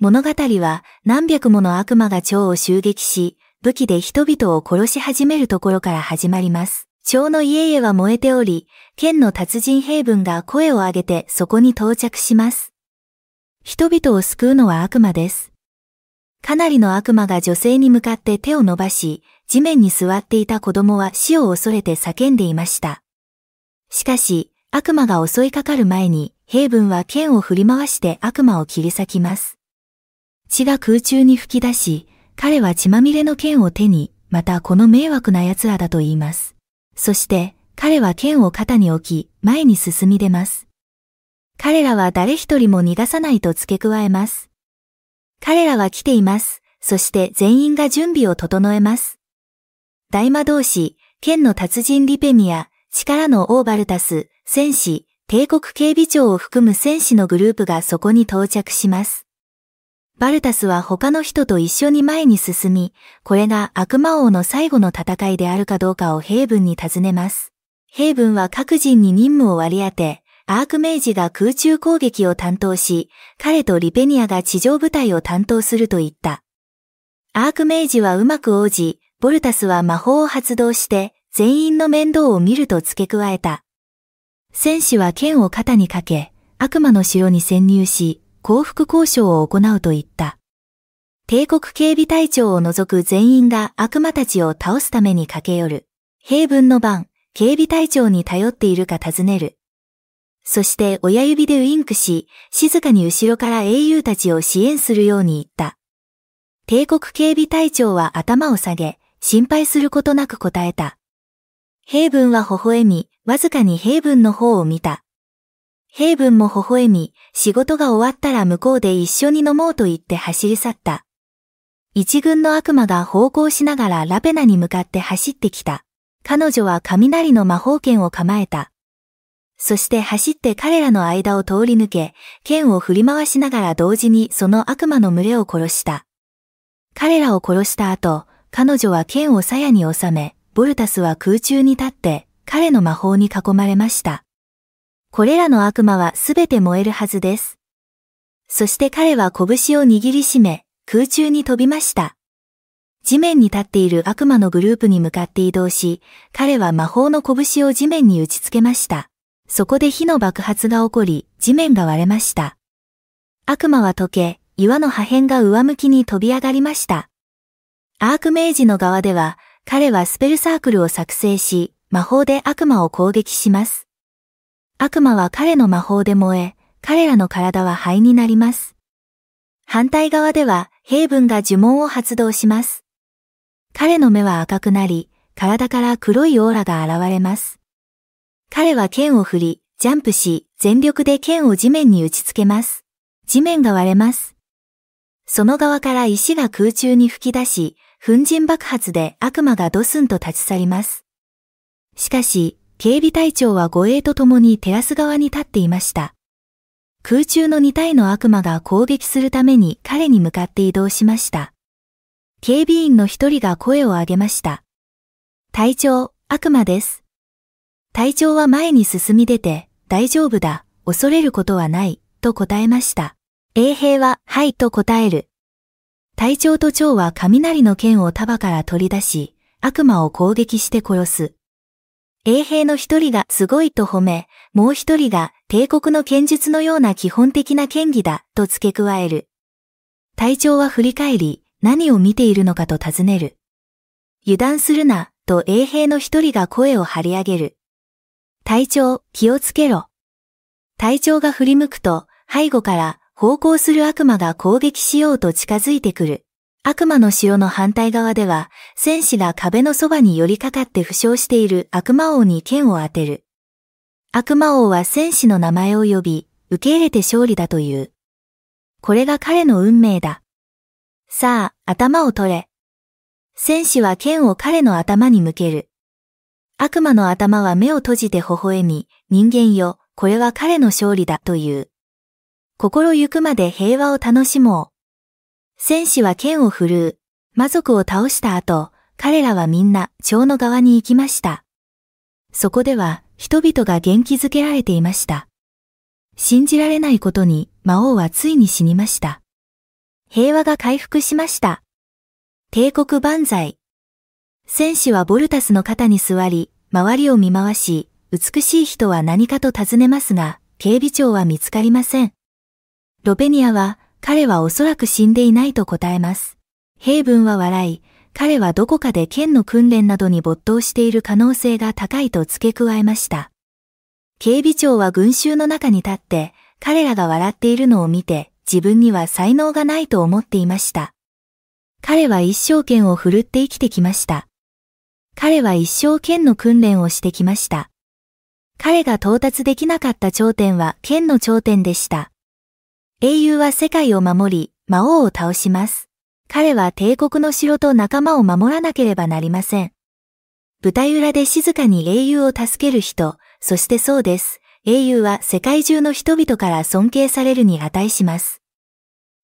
物語は何百もの悪魔が蝶を襲撃し、武器で人々を殺し始めるところから始まります。蝶の家々は燃えており、剣の達人兵文が声を上げてそこに到着します。人々を救うのは悪魔です。かなりの悪魔が女性に向かって手を伸ばし、地面に座っていた子供は死を恐れて叫んでいました。しかし、悪魔が襲いかかる前に、兵文は剣を振り回して悪魔を切り裂きます。血が空中に吹き出し、彼は血まみれの剣を手に、またこの迷惑な奴らだと言います。そして彼は剣を肩に置き、前に進み出ます。彼らは誰一人も逃がさないと付け加えます。彼らは来ています。そして全員が準備を整えます。大魔導士、剣の達人リペミア、力のオーバルタス、戦士、帝国警備庁を含む戦士のグループがそこに到着します。バルタスは他の人と一緒に前に進み、これが悪魔王の最後の戦いであるかどうかをヘーブンに尋ねます。ヘーブンは各人に任務を割り当て、アークメイジが空中攻撃を担当し、彼とリペニアが地上部隊を担当すると言った。アークメイジはうまく応じ、ボルタスは魔法を発動して、全員の面倒を見ると付け加えた。戦士は剣を肩にかけ、悪魔の城に潜入し、降伏交渉を行うと言った。帝国警備隊長を除く全員が悪魔たちを倒すために駆け寄る。平文の晩、警備隊長に頼っているか尋ねる。そして親指でウインクし、静かに後ろから英雄たちを支援するように言った。帝国警備隊長は頭を下げ、心配することなく答えた。平文は微笑み、わずかに平文の方を見た。ヘイブンも微笑み、仕事が終わったら向こうで一緒に飲もうと言って走り去った。一軍の悪魔が方向しながらラペナに向かって走ってきた。彼女は雷の魔法剣を構えた。そして走って彼らの間を通り抜け、剣を振り回しながら同時にその悪魔の群れを殺した。彼らを殺した後、彼女は剣を鞘に収め、ボルタスは空中に立って、彼の魔法に囲まれました。これらの悪魔はすべて燃えるはずです。そして彼は拳を握りしめ、空中に飛びました。地面に立っている悪魔のグループに向かって移動し、彼は魔法の拳を地面に打ち付けました。そこで火の爆発が起こり、地面が割れました。悪魔は溶け、岩の破片が上向きに飛び上がりました。アークメイジの側では、彼はスペルサークルを作成し、魔法で悪魔を攻撃します。悪魔は彼の魔法で燃え、彼らの体は灰になります。反対側では、ヘイブンが呪文を発動します。彼の目は赤くなり、体から黒いオーラが現れます。彼は剣を振り、ジャンプし、全力で剣を地面に打ち付けます。地面が割れます。その側から石が空中に吹き出し、粉塵爆発で悪魔がドスンと立ち去ります。しかし、警備隊長は護衛と共にテラス側に立っていました。空中の2体の悪魔が攻撃するために彼に向かって移動しました。警備員の一人が声を上げました。隊長、悪魔です。隊長は前に進み出て、大丈夫だ、恐れることはない、と答えました。衛兵は、はいと答える。隊長と長は雷の剣を束から取り出し、悪魔を攻撃して殺す。衛兵の一人がすごいと褒め、もう一人が帝国の剣術のような基本的な剣技だと付け加える。隊長は振り返り、何を見ているのかと尋ねる。油断するな、と衛兵の一人が声を張り上げる。隊長、気をつけろ。隊長が振り向くと、背後から、奉公する悪魔が攻撃しようと近づいてくる。悪魔の城の反対側では、戦士が壁のそばに寄りかかって負傷している悪魔王に剣を当てる。悪魔王は戦士の名前を呼び、受け入れて勝利だという。これが彼の運命だ。さあ、頭を取れ。戦士は剣を彼の頭に向ける。悪魔の頭は目を閉じて微笑み、人間よ、これは彼の勝利だという。心ゆくまで平和を楽しもう。戦士は剣を振るう。魔族を倒した後、彼らはみんな蝶の側に行きました。そこでは人々が元気づけられていました。信じられないことに魔王はついに死にました。平和が回復しました。帝国万歳。戦士はボルタスの肩に座り、周りを見回し、美しい人は何かと尋ねますが、警備長は見つかりません。ロペニアは彼はおそらく死んでいないと答えます。ヘイブンは笑い、彼はどこかで剣の訓練などに没頭している可能性が高いと付け加えました。警備長は群衆の中に立って、彼らが笑っているのを見て、自分には才能がないと思っていました。彼は一生剣を振るって生きてきました。彼は一生剣の訓練をしてきました。彼が到達できなかった頂点は剣の頂点でした。英雄は世界を守り、魔王を倒します。彼は帝国の城と仲間を守らなければなりません。舞台裏で静かに英雄を助ける人、そしてそうです。英雄は世界中の人々から尊敬されるに値します。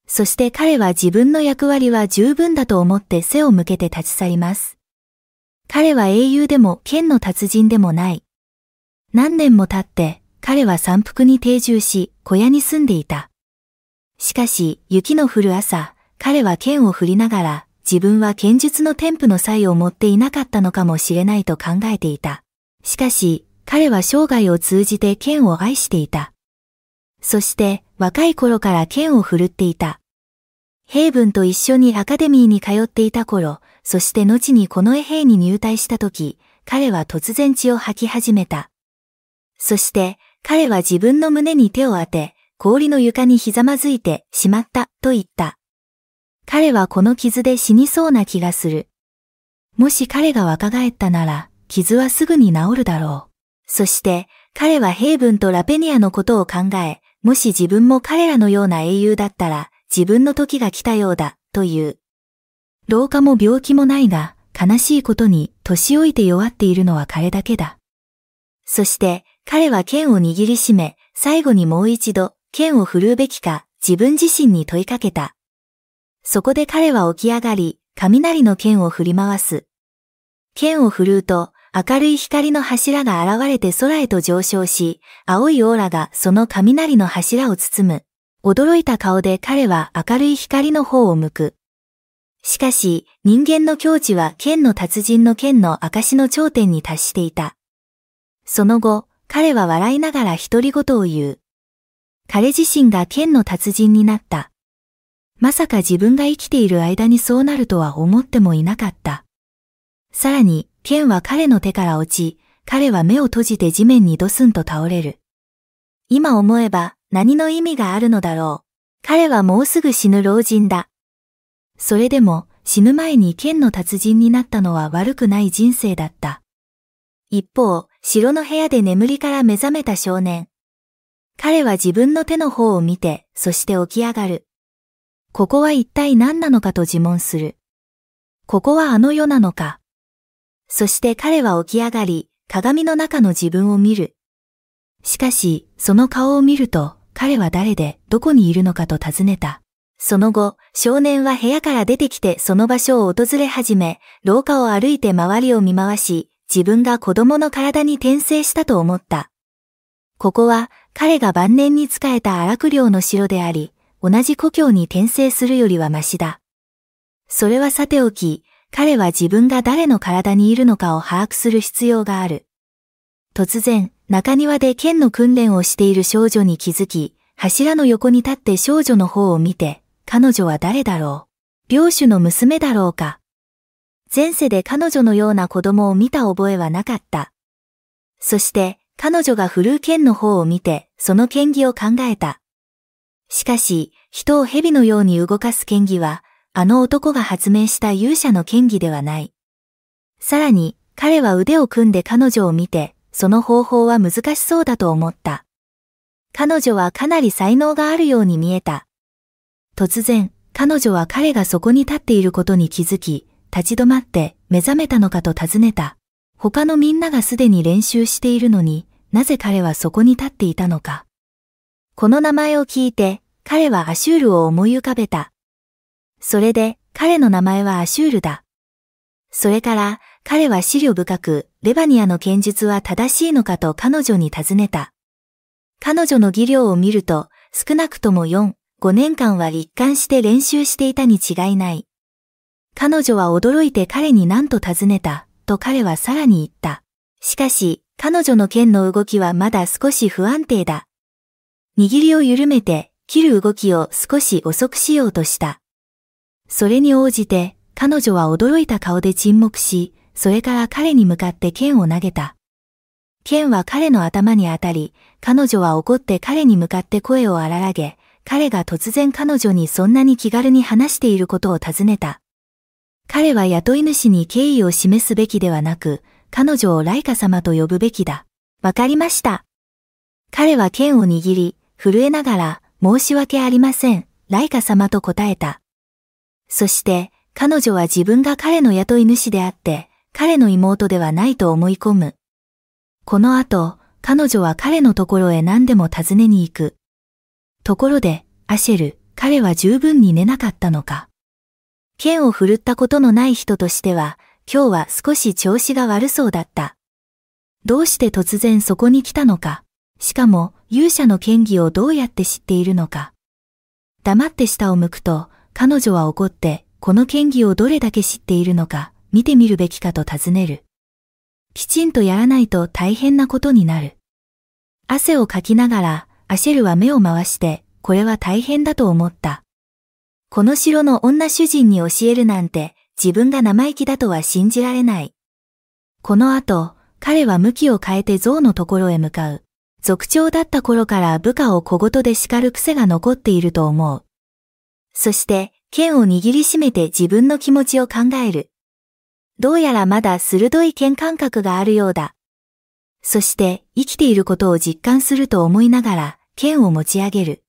そして彼は自分の役割は十分だと思って背を向けて立ち去ります。彼は英雄でも剣の達人でもない。何年も経って彼は山腹に定住し小屋に住んでいた。しかし、雪の降る朝、彼は剣を振りながら、自分は剣術の添付の際を持っていなかったのかもしれないと考えていた。しかし、彼は生涯を通じて剣を愛していた。そして、若い頃から剣を振るっていた。ヘイブンと一緒にアカデミーに通っていた頃、そして後にこの絵兵に入隊した時、彼は突然血を吐き始めた。そして、彼は自分の胸に手を当て、氷の床にひざまずいてしまったと言った。彼はこの傷で死にそうな気がする。もし彼が若返ったなら、傷はすぐに治るだろう。そして、彼はヘイブンとラペニアのことを考え、もし自分も彼らのような英雄だったら、自分の時が来たようだ、という。老化も病気もないが、悲しいことに、年老いて弱っているのは彼だけだ。そして、彼は剣を握りしめ、最後にもう一度、剣を振るうべきか自分自身に問いかけた。そこで彼は起き上がり、雷の剣を振り回す。剣を振るうと、明るい光の柱が現れて空へと上昇し、青いオーラがその雷の柱を包む。驚いた顔で彼は明るい光の方を向く。しかし、人間の境地は剣の達人の剣の証の頂点に達していた。その後、彼は笑いながら独り言を言う。彼自身が剣の達人になった。まさか自分が生きている間にそうなるとは思ってもいなかった。さらに、剣は彼の手から落ち、彼は目を閉じて地面にドスンと倒れる。今思えば何の意味があるのだろう。彼はもうすぐ死ぬ老人だ。それでも死ぬ前に剣の達人になったのは悪くない人生だった。一方、城の部屋で眠りから目覚めた少年。彼は自分の手の方を見て、そして起き上がる。ここは一体何なのかと自問する。ここはあの世なのか。そして彼は起き上がり、鏡の中の自分を見る。しかし、その顔を見ると、彼は誰で、どこにいるのかと尋ねた。その後、少年は部屋から出てきてその場所を訪れ始め、廊下を歩いて周りを見回し、自分が子供の体に転生したと思った。ここは彼が晩年に仕えた荒く領の城であり、同じ故郷に転生するよりはましだ。それはさておき、彼は自分が誰の体にいるのかを把握する必要がある。突然、中庭で剣の訓練をしている少女に気づき、柱の横に立って少女の方を見て、彼女は誰だろう領主の娘だろうか前世で彼女のような子供を見た覚えはなかった。そして、彼女が振るう剣の方を見て、その剣技を考えた。しかし、人を蛇のように動かす剣技は、あの男が発明した勇者の剣技ではない。さらに、彼は腕を組んで彼女を見て、その方法は難しそうだと思った。彼女はかなり才能があるように見えた。突然、彼女は彼がそこに立っていることに気づき、立ち止まって目覚めたのかと尋ねた。他のみんながすでに練習しているのに、なぜ彼はそこに立っていたのか。この名前を聞いて、彼はアシュールを思い浮かべた。それで、彼の名前はアシュールだ。それから、彼は資料深く、レバニアの剣術は正しいのかと彼女に尋ねた。彼女の技量を見ると、少なくとも4、5年間は立貫して練習していたに違いない。彼女は驚いて彼に何と尋ねた、と彼はさらに言った。しかし、彼女の剣の動きはまだ少し不安定だ。握りを緩めて、切る動きを少し遅くしようとした。それに応じて、彼女は驚いた顔で沈黙し、それから彼に向かって剣を投げた。剣は彼の頭に当たり、彼女は怒って彼に向かって声を荒らげ、彼が突然彼女にそんなに気軽に話していることを尋ねた。彼は雇い主に敬意を示すべきではなく、彼女をライカ様と呼ぶべきだ。わかりました。彼は剣を握り、震えながら、申し訳ありません、ライカ様と答えた。そして、彼女は自分が彼の雇い主であって、彼の妹ではないと思い込む。この後、彼女は彼のところへ何でも訪ねに行く。ところで、アシェル、彼は十分に寝なかったのか。剣を振るったことのない人としては、今日は少し調子が悪そうだった。どうして突然そこに来たのか。しかも、勇者の権威をどうやって知っているのか。黙って下を向くと、彼女は怒って、この権威をどれだけ知っているのか、見てみるべきかと尋ねる。きちんとやらないと大変なことになる。汗をかきながら、アシェルは目を回して、これは大変だと思った。この城の女主人に教えるなんて、自分が生意気だとは信じられない。この後、彼は向きを変えて象のところへ向かう。族長だった頃から部下を小言で叱る癖が残っていると思う。そして、剣を握りしめて自分の気持ちを考える。どうやらまだ鋭い剣感覚があるようだ。そして、生きていることを実感すると思いながら、剣を持ち上げる。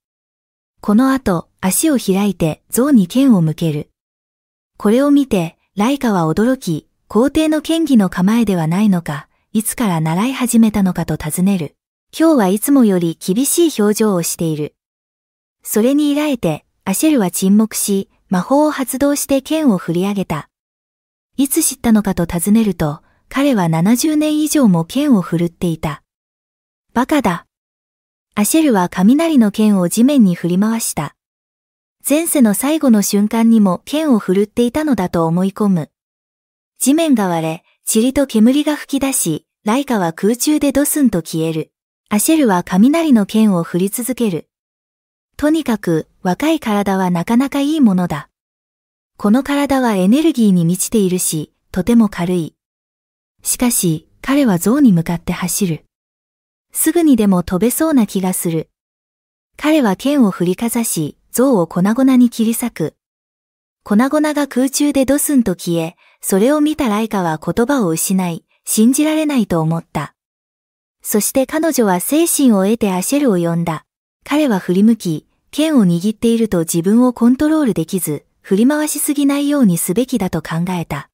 この後、足を開いて象に剣を向ける。これを見て、ライカは驚き、皇帝の権威の構えではないのか、いつから習い始めたのかと尋ねる。今日はいつもより厳しい表情をしている。それに依えて、アシェルは沈黙し、魔法を発動して剣を振り上げた。いつ知ったのかと尋ねると、彼は70年以上も剣を振るっていた。バカだ。アシェルは雷の剣を地面に振り回した。前世の最後の瞬間にも剣を振るっていたのだと思い込む。地面が割れ、塵と煙が吹き出し、ライカは空中でドスンと消える。アシェルは雷の剣を振り続ける。とにかく、若い体はなかなかいいものだ。この体はエネルギーに満ちているし、とても軽い。しかし、彼は像に向かって走る。すぐにでも飛べそうな気がする。彼は剣を振りかざし、像を粉々に切り裂く。粉々が空中でドスンと消え、それを見たライカは言葉を失い、信じられないと思った。そして彼女は精神を得てアシェルを呼んだ。彼は振り向き、剣を握っていると自分をコントロールできず、振り回しすぎないようにすべきだと考えた。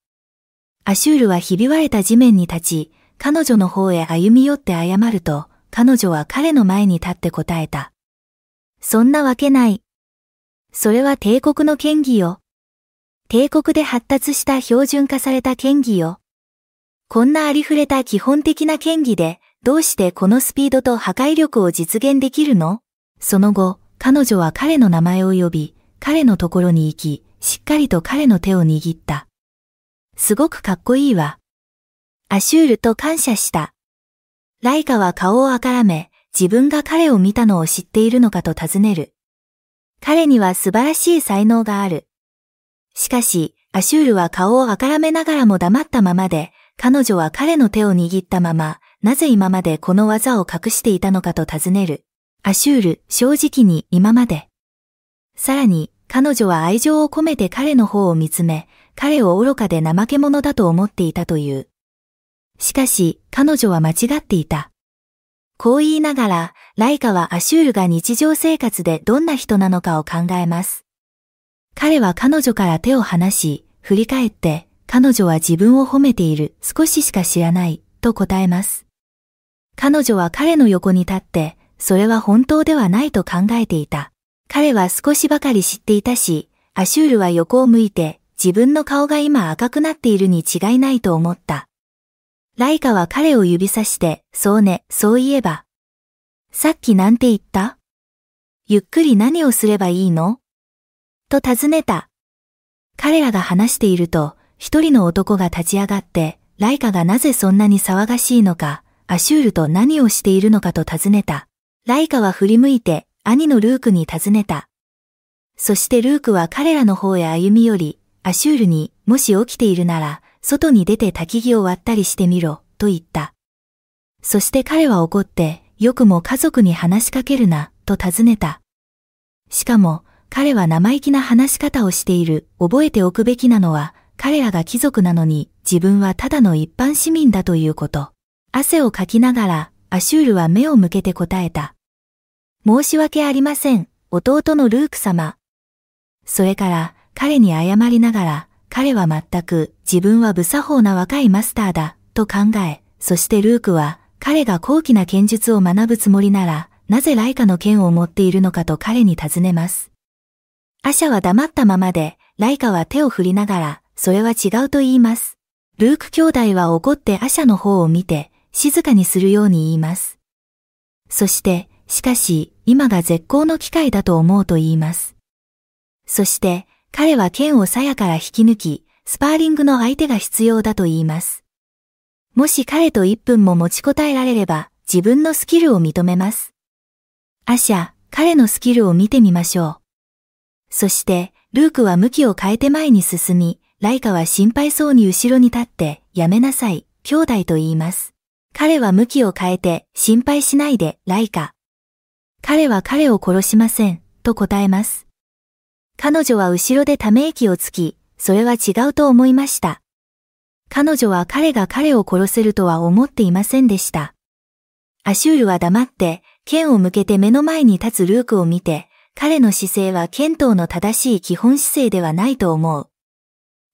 アシュールはひび割れた地面に立ち、彼女の方へ歩み寄って謝ると、彼女は彼の前に立って答えた。そんなわけない。それは帝国の権威よ。帝国で発達した標準化された権威よ。こんなありふれた基本的な権威で、どうしてこのスピードと破壊力を実現できるのその後、彼女は彼の名前を呼び、彼のところに行き、しっかりと彼の手を握った。すごくかっこいいわ。アシュールと感謝した。ライカは顔をあからめ、自分が彼を見たのを知っているのかと尋ねる。彼には素晴らしい才能がある。しかし、アシュールは顔をあからめながらも黙ったままで、彼女は彼の手を握ったまま、なぜ今までこの技を隠していたのかと尋ねる。アシュール、正直に今まで。さらに、彼女は愛情を込めて彼の方を見つめ、彼を愚かで怠け者だと思っていたという。しかし、彼女は間違っていた。こう言いながら、ライカはアシュールが日常生活でどんな人なのかを考えます。彼は彼女から手を離し、振り返って、彼女は自分を褒めている、少ししか知らない、と答えます。彼女は彼の横に立って、それは本当ではないと考えていた。彼は少しばかり知っていたし、アシュールは横を向いて、自分の顔が今赤くなっているに違いないと思った。ライカは彼を指さして、そうね、そういえば。さっきなんて言ったゆっくり何をすればいいのと尋ねた。彼らが話していると、一人の男が立ち上がって、ライカがなぜそんなに騒がしいのか、アシュールと何をしているのかと尋ねた。ライカは振り向いて、兄のルークに尋ねた。そしてルークは彼らの方へ歩み寄り、アシュールに、もし起きているなら、外に出て焚き木を割ったりしてみろ、と言った。そして彼は怒って、よくも家族に話しかけるな、と尋ねた。しかも、彼は生意気な話し方をしている、覚えておくべきなのは、彼らが貴族なのに、自分はただの一般市民だということ。汗をかきながら、アシュールは目を向けて答えた。申し訳ありません、弟のルーク様。それから、彼に謝りながら、彼は全く自分は無作法な若いマスターだと考え、そしてルークは彼が高貴な剣術を学ぶつもりなら、なぜライカの剣を持っているのかと彼に尋ねます。アシャは黙ったままで、ライカは手を振りながら、それは違うと言います。ルーク兄弟は怒ってアシャの方を見て、静かにするように言います。そして、しかし、今が絶好の機会だと思うと言います。そして、彼は剣を鞘から引き抜き、スパーリングの相手が必要だと言います。もし彼と1分も持ちこたえられれば、自分のスキルを認めます。アシャ、彼のスキルを見てみましょう。そして、ルークは向きを変えて前に進み、ライカは心配そうに後ろに立って、やめなさい、兄弟と言います。彼は向きを変えて、心配しないで、ライカ。彼は彼を殺しません、と答えます。彼女は後ろでため息をつき、それは違うと思いました。彼女は彼が彼を殺せるとは思っていませんでした。アシュールは黙って、剣を向けて目の前に立つルークを見て、彼の姿勢は剣道の正しい基本姿勢ではないと思う。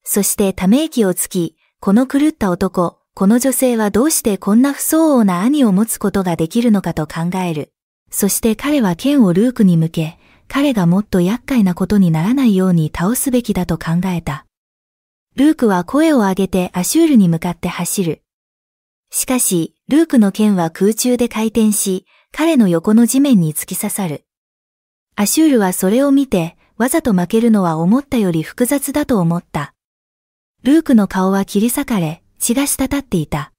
そしてため息をつき、この狂った男、この女性はどうしてこんな不相応な兄を持つことができるのかと考える。そして彼は剣をルークに向け、彼がもっと厄介なことにならないように倒すべきだと考えた。ルークは声を上げてアシュールに向かって走る。しかし、ルークの剣は空中で回転し、彼の横の地面に突き刺さる。アシュールはそれを見て、わざと負けるのは思ったより複雑だと思った。ルークの顔は切り裂かれ、血が滴っていた。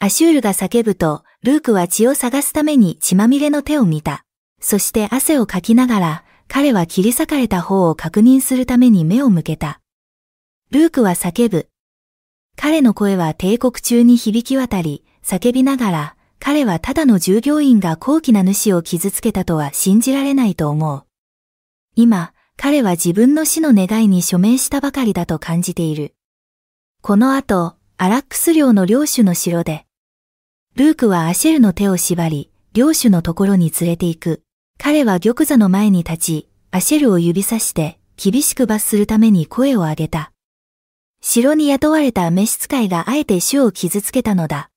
アシュールが叫ぶと、ルークは血を探すために血まみれの手を見た。そして汗をかきながら、彼は切り裂かれた方を確認するために目を向けた。ルークは叫ぶ。彼の声は帝国中に響き渡り、叫びながら、彼はただの従業員が高貴な主を傷つけたとは信じられないと思う。今、彼は自分の死の願いに署名したばかりだと感じている。この後、アラックス領の領主の城で、ルークはアシェルの手を縛り、領主のところに連れて行く。彼は玉座の前に立ち、アシェルを指さして厳しく罰するために声を上げた。城に雇われた召使いがあえて主を傷つけたのだ。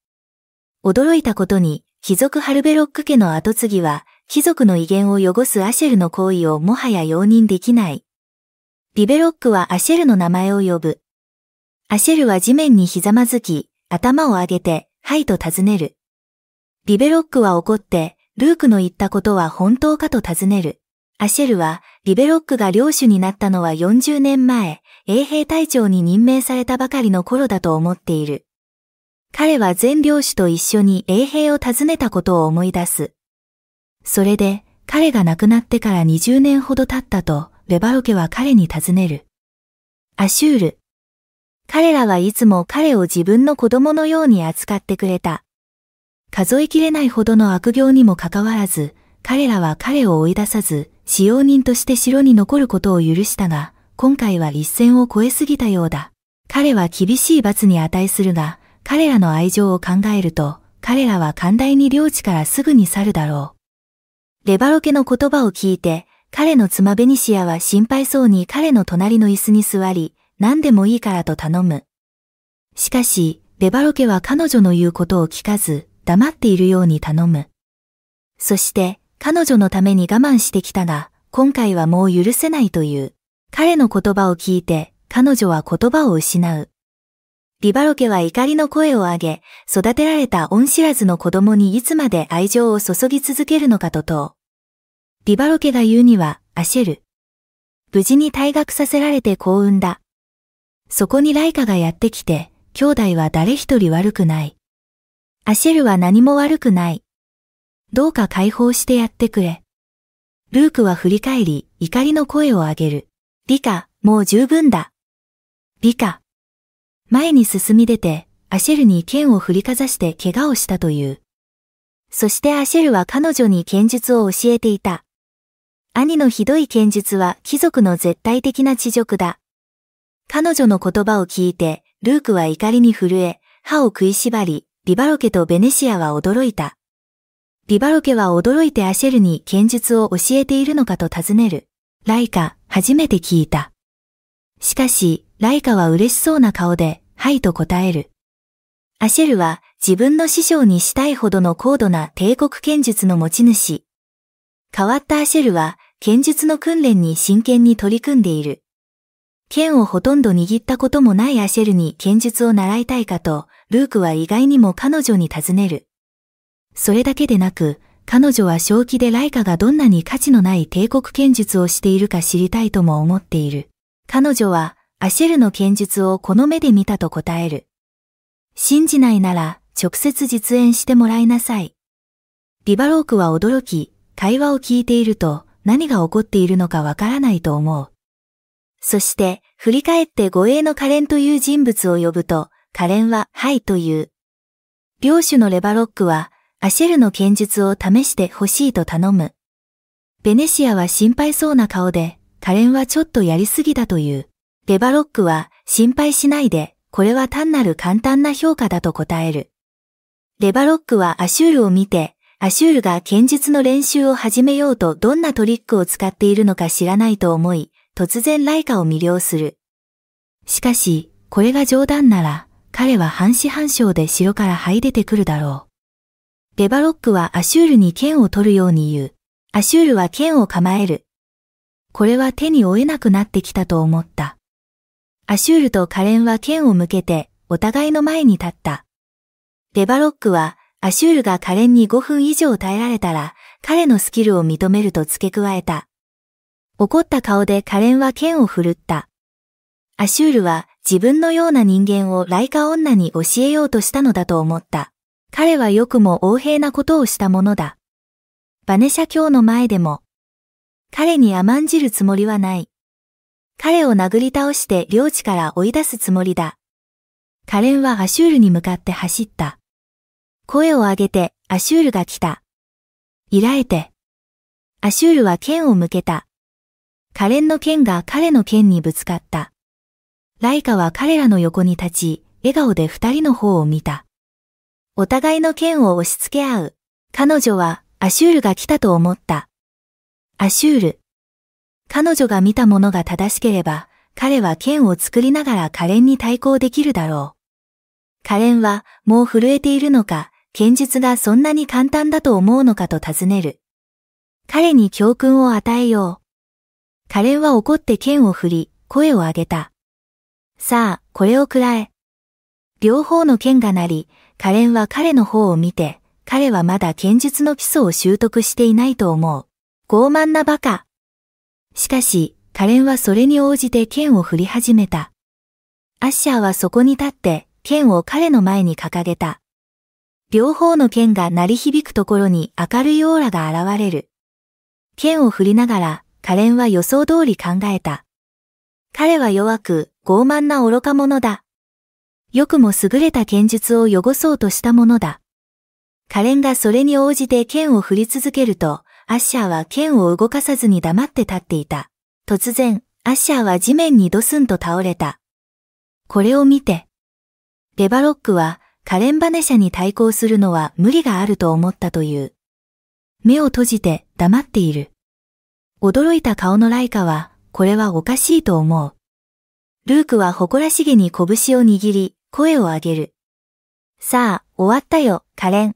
驚いたことに、貴族ハルベロック家の後継ぎは、貴族の威厳を汚すアシェルの行為をもはや容認できない。ビベロックはアシェルの名前を呼ぶ。アシェルは地面にひざまずき、頭を上げて、はいと尋ねる。ビベロックは怒って、ルークの言ったことは本当かと尋ねる。アシェルは、リベロックが領主になったのは40年前、衛兵隊長に任命されたばかりの頃だと思っている。彼は全領主と一緒に衛兵を訪ねたことを思い出す。それで、彼が亡くなってから20年ほど経ったと、レバロ家は彼に尋ねる。アシュール。彼らはいつも彼を自分の子供のように扱ってくれた。数えきれないほどの悪行にもかかわらず、彼らは彼を追い出さず、使用人として城に残ることを許したが、今回は一線を越えすぎたようだ。彼は厳しい罰に値するが、彼らの愛情を考えると、彼らは寛大に領地からすぐに去るだろう。レバロケの言葉を聞いて、彼の妻ベニシアは心配そうに彼の隣の椅子に座り、何でもいいからと頼む。しかし、レバロケは彼女の言うことを聞かず、黙っているように頼む。そして彼女のために我慢してきたが、今回はもう許せないという。彼の言葉を聞いて彼女は言葉を失う。リバロケは怒りの声を上げ、育てられた恩知らずの子供にいつまで愛情を注ぎ続けるのかと問う。リバロケが言うには、アシェル。無事に退学させられて幸運だ。そこにライカがやってきて、兄弟は誰一人悪くない。アシェルは何も悪くない。どうか解放してやってくれ。ルークは振り返り、怒りの声を上げる。リカ、もう十分だ。リカ。前に進み出て、アシェルに剣を振りかざして怪我をしたという。そしてアシェルは彼女に剣術を教えていた。兄のひどい剣術は貴族の絶対的な恥辱だ。彼女の言葉を聞いて、ルークは怒りに震え、歯を食いしばり、リバロケとベネシアは驚いた。リバロケは驚いてアシェルに剣術を教えているのかと尋ねる。ライカ、初めて聞いた。しかし、ライカは嬉しそうな顔で、はいと答える。アシェルは自分の師匠にしたいほどの高度な帝国剣術の持ち主。変わったアシェルは剣術の訓練に真剣に取り組んでいる。剣をほとんど握ったこともないアシェルに剣術を習いたいかと、ルークは意外にも彼女に尋ねる。それだけでなく、彼女は正気でライカがどんなに価値のない帝国剣術をしているか知りたいとも思っている。彼女は、アシェルの剣術をこの目で見たと答える。信じないなら、直接実演してもらいなさい。ビバロークは驚き、会話を聞いていると、何が起こっているのかわからないと思う。そして、振り返って護衛のカレンという人物を呼ぶと、可憐ははいという。領主のレバロックは、アシェルの剣術を試してほしいと頼む。ベネシアは心配そうな顔で、可憐はちょっとやりすぎだという。レバロックは、心配しないで、これは単なる簡単な評価だと答える。レバロックはアシュールを見て、アシュールが剣術の練習を始めようとどんなトリックを使っているのか知らないと思い、突然ライカを魅了する。しかし、これが冗談なら、彼は半死半生で城から這い出てくるだろう。ベバロックはアシュールに剣を取るように言う。アシュールは剣を構える。これは手に負えなくなってきたと思った。アシュールとカレンは剣を向けて、お互いの前に立った。ベバロックは、アシュールがカレンに5分以上耐えられたら、彼のスキルを認めると付け加えた。怒った顔でカレンは剣を振るった。アシュールは、自分のような人間をライカ女に教えようとしたのだと思った。彼はよくも横平なことをしたものだ。バネシャ教の前でも、彼に甘んじるつもりはない。彼を殴り倒して領地から追い出すつもりだ。カレンはアシュールに向かって走った。声を上げてアシュールが来た。いらえて。アシュールは剣を向けた。カレンの剣が彼の剣にぶつかった。ライカは彼らの横に立ち、笑顔で二人の方を見た。お互いの剣を押し付け合う。彼女は、アシュールが来たと思った。アシュール。彼女が見たものが正しければ、彼は剣を作りながら可憐に対抗できるだろう。可憐は、もう震えているのか、剣術がそんなに簡単だと思うのかと尋ねる。彼に教訓を与えよう。可憐は怒って剣を振り、声を上げた。さあ、これをくらえ。両方の剣が鳴り、カレンは彼の方を見て、彼はまだ剣術の基礎を習得していないと思う。傲慢な馬鹿。しかし、カレンはそれに応じて剣を振り始めた。アッシャーはそこに立って、剣を彼の前に掲げた。両方の剣が鳴り響くところに明るいオーラが現れる。剣を振りながら、カレンは予想通り考えた。彼は弱く、傲慢な愚か者だ。よくも優れた剣術を汚そうとしたものだ。カレンがそれに応じて剣を振り続けると、アッシャーは剣を動かさずに黙って立っていた。突然、アッシャーは地面にドスンと倒れた。これを見て。レバロックは、カレンバネ社に対抗するのは無理があると思ったという。目を閉じて黙っている。驚いた顔のライカはこれはおかしいと思う。ルークは誇らしげに拳を握り、声を上げる。さあ、終わったよ、カレン。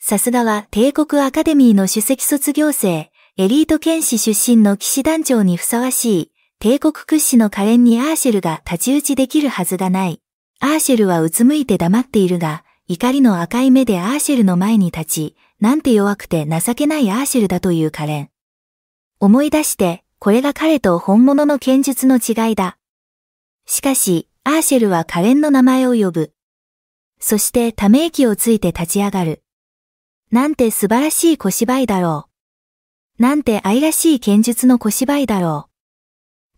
さすがは帝国アカデミーの首席卒業生、エリート剣士出身の騎士団長にふさわしい、帝国屈指のカレンにアーシェルが太刀打ちできるはずがない。アーシェルはうつむいて黙っているが、怒りの赤い目でアーシェルの前に立ち、なんて弱くて情けないアーシェルだというカレン。思い出して、これが彼と本物の剣術の違いだ。しかし、アーシェルは可憐の名前を呼ぶ。そしてため息をついて立ち上がる。なんて素晴らしい小芝居だろう。なんて愛らしい剣術の小芝居だろう。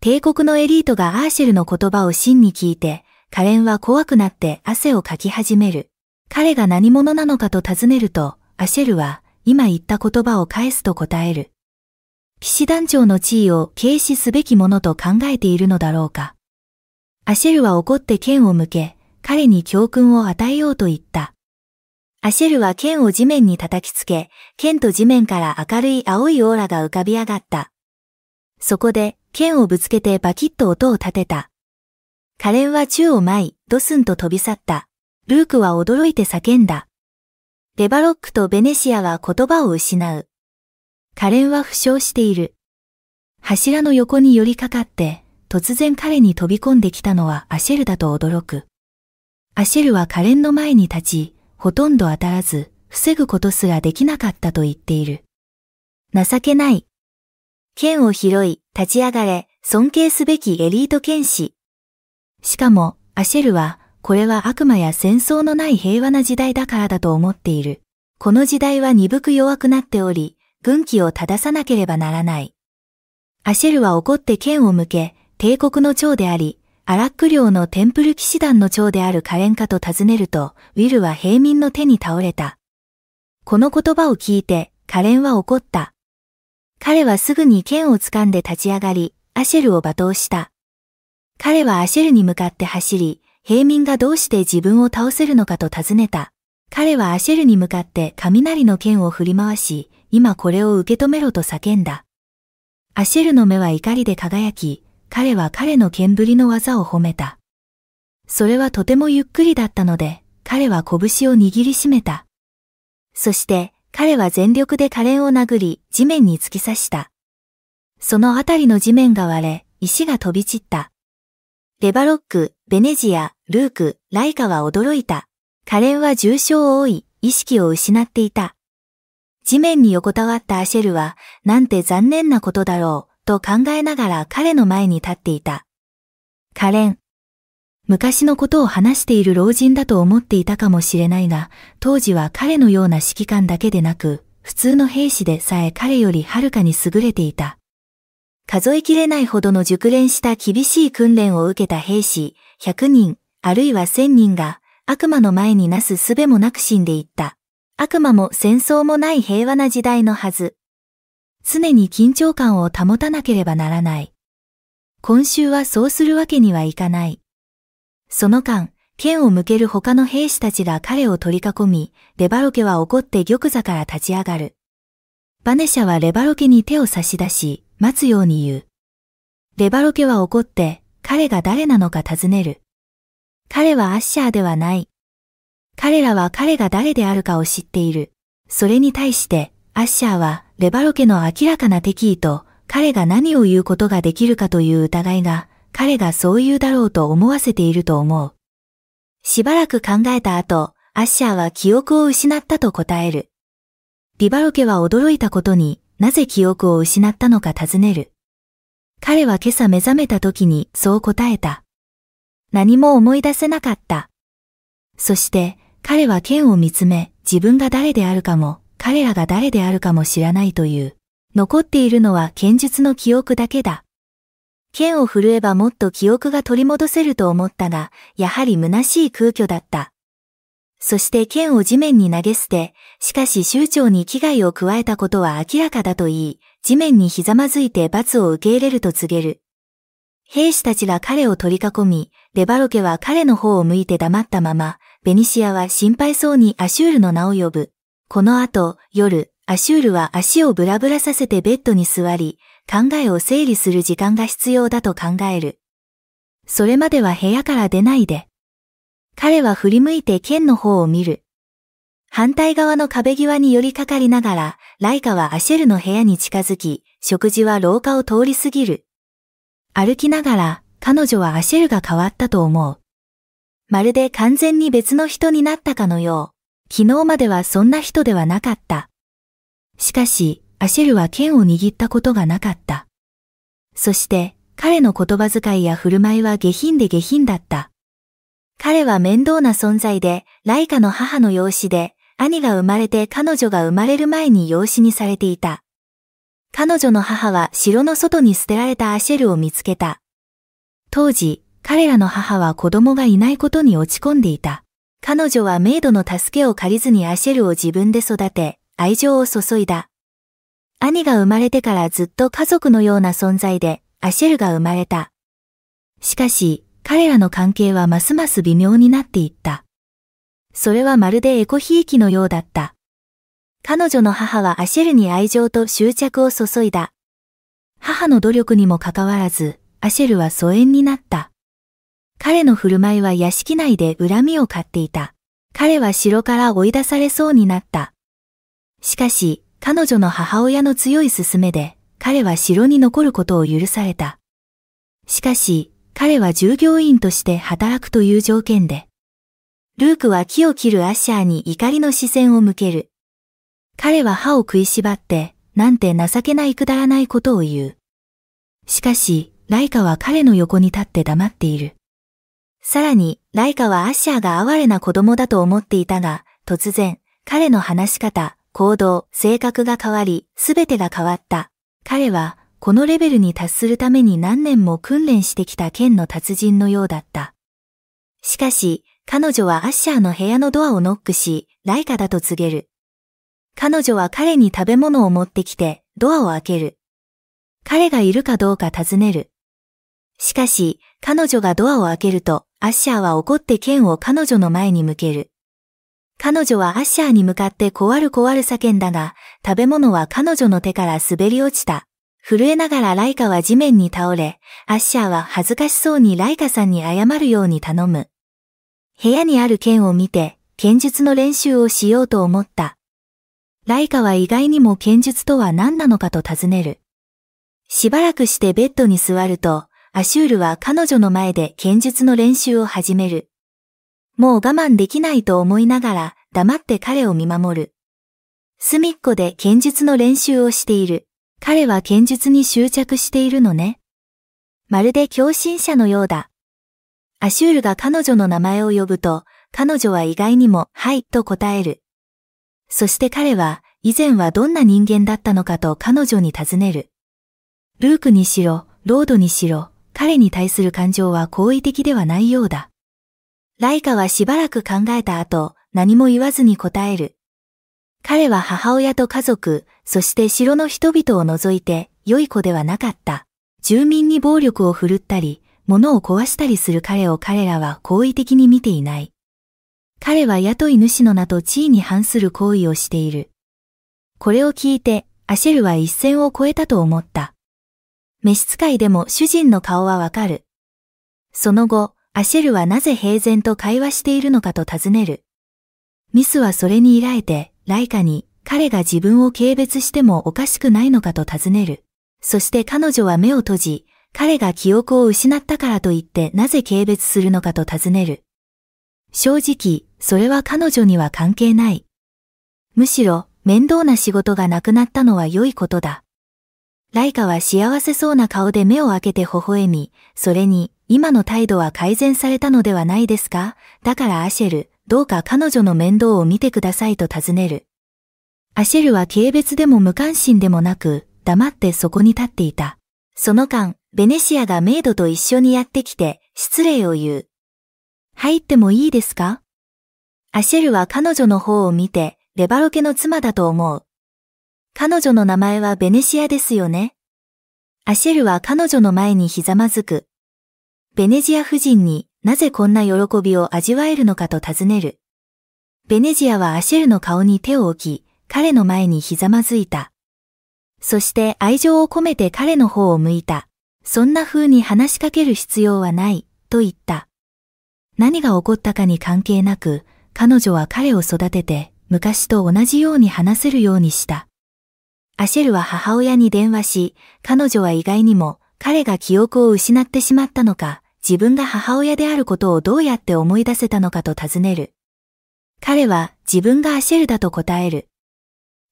帝国のエリートがアーシェルの言葉を真に聞いて、カレンは怖くなって汗をかき始める。彼が何者なのかと尋ねると、アシェルは今言った言葉を返すと答える。騎士団長の地位を軽視すべきものと考えているのだろうか。アシェルは怒って剣を向け、彼に教訓を与えようと言った。アシェルは剣を地面に叩きつけ、剣と地面から明るい青いオーラが浮かび上がった。そこで、剣をぶつけてバキッと音を立てた。カレンは宙を舞い、ドスンと飛び去った。ルークは驚いて叫んだ。レバロックとベネシアは言葉を失う。憐は負傷している。柱の横に寄りかかって、突然彼に飛び込んできたのはアシェルだと驚く。アシェルはカレンの前に立ち、ほとんど当たらず、防ぐことすらできなかったと言っている。情けない。剣を拾い、立ち上がれ、尊敬すべきエリート剣士。しかも、アシェルは、これは悪魔や戦争のない平和な時代だからだと思っている。この時代は鈍く弱くなっており、軍旗を正さなければならない。アシェルは怒って剣を向け、帝国の長であり、アラック領のテンプル騎士団の長であるカレンカと尋ねると、ウィルは平民の手に倒れた。この言葉を聞いて、カレンは怒った。彼はすぐに剣を掴んで立ち上がり、アシェルを罵倒した。彼はアシェルに向かって走り、平民がどうして自分を倒せるのかと尋ねた。彼はアシェルに向かって雷の剣を振り回し、今これを受け止めろと叫んだ。アシェルの目は怒りで輝き、彼は彼の剣振りの技を褒めた。それはとてもゆっくりだったので、彼は拳を握りしめた。そして、彼は全力で可憐を殴り、地面に突き刺した。そのあたりの地面が割れ、石が飛び散った。レバロック、ベネジア、ルーク、ライカは驚いた。可憐は重傷を負い、意識を失っていた。地面に横たわったアシェルは、なんて残念なことだろう、と考えながら彼の前に立っていた。カレン。昔のことを話している老人だと思っていたかもしれないが、当時は彼のような指揮官だけでなく、普通の兵士でさえ彼よりはるかに優れていた。数えきれないほどの熟練した厳しい訓練を受けた兵士、100人、あるいは1000人が、悪魔の前になすすべもなく死んでいった。悪魔も戦争もない平和な時代のはず。常に緊張感を保たなければならない。今週はそうするわけにはいかない。その間、剣を向ける他の兵士たちが彼を取り囲み、レバロケは怒って玉座から立ち上がる。バネシャはレバロケに手を差し出し、待つように言う。レバロケは怒って、彼が誰なのか尋ねる。彼はアッシャーではない。彼らは彼が誰であるかを知っている。それに対して、アッシャーは、レバロ家の明らかな敵意と、彼が何を言うことができるかという疑いが、彼がそう言うだろうと思わせていると思う。しばらく考えた後、アッシャーは記憶を失ったと答える。リバロ家は驚いたことになぜ記憶を失ったのか尋ねる。彼は今朝目覚めた時にそう答えた。何も思い出せなかった。そして彼は剣を見つめ、自分が誰であるかも、彼らが誰であるかも知らないという。残っているのは剣術の記憶だけだ。剣を振るえばもっと記憶が取り戻せると思ったが、やはり虚しい空虚だった。そして剣を地面に投げ捨て、しかし州長に危害を加えたことは明らかだと言い、地面にひざまずいて罰を受け入れると告げる。兵士たちが彼を取り囲み、レバロケは彼の方を向いて黙ったまま、ベニシアは心配そうにアシュールの名を呼ぶ。この後、夜、アシュールは足をブラブラさせてベッドに座り、考えを整理する時間が必要だと考える。それまでは部屋から出ないで。彼は振り向いて剣の方を見る。反対側の壁際に寄りかかりながら、ライカはアシェルの部屋に近づき、食事は廊下を通り過ぎる。歩きながら、彼女はアシェルが変わったと思う。まるで完全に別の人になったかのよう、昨日まではそんな人ではなかった。しかし、アシェルは剣を握ったことがなかった。そして、彼の言葉遣いや振る舞いは下品で下品だった。彼は面倒な存在で、ライカの母の養子で、兄が生まれて彼女が生まれる前に養子にされていた。彼女の母は城の外に捨てられたアシェルを見つけた。当時、彼らの母は子供がいないことに落ち込んでいた。彼女はメイドの助けを借りずにアシェルを自分で育て、愛情を注いだ。兄が生まれてからずっと家族のような存在で、アシェルが生まれた。しかし、彼らの関係はますます微妙になっていった。それはまるでエコひいきのようだった。彼女の母はアシェルに愛情と執着を注いだ。母の努力にもかかわらず、アシェルは疎遠になった。彼の振る舞いは屋敷内で恨みを買っていた。彼は城から追い出されそうになった。しかし、彼女の母親の強い勧めで、彼は城に残ることを許された。しかし、彼は従業員として働くという条件で、ルークは木を切るアッシャーに怒りの視線を向ける。彼は歯を食いしばって、なんて情けないくだらないことを言う。しかし、ライカは彼の横に立って黙っている。さらに、ライカはアッシャーが哀れな子供だと思っていたが、突然、彼の話し方、行動、性格が変わり、すべてが変わった。彼は、このレベルに達するために何年も訓練してきた剣の達人のようだった。しかし、彼女はアッシャーの部屋のドアをノックし、ライカだと告げる。彼女は彼に食べ物を持ってきて、ドアを開ける。彼がいるかどうか尋ねる。しかし、彼女がドアを開けると、アッシャーは怒って剣を彼女の前に向ける。彼女はアッシャーに向かって壊る壊る叫んだが、食べ物は彼女の手から滑り落ちた。震えながらライカは地面に倒れ、アッシャーは恥ずかしそうにライカさんに謝るように頼む。部屋にある剣を見て、剣術の練習をしようと思った。ライカは意外にも剣術とは何なのかと尋ねる。しばらくしてベッドに座ると、アシュールは彼女の前で剣術の練習を始める。もう我慢できないと思いながら黙って彼を見守る。隅っこで剣術の練習をしている。彼は剣術に執着しているのね。まるで狂信者のようだ。アシュールが彼女の名前を呼ぶと、彼女は意外にも、はい、と答える。そして彼は、以前はどんな人間だったのかと彼女に尋ねる。ルークにしろ、ロードにしろ、彼に対する感情は好意的ではないようだ。ライカはしばらく考えた後、何も言わずに答える。彼は母親と家族、そして城の人々を除いて良い子ではなかった。住民に暴力を振るったり、物を壊したりする彼を彼らは好意的に見ていない。彼は雇い主の名と地位に反する行為をしている。これを聞いて、アシェルは一線を越えたと思った。召使いでも主人の顔はわかる。その後、アシェルはなぜ平然と会話しているのかと尋ねる。ミスはそれに依られて、ライカに彼が自分を軽蔑してもおかしくないのかと尋ねる。そして彼女は目を閉じ、彼が記憶を失ったからと言ってなぜ軽蔑するのかと尋ねる。正直、それは彼女には関係ない。むしろ、面倒な仕事がなくなったのは良いことだ。ライカは幸せそうな顔で目を開けて微笑み、それに、今の態度は改善されたのではないですかだからアシェル、どうか彼女の面倒を見てくださいと尋ねる。アシェルは軽蔑でも無関心でもなく、黙ってそこに立っていた。その間、ベネシアがメイドと一緒にやってきて、失礼を言う。入ってもいいですかアシェルは彼女の方を見て、レバロケの妻だと思う。彼女の名前はベネシアですよね。アシェルは彼女の前にひざまずく。ベネジア夫人になぜこんな喜びを味わえるのかと尋ねる。ベネジアはアシェルの顔に手を置き、彼の前にひざまずいた。そして愛情を込めて彼の方を向いた。そんな風に話しかける必要はない、と言った。何が起こったかに関係なく、彼女は彼を育てて、昔と同じように話せるようにした。アシェルは母親に電話し、彼女は意外にも彼が記憶を失ってしまったのか、自分が母親であることをどうやって思い出せたのかと尋ねる。彼は自分がアシェルだと答える。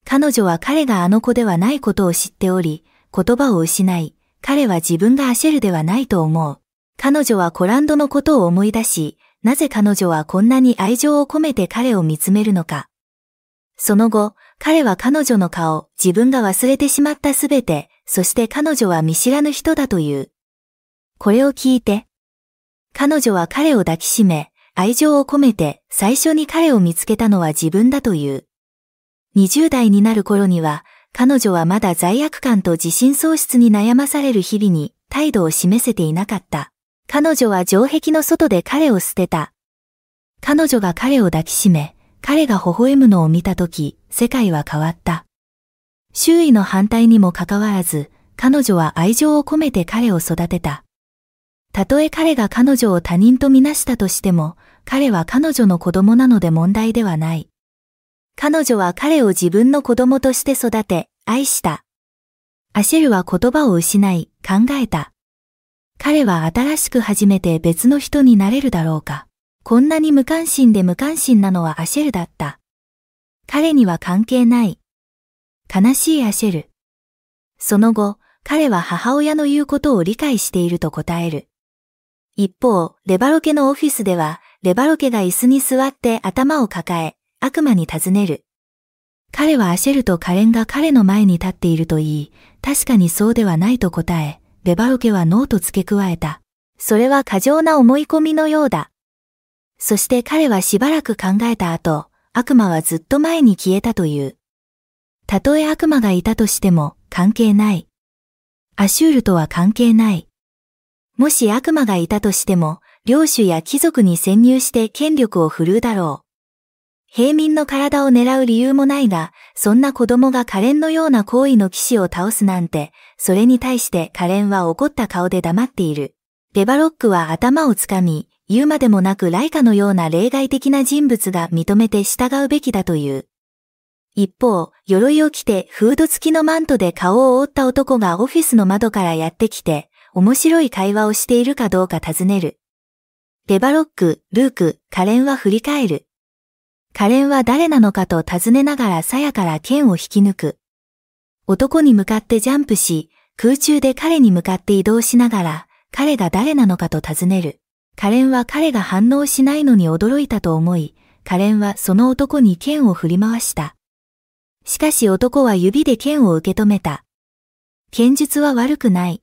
彼女は彼があの子ではないことを知っており、言葉を失い、彼は自分がアシェルではないと思う。彼女はコランドのことを思い出し、なぜ彼女はこんなに愛情を込めて彼を見つめるのか。その後、彼は彼女の顔、自分が忘れてしまったすべて、そして彼女は見知らぬ人だという。これを聞いて。彼女は彼を抱きしめ、愛情を込めて最初に彼を見つけたのは自分だという。20代になる頃には、彼女はまだ罪悪感と自信喪失に悩まされる日々に態度を示せていなかった。彼女は城壁の外で彼を捨てた。彼女が彼を抱きしめ、彼が微笑むのを見たとき、世界は変わった。周囲の反対にもかかわらず、彼女は愛情を込めて彼を育てた。たとえ彼が彼女を他人とみなしたとしても、彼は彼女の子供なので問題ではない。彼女は彼を自分の子供として育て、愛した。アシェルは言葉を失い、考えた。彼は新しく初めて別の人になれるだろうか。こんなに無関心で無関心なのはアシェルだった。彼には関係ない。悲しいアシェル。その後、彼は母親の言うことを理解していると答える。一方、レバロケのオフィスでは、レバロケが椅子に座って頭を抱え、悪魔に尋ねる。彼はアシェルとカレンが彼の前に立っていると言い、確かにそうではないと答え、レバロケはノーと付け加えた。それは過剰な思い込みのようだ。そして彼はしばらく考えた後、悪魔はずっと前に消えたという。たとえ悪魔がいたとしても関係ない。アシュールとは関係ない。もし悪魔がいたとしても、領主や貴族に潜入して権力を振るうだろう。平民の体を狙う理由もないが、そんな子供が可憐のような行為の騎士を倒すなんて、それに対して可憐は怒った顔で黙っている。デバロックは頭をつかみ、言うまでもなくライカのような例外的な人物が認めて従うべきだという。一方、鎧を着てフード付きのマントで顔を覆った男がオフィスの窓からやってきて、面白い会話をしているかどうか尋ねる。デバロック、ルーク、カレンは振り返る。カレンは誰なのかと尋ねながら鞘から剣を引き抜く。男に向かってジャンプし、空中で彼に向かって移動しながら、彼が誰なのかと尋ねる。カレンは彼が反応しないのに驚いたと思い、カレンはその男に剣を振り回した。しかし男は指で剣を受け止めた。剣術は悪くない。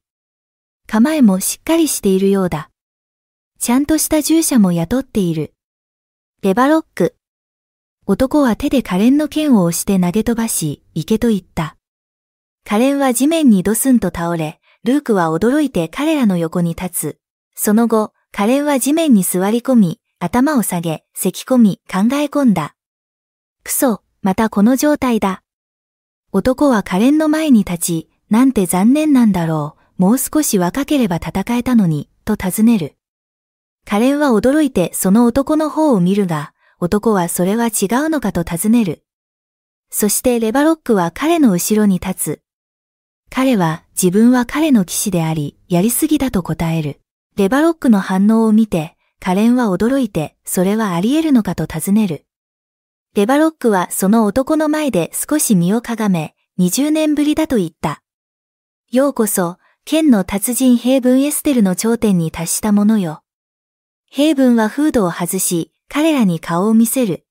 構えもしっかりしているようだ。ちゃんとした従者も雇っている。レバロック。男は手で可憐の剣を押して投げ飛ばし、行けと言った。可憐は地面にドスンと倒れ、ルークは驚いて彼らの横に立つ。その後、カレンは地面に座り込み、頭を下げ、咳込み、考え込んだ。クソ、またこの状態だ。男はカレンの前に立ち、なんて残念なんだろう、もう少し若ければ戦えたのに、と尋ねる。カレンは驚いてその男の方を見るが、男はそれは違うのかと尋ねる。そしてレバロックは彼の後ろに立つ。彼は自分は彼の騎士であり、やりすぎだと答える。レバロックの反応を見て、カレンは驚いて、それはあり得るのかと尋ねる。レバロックはその男の前で少し身をかがめ、20年ぶりだと言った。ようこそ、剣の達人ヘイブン・エステルの頂点に達したものよ。ヘイブンはフードを外し、彼らに顔を見せる。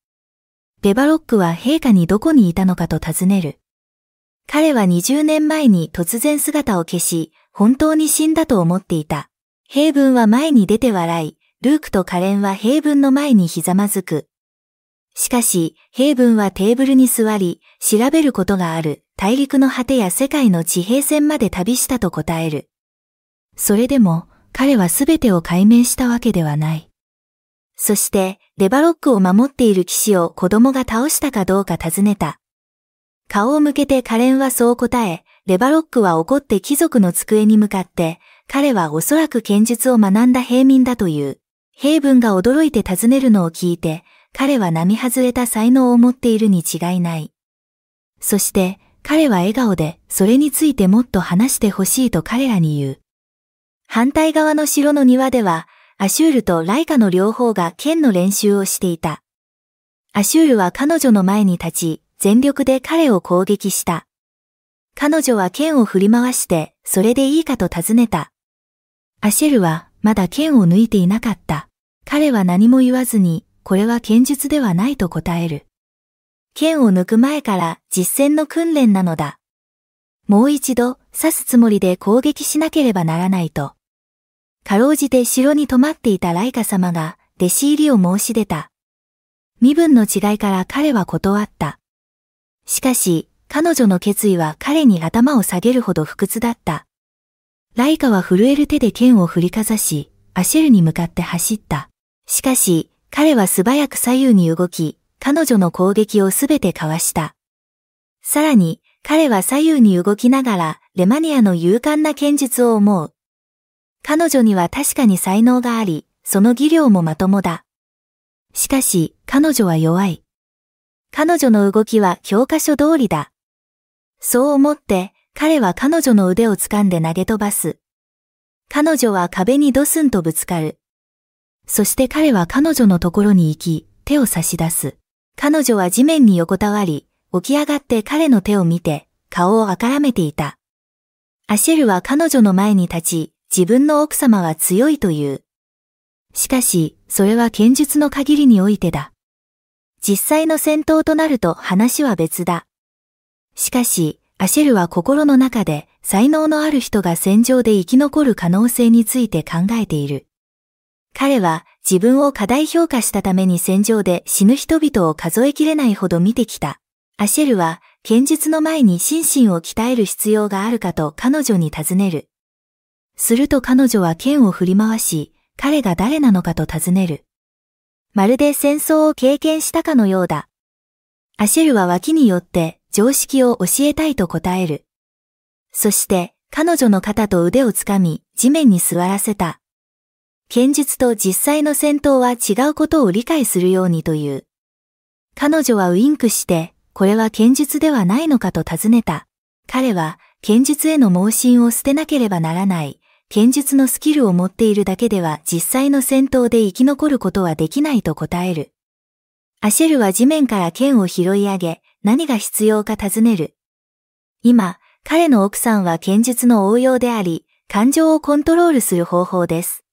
レバロックは陛下にどこにいたのかと尋ねる。彼は20年前に突然姿を消し、本当に死んだと思っていた。平文は前に出て笑い、ルークとカレンは平文の前にひざまずく。しかし、平文はテーブルに座り、調べることがある、大陸の果てや世界の地平線まで旅したと答える。それでも、彼は全てを解明したわけではない。そして、デバロックを守っている騎士を子供が倒したかどうか尋ねた。顔を向けてカレンはそう答え、デバロックは怒って貴族の机に向かって、彼はおそらく剣術を学んだ平民だという。平文が驚いて尋ねるのを聞いて、彼は並外れた才能を持っているに違いない。そして、彼は笑顔で、それについてもっと話してほしいと彼らに言う。反対側の城の庭では、アシュールとライカの両方が剣の練習をしていた。アシュールは彼女の前に立ち、全力で彼を攻撃した。彼女は剣を振り回して、それでいいかと尋ねた。アシェルはまだ剣を抜いていなかった。彼は何も言わずに、これは剣術ではないと答える。剣を抜く前から実践の訓練なのだ。もう一度刺すつもりで攻撃しなければならないと。かろうじて城に泊まっていたライカ様が弟子入りを申し出た。身分の違いから彼は断った。しかし、彼女の決意は彼に頭を下げるほど不屈だった。ライカは震える手で剣を振りかざし、アシェルに向かって走った。しかし、彼は素早く左右に動き、彼女の攻撃をすべてかわした。さらに、彼は左右に動きながら、レマニアの勇敢な剣術を思う。彼女には確かに才能があり、その技量もまともだ。しかし、彼女は弱い。彼女の動きは教科書通りだ。そう思って、彼は彼女の腕を掴んで投げ飛ばす。彼女は壁にドスンとぶつかる。そして彼は彼女のところに行き、手を差し出す。彼女は地面に横たわり、起き上がって彼の手を見て、顔をあからめていた。アシェルは彼女の前に立ち、自分の奥様は強いという。しかし、それは剣術の限りにおいてだ。実際の戦闘となると話は別だ。しかし、アシェルは心の中で才能のある人が戦場で生き残る可能性について考えている。彼は自分を過大評価したために戦場で死ぬ人々を数えきれないほど見てきた。アシェルは剣術の前に心身を鍛える必要があるかと彼女に尋ねる。すると彼女は剣を振り回し、彼が誰なのかと尋ねる。まるで戦争を経験したかのようだ。アシェルは脇によって常識を教えたいと答える。そして彼女の肩と腕をつかみ地面に座らせた。剣術と実際の戦闘は違うことを理解するようにという。彼女はウインクして、これは剣術ではないのかと尋ねた。彼は、剣術への盲信を捨てなければならない。剣術のスキルを持っているだけでは実際の戦闘で生き残ることはできないと答える。アシェルは地面から剣を拾い上げ、何が必要か尋ねる。今、彼の奥さんは剣術の応用であり、感情をコントロールする方法です。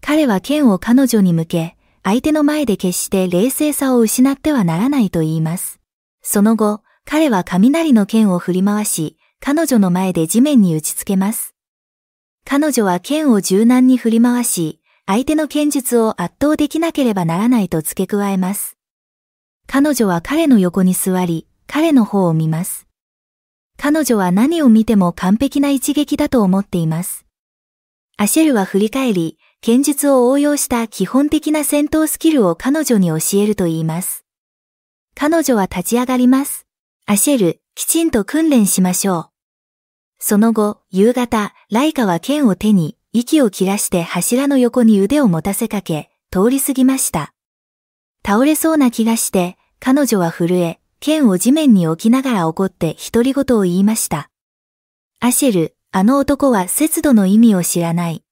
彼は剣を彼女に向け、相手の前で決して冷静さを失ってはならないと言います。その後、彼は雷の剣を振り回し、彼女の前で地面に打ちつけます。彼女は剣を柔軟に振り回し、相手の剣術を圧倒できなければならないと付け加えます。彼女は彼の横に座り、彼の方を見ます。彼女は何を見ても完璧な一撃だと思っています。アシェルは振り返り、剣術を応用した基本的な戦闘スキルを彼女に教えると言います。彼女は立ち上がります。アシェル、きちんと訓練しましょう。その後、夕方、ライカは剣を手に、息を切らして柱の横に腕を持たせかけ、通り過ぎました。倒れそうな気がして、彼女は震え、剣を地面に置きながら怒って独り言を言いました。アシェル、あの男は節度の意味を知らない。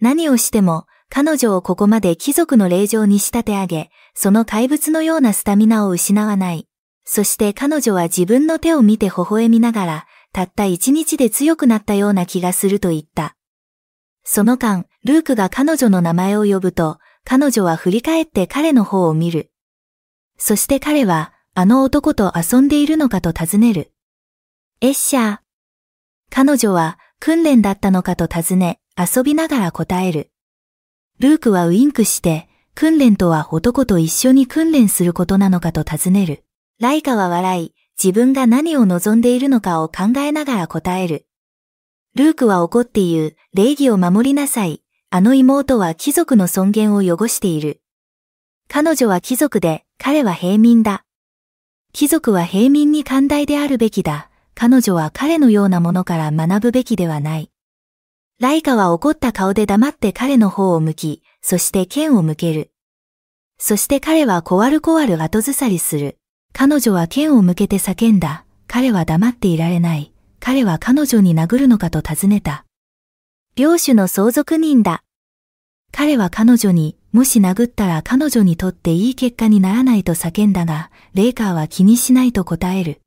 何をしても、彼女をここまで貴族の霊場に仕立て上げ、その怪物のようなスタミナを失わない。そして彼女は自分の手を見て微笑みながら、たった一日で強くなったような気がすると言った。その間、ルークが彼女の名前を呼ぶと、彼女は振り返って彼の方を見る。そして彼は、あの男と遊んでいるのかと尋ねる。エッシャー。彼女は、訓練だったのかと尋ね、遊びながら答える。ルークはウインクして、訓練とは男と一緒に訓練することなのかと尋ねる。ライカは笑い、自分が何を望んでいるのかを考えながら答える。ルークは怒って言う、礼儀を守りなさい、あの妹は貴族の尊厳を汚している。彼女は貴族で、彼は平民だ。貴族は平民に寛大であるべきだ。彼女は彼のようなものから学ぶべきではない。ライカは怒った顔で黙って彼の方を向き、そして剣を向ける。そして彼はこわるこわる後ずさりする。彼女は剣を向けて叫んだ。彼は黙っていられない。彼は彼女に殴るのかと尋ねた。領主の相続人だ。彼は彼女に、もし殴ったら彼女にとっていい結果にならないと叫んだが、レイカーは気にしないと答える。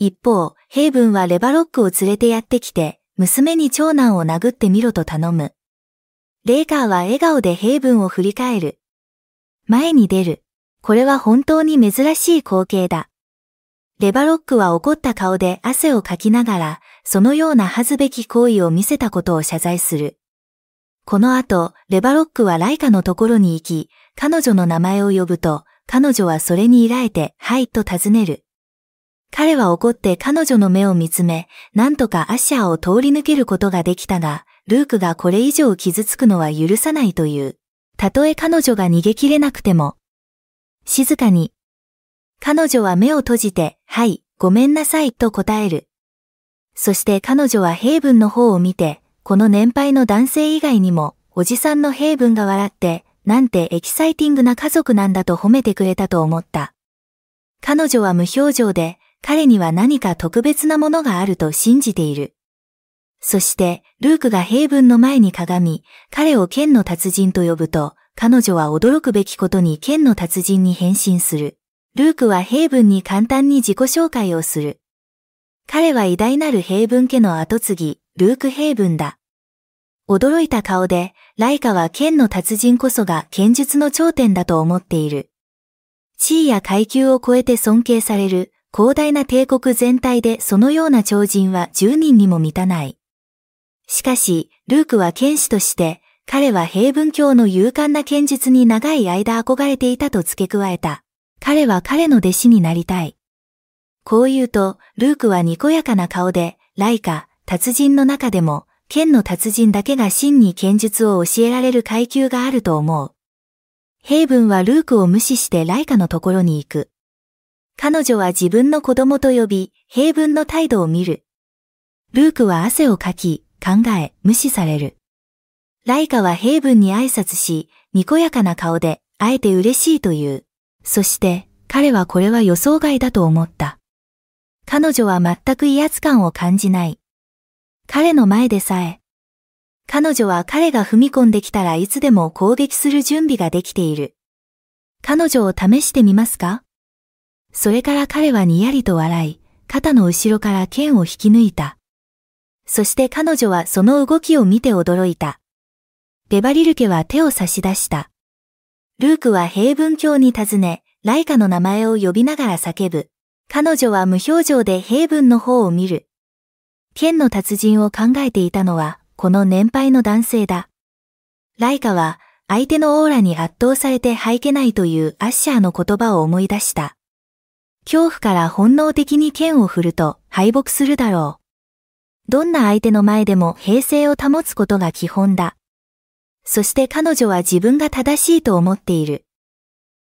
一方、ヘイブンはレバロックを連れてやってきて、娘に長男を殴ってみろと頼む。レイカーは笑顔でヘイブンを振り返る。前に出る。これは本当に珍しい光景だ。レバロックは怒った顔で汗をかきながら、そのような恥ずべき行為を見せたことを謝罪する。この後、レバロックはライカのところに行き、彼女の名前を呼ぶと、彼女はそれに依頼えて、はいと尋ねる。彼は怒って彼女の目を見つめ、なんとかアッシャーを通り抜けることができたが、ルークがこれ以上傷つくのは許さないという。たとえ彼女が逃げ切れなくても。静かに。彼女は目を閉じて、はい、ごめんなさいと答える。そして彼女はヘイブンの方を見て、この年配の男性以外にも、おじさんのヘイブンが笑って、なんてエキサイティングな家族なんだと褒めてくれたと思った。彼女は無表情で、彼には何か特別なものがあると信じている。そして、ルークがヘイブンの前に鏡、彼を剣の達人と呼ぶと、彼女は驚くべきことに剣の達人に変身する。ルークはヘイブンに簡単に自己紹介をする。彼は偉大なる平文家の後継ぎ、ルーク平文だ。驚いた顔で、ライカは剣の達人こそが剣術の頂点だと思っている。地位や階級を超えて尊敬される、広大な帝国全体でそのような超人は10人にも満たない。しかし、ルークは剣士として、彼は平文教の勇敢な剣術に長い間憧れていたと付け加えた。彼は彼の弟子になりたい。こう言うと、ルークはにこやかな顔で、ライカ、達人の中でも、剣の達人だけが真に剣術を教えられる階級があると思う。ヘイブンはルークを無視してライカのところに行く。彼女は自分の子供と呼び、ヘイブンの態度を見る。ルークは汗をかき、考え、無視される。ライカはヘイブンに挨拶し、にこやかな顔で、あえて嬉しいという。そして、彼はこれは予想外だと思った。彼女は全く威圧感を感じない。彼の前でさえ。彼女は彼が踏み込んできたらいつでも攻撃する準備ができている。彼女を試してみますかそれから彼はにやりと笑い、肩の後ろから剣を引き抜いた。そして彼女はその動きを見て驚いた。デバリル家は手を差し出した。ルークは平文教に尋ね、ライカの名前を呼びながら叫ぶ。彼女は無表情で平文の方を見る。剣の達人を考えていたのは、この年配の男性だ。ライカは、相手のオーラに圧倒されてはいけないというアッシャーの言葉を思い出した。恐怖から本能的に剣を振ると敗北するだろう。どんな相手の前でも平静を保つことが基本だ。そして彼女は自分が正しいと思っている。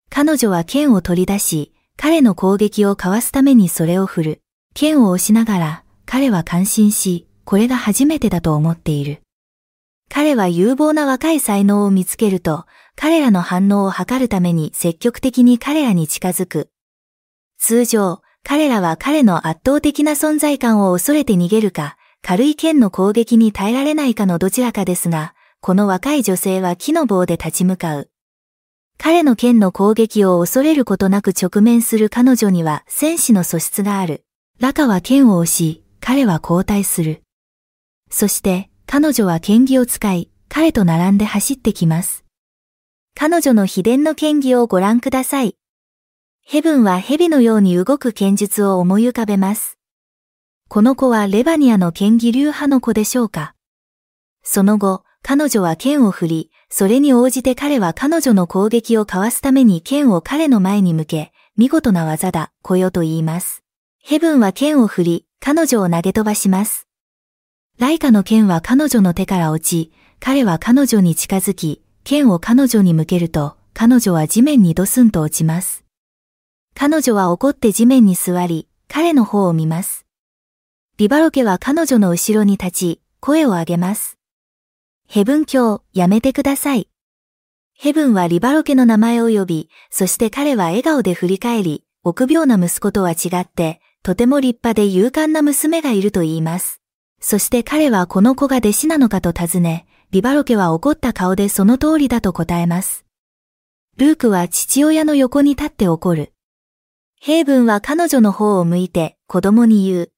彼女は剣を取り出し、彼の攻撃をかわすためにそれを振る。剣を押しながら、彼は感心し、これが初めてだと思っている。彼は有望な若い才能を見つけると、彼らの反応を測るために積極的に彼らに近づく。通常、彼らは彼の圧倒的な存在感を恐れて逃げるか、軽い剣の攻撃に耐えられないかのどちらかですが、この若い女性は木の棒で立ち向かう。彼の剣の攻撃を恐れることなく直面する彼女には戦士の素質がある。ラカは剣を押し、彼は交代する。そして彼女は剣技を使い、彼と並んで走ってきます。彼女の秘伝の剣技をご覧ください。ヘブンは蛇のように動く剣術を思い浮かべます。この子はレバニアの剣技流派の子でしょうか。その後、彼女は剣を振り、それに応じて彼は彼女の攻撃をかわすために剣を彼の前に向け、見事な技だ、こよと言います。ヘブンは剣を振り、彼女を投げ飛ばします。ライカの剣は彼女の手から落ち、彼は彼女に近づき、剣を彼女に向けると、彼女は地面にドスンと落ちます。彼女は怒って地面に座り、彼の方を見ます。ビバロケは彼女の後ろに立ち、声を上げます。ヘブン教、やめてください。ヘブンはリバロケの名前を呼び、そして彼は笑顔で振り返り、臆病な息子とは違って、とても立派で勇敢な娘がいると言います。そして彼はこの子が弟子なのかと尋ね、リバロケは怒った顔でその通りだと答えます。ルークは父親の横に立って怒る。ヘブンは彼女の方を向いて子供に言う。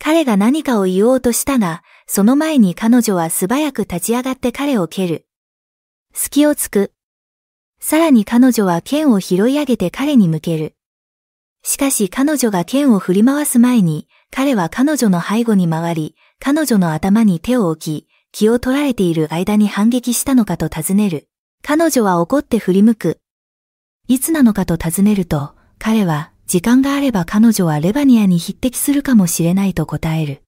彼が何かを言おうとしたが、その前に彼女は素早く立ち上がって彼を蹴る。隙をつく。さらに彼女は剣を拾い上げて彼に向ける。しかし彼女が剣を振り回す前に、彼は彼女の背後に回り、彼女の頭に手を置き、気を取られている間に反撃したのかと尋ねる。彼女は怒って振り向く。いつなのかと尋ねると、彼は、時間があれば彼女はレバニアに匹敵するかもしれないと答える。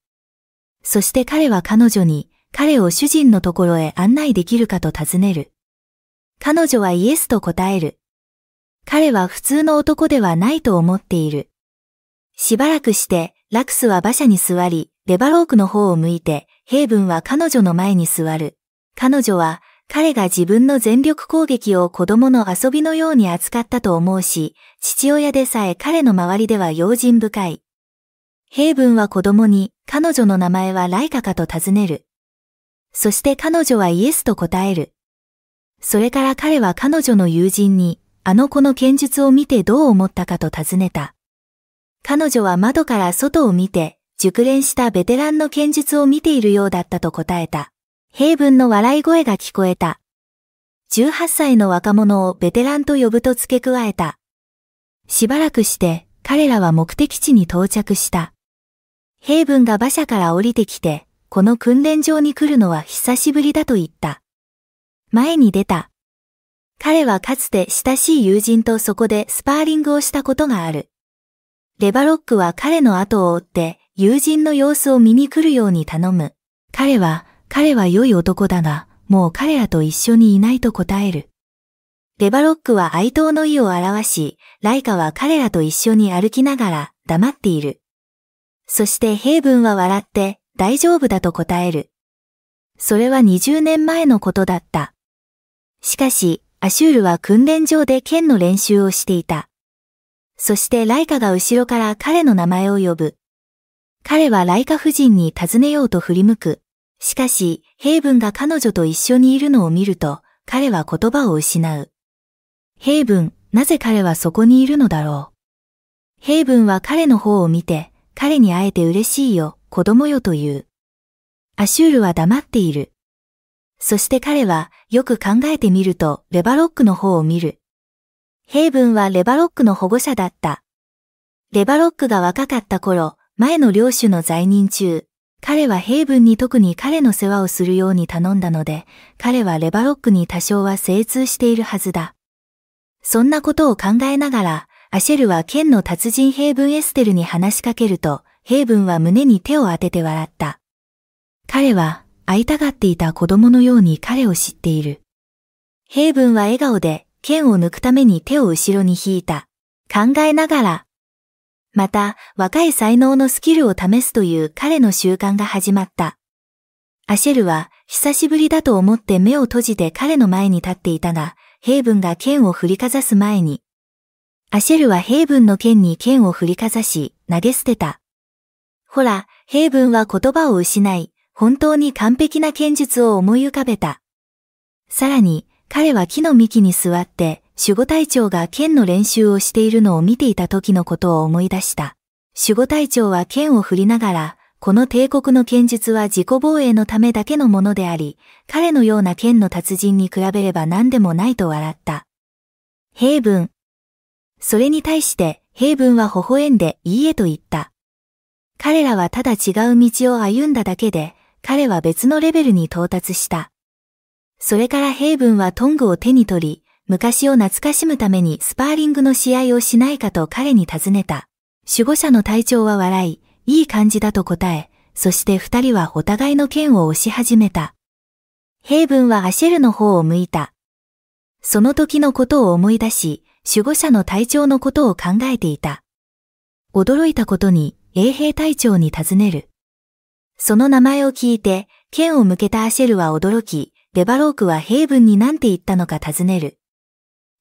そして彼は彼女に、彼を主人のところへ案内できるかと尋ねる。彼女はイエスと答える。彼は普通の男ではないと思っている。しばらくして、ラクスは馬車に座り、レバロークの方を向いて、ヘイブンは彼女の前に座る。彼女は、彼が自分の全力攻撃を子供の遊びのように扱ったと思うし、父親でさえ彼の周りでは用心深い。ヘイブンは子供に彼女の名前はライカかと尋ねる。そして彼女はイエスと答える。それから彼は彼女の友人にあの子の剣術を見てどう思ったかと尋ねた。彼女は窓から外を見て熟練したベテランの剣術を見ているようだったと答えた。ヘイブンの笑い声が聞こえた。18歳の若者をベテランと呼ぶと付け加えた。しばらくして彼らは目的地に到着した。兵ンが馬車から降りてきて、この訓練場に来るのは久しぶりだと言った。前に出た。彼はかつて親しい友人とそこでスパーリングをしたことがある。レバロックは彼の後を追って友人の様子を見に来るように頼む。彼は、彼は良い男だが、もう彼らと一緒にいないと答える。レバロックは哀悼の意を表し、ライカは彼らと一緒に歩きながら黙っている。そしてヘイブンは笑って大丈夫だと答える。それは20年前のことだった。しかし、アシュールは訓練場で剣の練習をしていた。そしてライカが後ろから彼の名前を呼ぶ。彼はライカ夫人に尋ねようと振り向く。しかし、ヘイブンが彼女と一緒にいるのを見ると、彼は言葉を失う。ヘイブン、なぜ彼はそこにいるのだろう。ヘイブンは彼の方を見て、彼に会えて嬉しいよ、子供よと言う。アシュールは黙っている。そして彼は、よく考えてみると、レバロックの方を見る。ヘイブンはレバロックの保護者だった。レバロックが若かった頃、前の領主の在任中、彼はヘイブンに特に彼の世話をするように頼んだので、彼はレバロックに多少は精通しているはずだ。そんなことを考えながら、アシェルは剣の達人ヘイブン・エステルに話しかけると、ヘイブンは胸に手を当てて笑った。彼は、会いたがっていた子供のように彼を知っている。ヘイブンは笑顔で、剣を抜くために手を後ろに引いた。考えながら。また、若い才能のスキルを試すという彼の習慣が始まった。アシェルは、久しぶりだと思って目を閉じて彼の前に立っていたが、ヘイブンが剣を振りかざす前に、アシェルはヘイブンの剣に剣を振りかざし、投げ捨てた。ほら、ヘイブンは言葉を失い、本当に完璧な剣術を思い浮かべた。さらに、彼は木の幹に座って、守護隊長が剣の練習をしているのを見ていた時のことを思い出した。守護隊長は剣を振りながら、この帝国の剣術は自己防衛のためだけのものであり、彼のような剣の達人に比べれば何でもないと笑った。ヘイブン、それに対して平文は微笑んでいいえと言った。彼らはただ違う道を歩んだだけで、彼は別のレベルに到達した。それから平文はトングを手に取り、昔を懐かしむためにスパーリングの試合をしないかと彼に尋ねた。守護者の隊長は笑い、いい感じだと答え、そして二人はお互いの剣を押し始めた。平文はアシェルの方を向いた。その時のことを思い出し、守護者の隊長のことを考えていた。驚いたことに衛兵隊長に尋ねる。その名前を聞いて、剣を向けたアシェルは驚き、ベバロークはヘイブンに何て言ったのか尋ねる。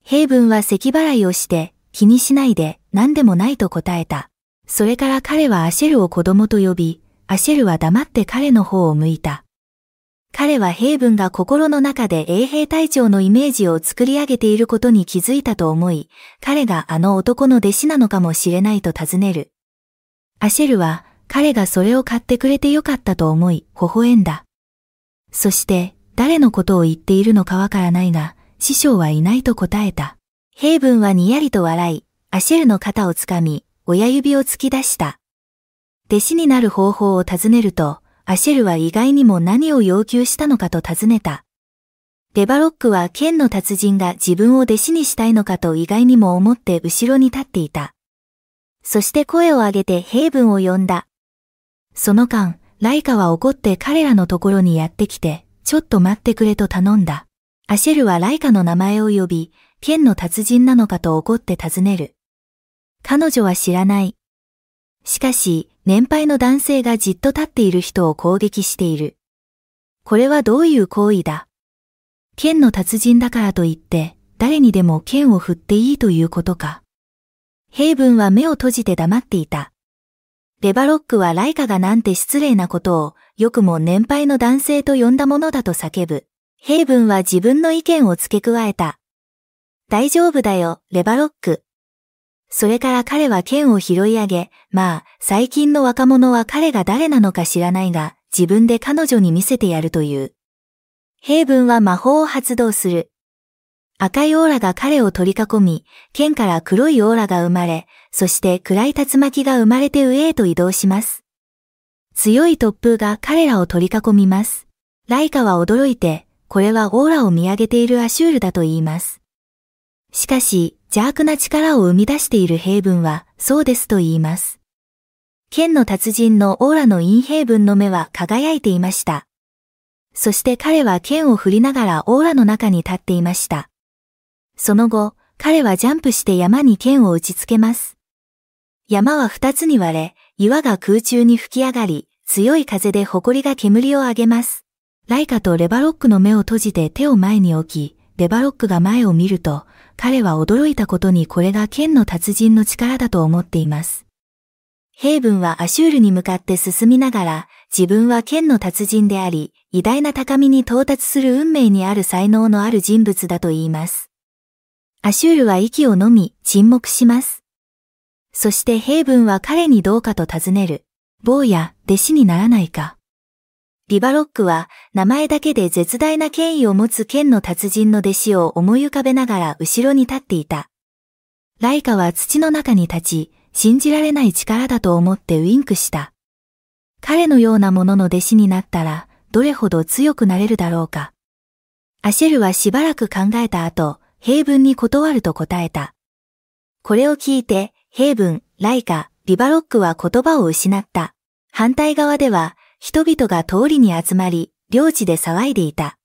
ヘイブンは咳払いをして、気にしないで何でもないと答えた。それから彼はアシェルを子供と呼び、アシェルは黙って彼の方を向いた。彼はブ文が心の中で衛兵隊長のイメージを作り上げていることに気づいたと思い、彼があの男の弟子なのかもしれないと尋ねる。アシェルは彼がそれを買ってくれてよかったと思い、微笑んだ。そして誰のことを言っているのかわからないが、師匠はいないと答えた。ブ文はにやりと笑い、アシェルの肩をつかみ、親指を突き出した。弟子になる方法を尋ねると、アシェルは意外にも何を要求したのかと尋ねた。デバロックは剣の達人が自分を弟子にしたいのかと意外にも思って後ろに立っていた。そして声を上げてヘイブンを呼んだ。その間、ライカは怒って彼らのところにやってきて、ちょっと待ってくれと頼んだ。アシェルはライカの名前を呼び、剣の達人なのかと怒って尋ねる。彼女は知らない。しかし、年配の男性がじっと立っている人を攻撃している。これはどういう行為だ剣の達人だからといって、誰にでも剣を振っていいということか。ヘイブンは目を閉じて黙っていた。レバロックはライカがなんて失礼なことを、よくも年配の男性と呼んだものだと叫ぶ。ヘイブンは自分の意見を付け加えた。大丈夫だよ、レバロック。それから彼は剣を拾い上げ、まあ、最近の若者は彼が誰なのか知らないが、自分で彼女に見せてやるという。平文は魔法を発動する。赤いオーラが彼を取り囲み、剣から黒いオーラが生まれ、そして暗い竜巻が生まれて上へと移動します。強い突風が彼らを取り囲みます。ライカは驚いて、これはオーラを見上げているアシュールだと言います。しかし、邪悪な力を生み出している平文はそうですと言います。剣の達人のオーラの陰平文の目は輝いていました。そして彼は剣を振りながらオーラの中に立っていました。その後、彼はジャンプして山に剣を打ちつけます。山は二つに割れ、岩が空中に吹き上がり、強い風で埃が煙を上げます。ライカとレバロックの目を閉じて手を前に置き、レバロックが前を見ると、彼は驚いたことにこれが剣の達人の力だと思っています。ヘイブンはアシュールに向かって進みながら、自分は剣の達人であり、偉大な高みに到達する運命にある才能のある人物だと言います。アシュールは息をのみ、沈黙します。そしてヘイブンは彼にどうかと尋ねる。坊や、弟子にならないか。ビバロックは名前だけで絶大な権威を持つ剣の達人の弟子を思い浮かべながら後ろに立っていた。ライカは土の中に立ち、信じられない力だと思ってウィンクした。彼のようなものの弟子になったら、どれほど強くなれるだろうか。アシェルはしばらく考えた後、平文に断ると答えた。これを聞いて、平文、ライカ、ビバロックは言葉を失った。反対側では、人々が通りに集まり、領地で騒いでいた。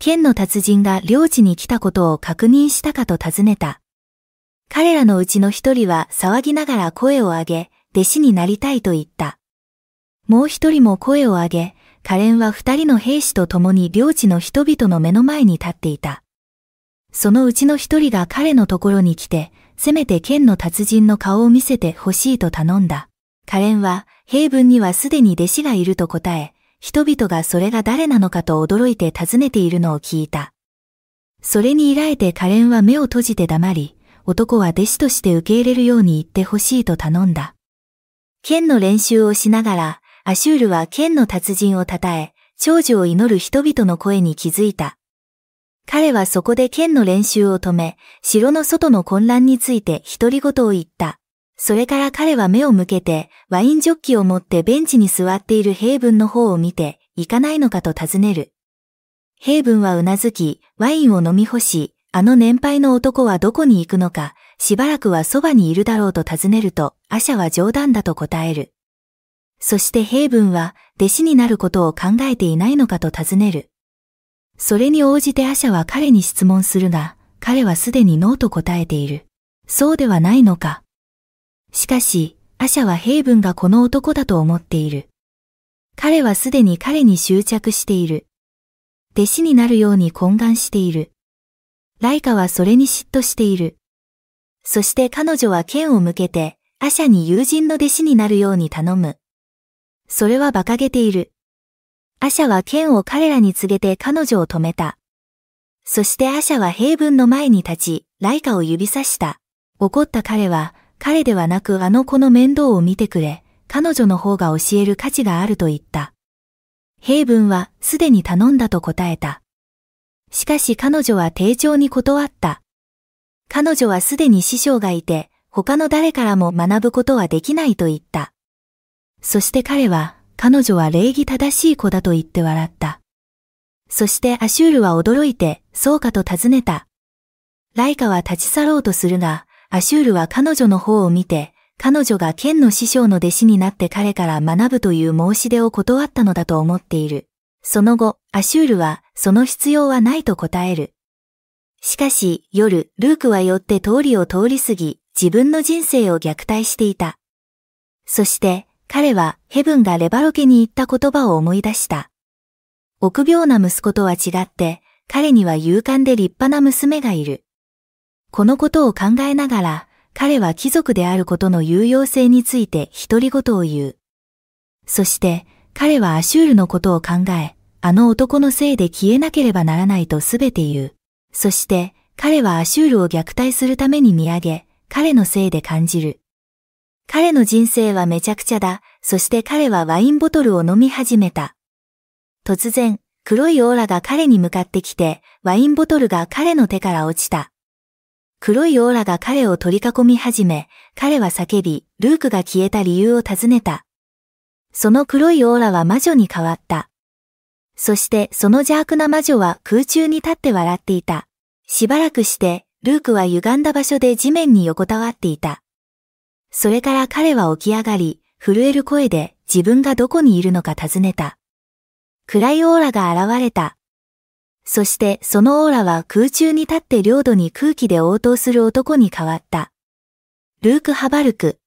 剣の達人が領地に来たことを確認したかと尋ねた。彼らのうちの一人は騒ぎながら声を上げ、弟子になりたいと言った。もう一人も声を上げ、可憐は二人の兵士と共に領地の人々の目の前に立っていた。そのうちの一人が彼のところに来て、せめて剣の達人の顔を見せて欲しいと頼んだ。カレンは、平文にはすでに弟子がいると答え、人々がそれが誰なのかと驚いて尋ねているのを聞いた。それに依頼てカレンは目を閉じて黙り、男は弟子として受け入れるように言ってほしいと頼んだ。剣の練習をしながら、アシュールは剣の達人を称え、長寿を祈る人々の声に気づいた。彼はそこで剣の練習を止め、城の外の混乱について独り言を言った。それから彼は目を向けて、ワインジョッキを持ってベンチに座っているヘイブンの方を見て、行かないのかと尋ねる。ヘイブンはうなずき、ワインを飲み干し、あの年配の男はどこに行くのか、しばらくはそばにいるだろうと尋ねると、アシャは冗談だと答える。そしてヘイブンは、弟子になることを考えていないのかと尋ねる。それに応じてアシャは彼に質問するが、彼はすでにノーと答えている。そうではないのかしかし、アシャはヘイブンがこの男だと思っている。彼はすでに彼に執着している。弟子になるように懇願している。ライカはそれに嫉妬している。そして彼女は剣を向けて、アシャに友人の弟子になるように頼む。それは馬鹿げている。アシャは剣を彼らに告げて彼女を止めた。そしてアシャは平文の前に立ち、ライカを指さした。怒った彼は、彼ではなくあの子の面倒を見てくれ、彼女の方が教える価値があると言った。ヘイブンはすでに頼んだと答えた。しかし彼女は丁重に断った。彼女はすでに師匠がいて、他の誰からも学ぶことはできないと言った。そして彼は、彼女は礼儀正しい子だと言って笑った。そしてアシュールは驚いて、そうかと尋ねた。ライカは立ち去ろうとするが、アシュールは彼女の方を見て、彼女が剣の師匠の弟子になって彼から学ぶという申し出を断ったのだと思っている。その後、アシュールは、その必要はないと答える。しかし、夜、ルークは寄って通りを通り過ぎ、自分の人生を虐待していた。そして、彼は、ヘブンがレバロケに言った言葉を思い出した。臆病な息子とは違って、彼には勇敢で立派な娘がいる。このことを考えながら、彼は貴族であることの有用性について独り言を言う。そして、彼はアシュールのことを考え、あの男のせいで消えなければならないとすべて言う。そして、彼はアシュールを虐待するために見上げ、彼のせいで感じる。彼の人生はめちゃくちゃだ。そして彼はワインボトルを飲み始めた。突然、黒いオーラが彼に向かってきて、ワインボトルが彼の手から落ちた。黒いオーラが彼を取り囲み始め、彼は叫び、ルークが消えた理由を尋ねた。その黒いオーラは魔女に変わった。そしてその邪悪な魔女は空中に立って笑っていた。しばらくして、ルークは歪んだ場所で地面に横たわっていた。それから彼は起き上がり、震える声で自分がどこにいるのか尋ねた。暗いオーラが現れた。そしてそのオーラは空中に立って領土に空気で応答する男に変わった。ルーク・ハバルク。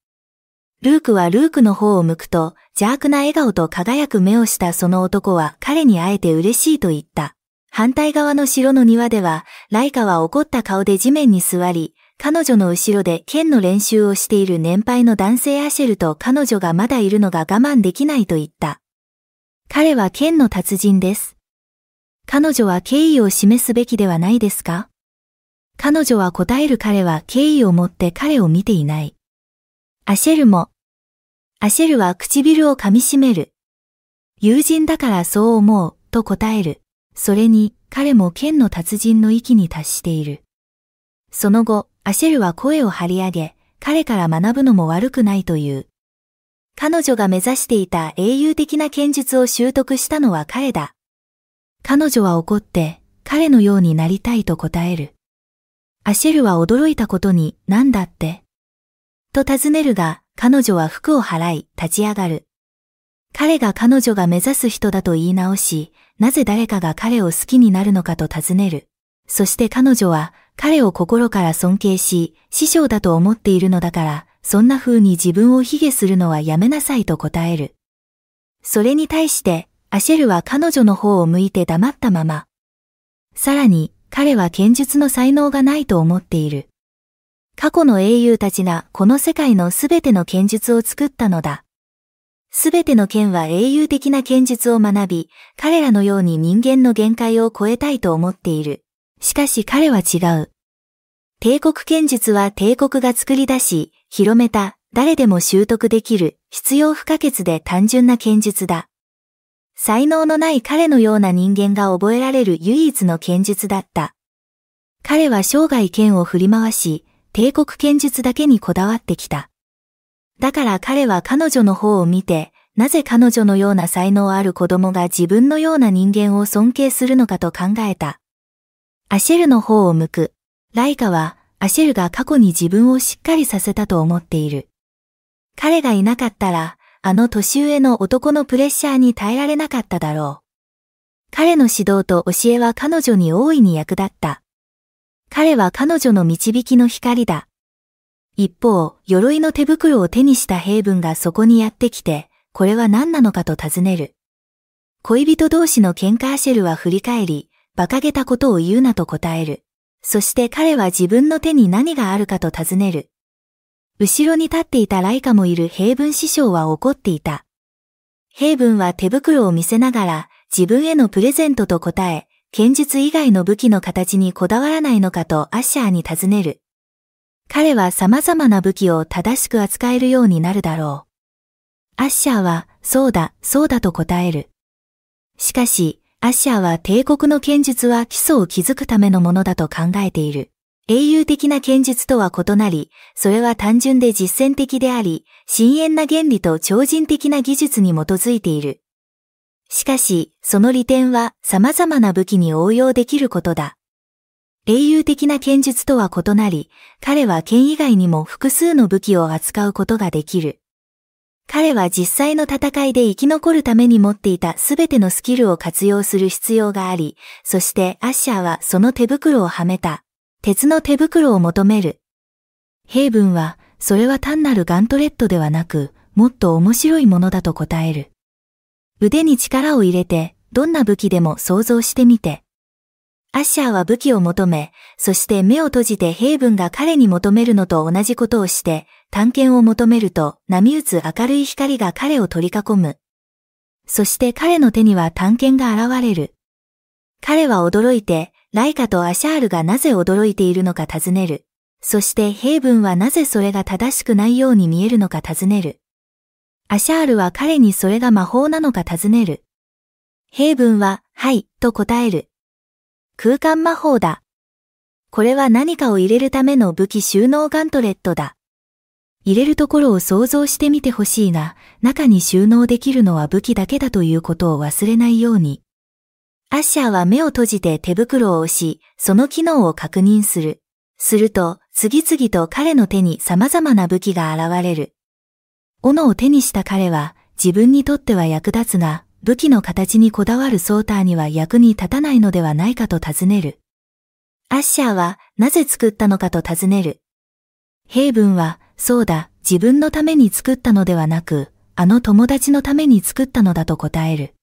ルークはルークの方を向くと、邪悪な笑顔と輝く目をしたその男は彼に会えて嬉しいと言った。反対側の城の庭では、ライカは怒った顔で地面に座り、彼女の後ろで剣の練習をしている年配の男性アシェルと彼女がまだいるのが我慢できないと言った。彼は剣の達人です。彼女は敬意を示すべきではないですか彼女は答える彼は敬意を持って彼を見ていない。アシェルも。アシェルは唇を噛みしめる。友人だからそう思う、と答える。それに、彼も剣の達人の域に達している。その後、アシェルは声を張り上げ、彼から学ぶのも悪くないという。彼女が目指していた英雄的な剣術を習得したのは彼だ。彼女は怒って彼のようになりたいと答える。アシェルは驚いたことに何だってと尋ねるが彼女は服を払い立ち上がる。彼が彼女が目指す人だと言い直し、なぜ誰かが彼を好きになるのかと尋ねる。そして彼女は彼を心から尊敬し、師匠だと思っているのだから、そんな風に自分を卑下するのはやめなさいと答える。それに対してアシェルは彼女の方を向いて黙ったまま。さらに、彼は剣術の才能がないと思っている。過去の英雄たちがこの世界のすべての剣術を作ったのだ。すべての剣は英雄的な剣術を学び、彼らのように人間の限界を超えたいと思っている。しかし彼は違う。帝国剣術は帝国が作り出し、広めた、誰でも習得できる、必要不可欠で単純な剣術だ。才能のない彼のような人間が覚えられる唯一の剣術だった。彼は生涯剣を振り回し、帝国剣術だけにこだわってきた。だから彼は彼女の方を見て、なぜ彼女のような才能ある子供が自分のような人間を尊敬するのかと考えた。アシェルの方を向く。ライカは、アシェルが過去に自分をしっかりさせたと思っている。彼がいなかったら、あの年上の男のプレッシャーに耐えられなかっただろう。彼の指導と教えは彼女に大いに役立った。彼は彼女の導きの光だ。一方、鎧の手袋を手にしたブ文がそこにやってきて、これは何なのかと尋ねる。恋人同士のケンカーシェルは振り返り、馬鹿げたことを言うなと答える。そして彼は自分の手に何があるかと尋ねる。後ろに立っていたライカもいる平文師匠は怒っていた。平文は手袋を見せながら自分へのプレゼントと答え、剣術以外の武器の形にこだわらないのかとアッシャーに尋ねる。彼は様々な武器を正しく扱えるようになるだろう。アッシャーは、そうだ、そうだと答える。しかし、アッシャーは帝国の剣術は基礎を築くためのものだと考えている。英雄的な剣術とは異なり、それは単純で実践的であり、深淵な原理と超人的な技術に基づいている。しかし、その利点は様々な武器に応用できることだ。英雄的な剣術とは異なり、彼は剣以外にも複数の武器を扱うことができる。彼は実際の戦いで生き残るために持っていた全てのスキルを活用する必要があり、そしてアッシャーはその手袋をはめた。鉄の手袋を求める。ヘイブンは、それは単なるガントレットではなく、もっと面白いものだと答える。腕に力を入れて、どんな武器でも想像してみて。アッシャーは武器を求め、そして目を閉じてヘイブンが彼に求めるのと同じことをして、探検を求めると波打つ明るい光が彼を取り囲む。そして彼の手には探検が現れる。彼は驚いて、ライカとアシャールがなぜ驚いているのか尋ねる。そしてヘイブンはなぜそれが正しくないように見えるのか尋ねる。アシャールは彼にそれが魔法なのか尋ねる。ヘイブンは、はい、と答える。空間魔法だ。これは何かを入れるための武器収納ガントレットだ。入れるところを想像してみてほしいが、中に収納できるのは武器だけだということを忘れないように。アッシャーは目を閉じて手袋を押し、その機能を確認する。すると、次々と彼の手に様々な武器が現れる。斧を手にした彼は、自分にとっては役立つが、武器の形にこだわるソーターには役に立たないのではないかと尋ねる。アッシャーは、なぜ作ったのかと尋ねる。ヘイブンは、そうだ、自分のために作ったのではなく、あの友達のために作ったのだと答える。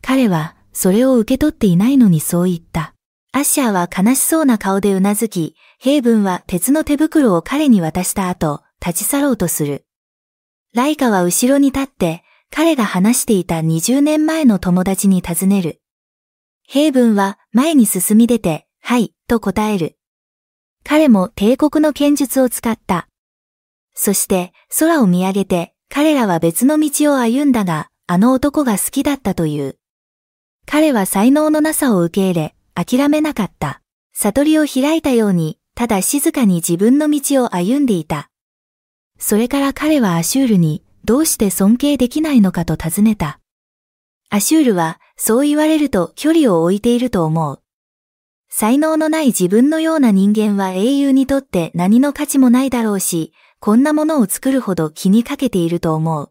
彼は、それを受け取っていないのにそう言った。アッシャーは悲しそうな顔でうなずき、ヘイブンは鉄の手袋を彼に渡した後、立ち去ろうとする。ライカは後ろに立って、彼が話していた20年前の友達に尋ねる。ヘイブンは前に進み出て、はい、と答える。彼も帝国の剣術を使った。そして空を見上げて彼らは別の道を歩んだが、あの男が好きだったという。彼は才能のなさを受け入れ、諦めなかった。悟りを開いたように、ただ静かに自分の道を歩んでいた。それから彼はアシュールに、どうして尊敬できないのかと尋ねた。アシュールは、そう言われると距離を置いていると思う。才能のない自分のような人間は英雄にとって何の価値もないだろうし、こんなものを作るほど気にかけていると思う。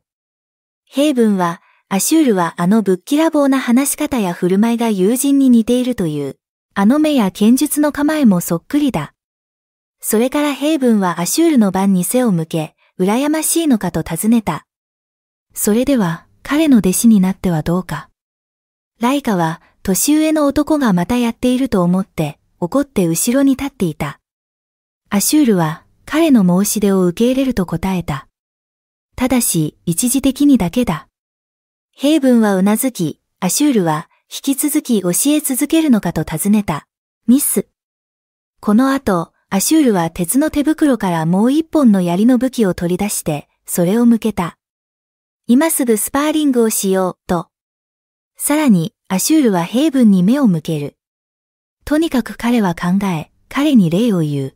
ヘイブンはアシュールはあのぶっきらぼうな話し方や振る舞いが友人に似ているという。あの目や剣術の構えもそっくりだ。それからヘイブンはアシュールの番に背を向け、羨ましいのかと尋ねた。それでは、彼の弟子になってはどうか。ライカは、年上の男がまたやっていると思って、怒って後ろに立っていた。アシュールは、彼の申し出を受け入れると答えた。ただし、一時的にだけだ。ヘイブンはうなずき、アシュールは引き続き教え続けるのかと尋ねた。ミス。この後、アシュールは鉄の手袋からもう一本の槍の武器を取り出して、それを向けた。今すぐスパーリングをしよう、と。さらに、アシュールはヘイブンに目を向ける。とにかく彼は考え、彼に礼を言う。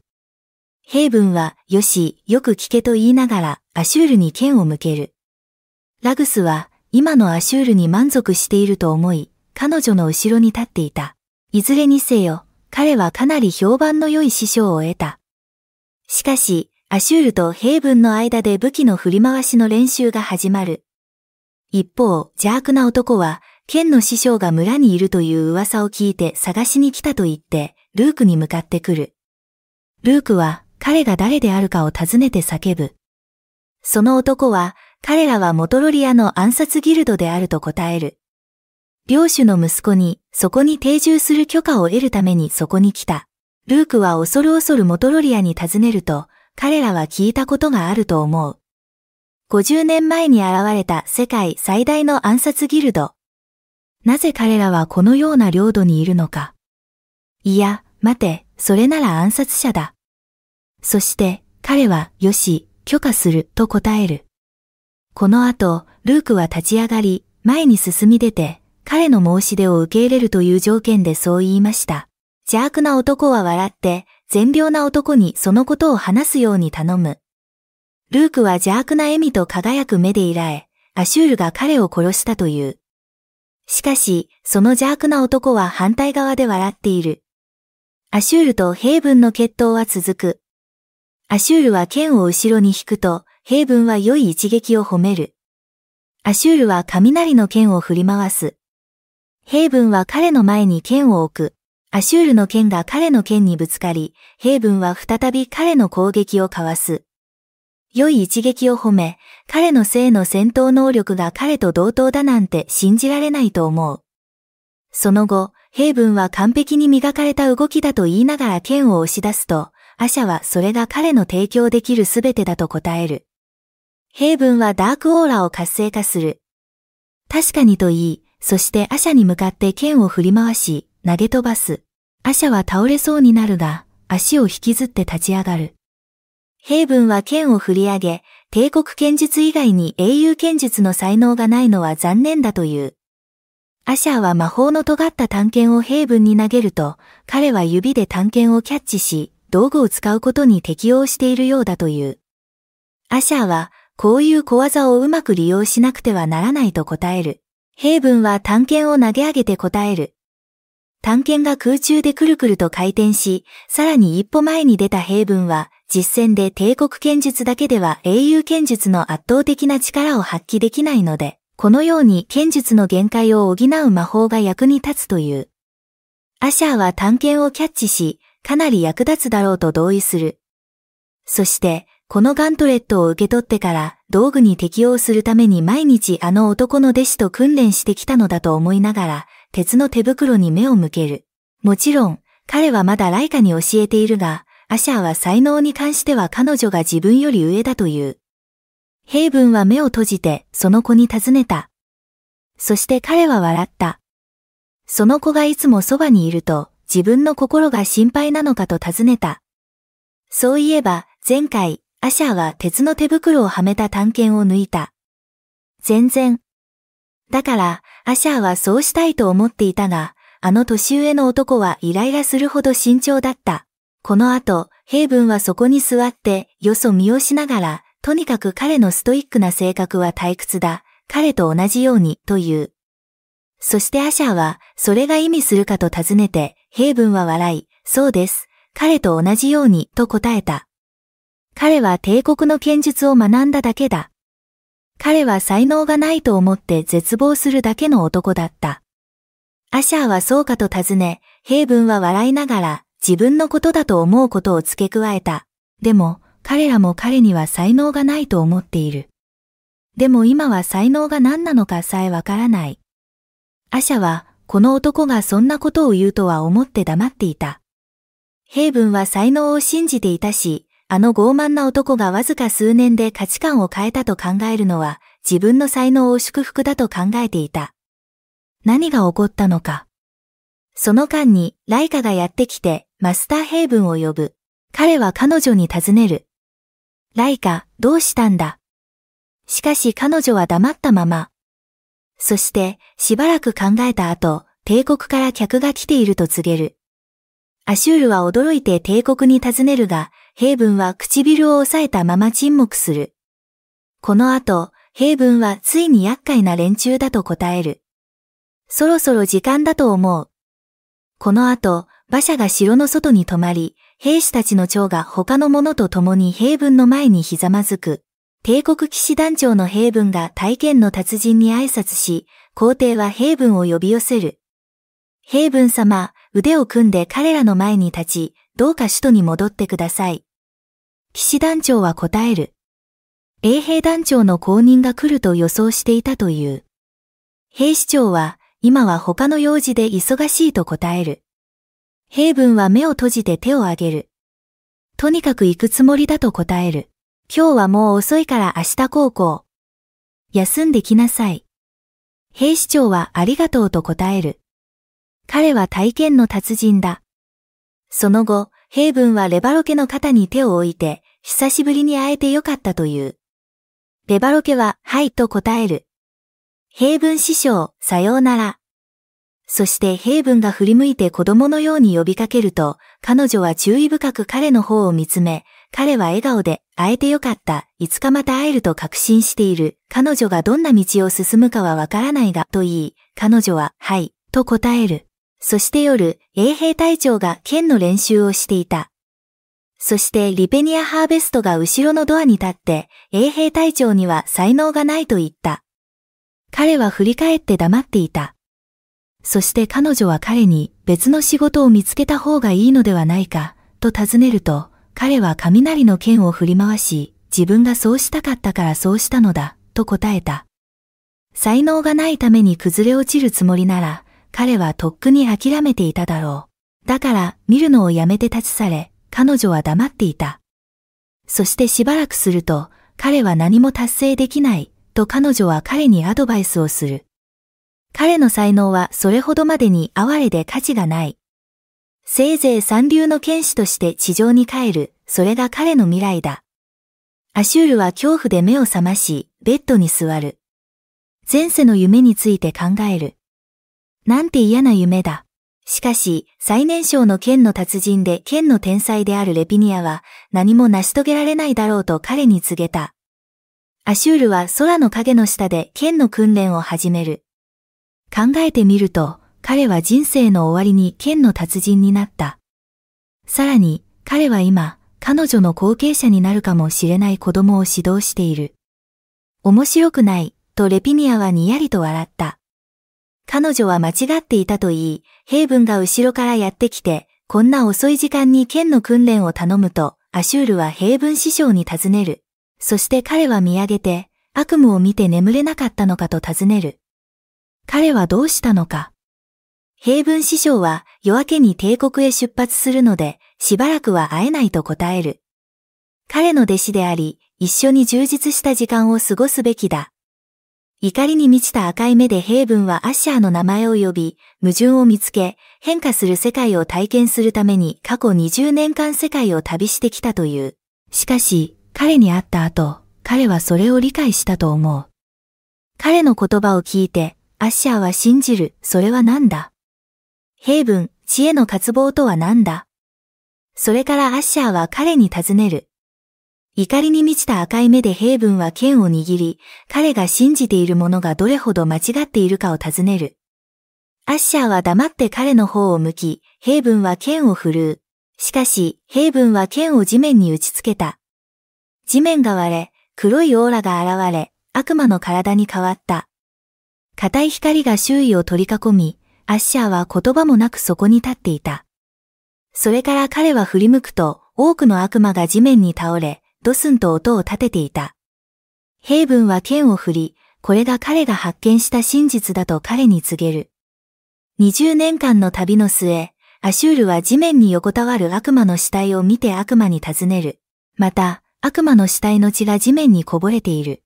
ヘイブンは、よし、よく聞けと言いながら、アシュールに剣を向ける。ラグスは、今のアシュールに満足していると思い、彼女の後ろに立っていた。いずれにせよ、彼はかなり評判の良い師匠を得た。しかし、アシュールとヘイブンの間で武器の振り回しの練習が始まる。一方、邪悪な男は、剣の師匠が村にいるという噂を聞いて探しに来たと言って、ルークに向かってくる。ルークは、彼が誰であるかを尋ねて叫ぶ。その男は、彼らはモトロリアの暗殺ギルドであると答える。領主の息子に、そこに定住する許可を得るためにそこに来た。ルークは恐る恐るモトロリアに尋ねると、彼らは聞いたことがあると思う。50年前に現れた世界最大の暗殺ギルド。なぜ彼らはこのような領土にいるのか。いや、待て、それなら暗殺者だ。そして、彼は、よし、許可する、と答える。この後、ルークは立ち上がり、前に進み出て、彼の申し出を受け入れるという条件でそう言いました。邪悪な男は笑って、善良な男にそのことを話すように頼む。ルークは邪悪な笑みと輝く目でいらえ、アシュールが彼を殺したという。しかし、その邪悪な男は反対側で笑っている。アシュールとヘイブンの決闘は続く。アシュールは剣を後ろに引くと、ブンは良い一撃を褒める。アシュールは雷の剣を振り回す。ブンは彼の前に剣を置く。アシュールの剣が彼の剣にぶつかり、ブンは再び彼の攻撃をかわす。良い一撃を褒め、彼の性の戦闘能力が彼と同等だなんて信じられないと思う。その後、ブンは完璧に磨かれた動きだと言いながら剣を押し出すと、アシャはそれが彼の提供できるすべてだと答える。ヘイブンはダークオーラを活性化する。確かにと言い、そしてアシャに向かって剣を振り回し、投げ飛ばす。アシャは倒れそうになるが、足を引きずって立ち上がる。ヘイブンは剣を振り上げ、帝国剣術以外に英雄剣術の才能がないのは残念だという。アシャーは魔法の尖った探検をヘイブンに投げると、彼は指で探検をキャッチし、道具を使うことに適応しているようだという。アシャーはこういう小技をうまく利用しなくてはならないと答える。平文は探検を投げ上げて答える。探検が空中でくるくると回転し、さらに一歩前に出た平文は、実戦で帝国剣術だけでは英雄剣術の圧倒的な力を発揮できないので、このように剣術の限界を補う魔法が役に立つという。アシャーは探検をキャッチし、かなり役立つだろうと同意する。そして、このガントレットを受け取ってから道具に適応するために毎日あの男の弟子と訓練してきたのだと思いながら、鉄の手袋に目を向ける。もちろん、彼はまだライカに教えているが、アシャーは才能に関しては彼女が自分より上だという。ヘイブンは目を閉じてその子に尋ねた。そして彼は笑った。その子がいつもそばにいると自分の心が心配なのかと尋ねた。そういえば前回アシャーは鉄の手袋をはめた探検を抜いた。全然。だから、アシャーはそうしたいと思っていたが、あの年上の男はイライラするほど慎重だった。この後、ヘイブンはそこに座って、よそ見をしながら、とにかく彼のストイックな性格は退屈だ。彼と同じように、という。そしてアシャーは、それが意味するかと尋ねて、ヘイブンは笑い、そうです。彼と同じように、と答えた。彼は帝国の剣術を学んだだけだ。彼は才能がないと思って絶望するだけの男だった。アシャーはそうかと尋ね、ヘイブンは笑いながら自分のことだと思うことを付け加えた。でも、彼らも彼には才能がないと思っている。でも今は才能が何なのかさえわからない。アシャは、この男がそんなことを言うとは思って黙っていた。ヘイブンは才能を信じていたし、あの傲慢な男がわずか数年で価値観を変えたと考えるのは、自分の才能を祝福だと考えていた。何が起こったのか。その間に、ライカがやってきて、マスターヘイブンを呼ぶ。彼は彼女に尋ねる。ライカ、どうしたんだしかし彼女は黙ったまま。そして、しばらく考えた後、帝国から客が来ていると告げる。アシュールは驚いて帝国に尋ねるが、ヘイブンは唇を押さえたまま沈黙する。この後、ヘイブンはついに厄介な連中だと答える。そろそろ時間だと思う。この後、馬車が城の外に止まり、兵士たちの長が他の者と共に兵文の前にひざまずく。帝国騎士団長の兵文が体験の達人に挨拶し、皇帝は兵文を呼び寄せる。兵文様、腕を組んで彼らの前に立ち、どうか首都に戻ってください。騎士団長は答える。衛兵団長の公認が来ると予想していたという。兵士長は、今は他の用事で忙しいと答える。兵文は目を閉じて手を挙げる。とにかく行くつもりだと答える。今日はもう遅いから明日高校。休んできなさい。兵士長はありがとうと答える。彼は体験の達人だ。その後、ヘイブンはレバロケの肩に手を置いて、久しぶりに会えてよかったという。レバロケは、はいと答える。ヘイブン師匠、さようなら。そしてヘイブンが振り向いて子供のように呼びかけると、彼女は注意深く彼の方を見つめ、彼は笑顔で、会えてよかった、いつかまた会えると確信している、彼女がどんな道を進むかはわからないが、と言い、彼女は、はい、と答える。そして夜、衛兵隊長が剣の練習をしていた。そしてリペニア・ハーベストが後ろのドアに立って、衛兵隊長には才能がないと言った。彼は振り返って黙っていた。そして彼女は彼に別の仕事を見つけた方がいいのではないか、と尋ねると、彼は雷の剣を振り回し、自分がそうしたかったからそうしたのだ、と答えた。才能がないために崩れ落ちるつもりなら、彼はとっくに諦めていただろう。だから見るのをやめて立ち去れ、彼女は黙っていた。そしてしばらくすると、彼は何も達成できない、と彼女は彼にアドバイスをする。彼の才能はそれほどまでに哀れで価値がない。せいぜい三流の剣士として地上に帰る、それが彼の未来だ。アシュールは恐怖で目を覚まし、ベッドに座る。前世の夢について考える。なんて嫌な夢だ。しかし、最年少の剣の達人で剣の天才であるレピニアは何も成し遂げられないだろうと彼に告げた。アシュールは空の影の下で剣の訓練を始める。考えてみると、彼は人生の終わりに剣の達人になった。さらに、彼は今、彼女の後継者になるかもしれない子供を指導している。面白くない、とレピニアはにやりと笑った。彼女は間違っていたと言い、兵文が後ろからやってきて、こんな遅い時間に剣の訓練を頼むと、アシュールは兵文師匠に尋ねる。そして彼は見上げて、悪夢を見て眠れなかったのかと尋ねる。彼はどうしたのか。平文師匠は夜明けに帝国へ出発するので、しばらくは会えないと答える。彼の弟子であり、一緒に充実した時間を過ごすべきだ、怒りに満ちた赤い目でヘイブンはアッシャーの名前を呼び、矛盾を見つけ、変化する世界を体験するために過去20年間世界を旅してきたという。しかし、彼に会った後、彼はそれを理解したと思う。彼の言葉を聞いて、アッシャーは信じる、それは何だヘイブン、知恵の渇望とは何だそれからアッシャーは彼に尋ねる。怒りに満ちた赤い目でヘブンは剣を握り、彼が信じているものがどれほど間違っているかを尋ねる。アッシャーは黙って彼の方を向き、ヘブンは剣を振るう。しかし、ヘブンは剣を地面に打ちつけた。地面が割れ、黒いオーラが現れ、悪魔の体に変わった。硬い光が周囲を取り囲み、アッシャーは言葉もなくそこに立っていた。それから彼は振り向くと、多くの悪魔が地面に倒れ、ドスンと音を立てていた。ヘイブンは剣を振り、これが彼が発見した真実だと彼に告げる。20年間の旅の末、アシュールは地面に横たわる悪魔の死体を見て悪魔に尋ねる。また、悪魔の死体の血が地面にこぼれている。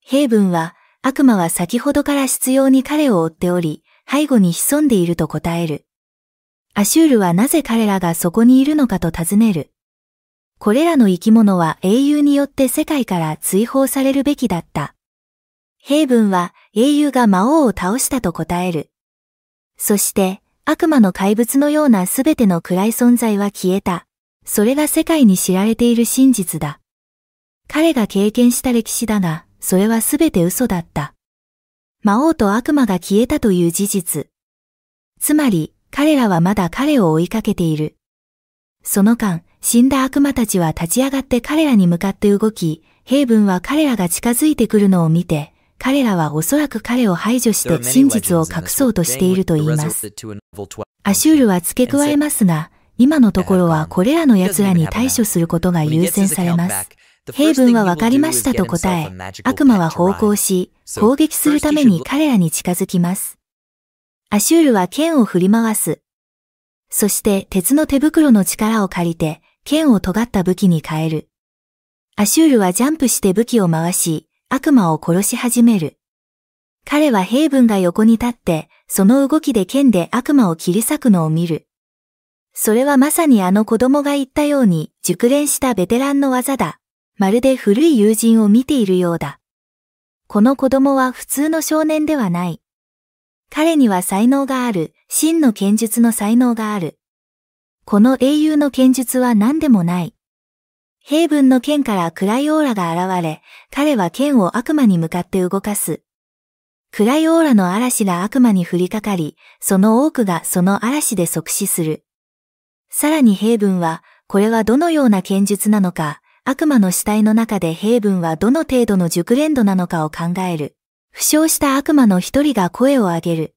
ヘイブンは、悪魔は先ほどから執拗に彼を追っており、背後に潜んでいると答える。アシュールはなぜ彼らがそこにいるのかと尋ねる。これらの生き物は英雄によって世界から追放されるべきだった。ヘブンは英雄が魔王を倒したと答える。そして悪魔の怪物のような全ての暗い存在は消えた。それが世界に知られている真実だ。彼が経験した歴史だが、それは全て嘘だった。魔王と悪魔が消えたという事実。つまり、彼らはまだ彼を追いかけている。その間、死んだ悪魔たちは立ち上がって彼らに向かって動き、ヘイブンは彼らが近づいてくるのを見て、彼らはおそらく彼を排除して真実を隠そうとしていると言います。アシュールは付け加えますが、今のところはこれらの奴らに対処することが優先されます。ヘイブンはわかりましたと答え、悪魔は方向し、攻撃するために彼らに近づきます。アシュールは剣を振り回す。そして鉄の手袋の力を借りて、剣を尖った武器に変える。アシュールはジャンプして武器を回し、悪魔を殺し始める。彼はヘイブンが横に立って、その動きで剣で悪魔を切り裂くのを見る。それはまさにあの子供が言ったように熟練したベテランの技だ。まるで古い友人を見ているようだ。この子供は普通の少年ではない。彼には才能がある、真の剣術の才能がある。この英雄の剣術は何でもない。ヘブンの剣から暗いオーラが現れ、彼は剣を悪魔に向かって動かす。暗いオーラの嵐が悪魔に降りかかり、その多くがその嵐で即死する。さらにヘブンは、これはどのような剣術なのか、悪魔の死体の中でヘブンはどの程度の熟練度なのかを考える。負傷した悪魔の一人が声を上げる。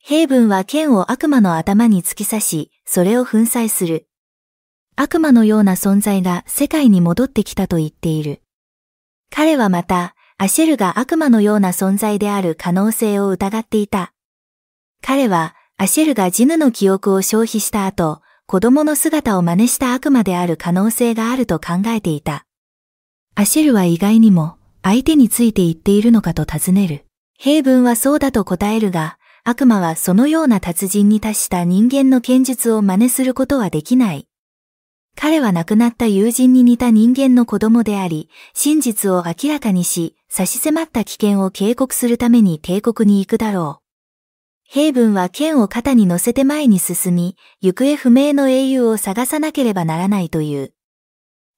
ヘブンは剣を悪魔の頭に突き刺し、それを粉砕する。悪魔のような存在が世界に戻ってきたと言っている。彼はまた、アシェルが悪魔のような存在である可能性を疑っていた。彼は、アシェルがジヌの記憶を消費した後、子供の姿を真似した悪魔である可能性があると考えていた。アシェルは意外にも、相手について言っているのかと尋ねる。平文はそうだと答えるが、悪魔はそのような達人に達した人間の剣術を真似することはできない。彼は亡くなった友人に似た人間の子供であり、真実を明らかにし、差し迫った危険を警告するために帝国に行くだろう。ヘイブンは剣を肩に乗せて前に進み、行方不明の英雄を探さなければならないという。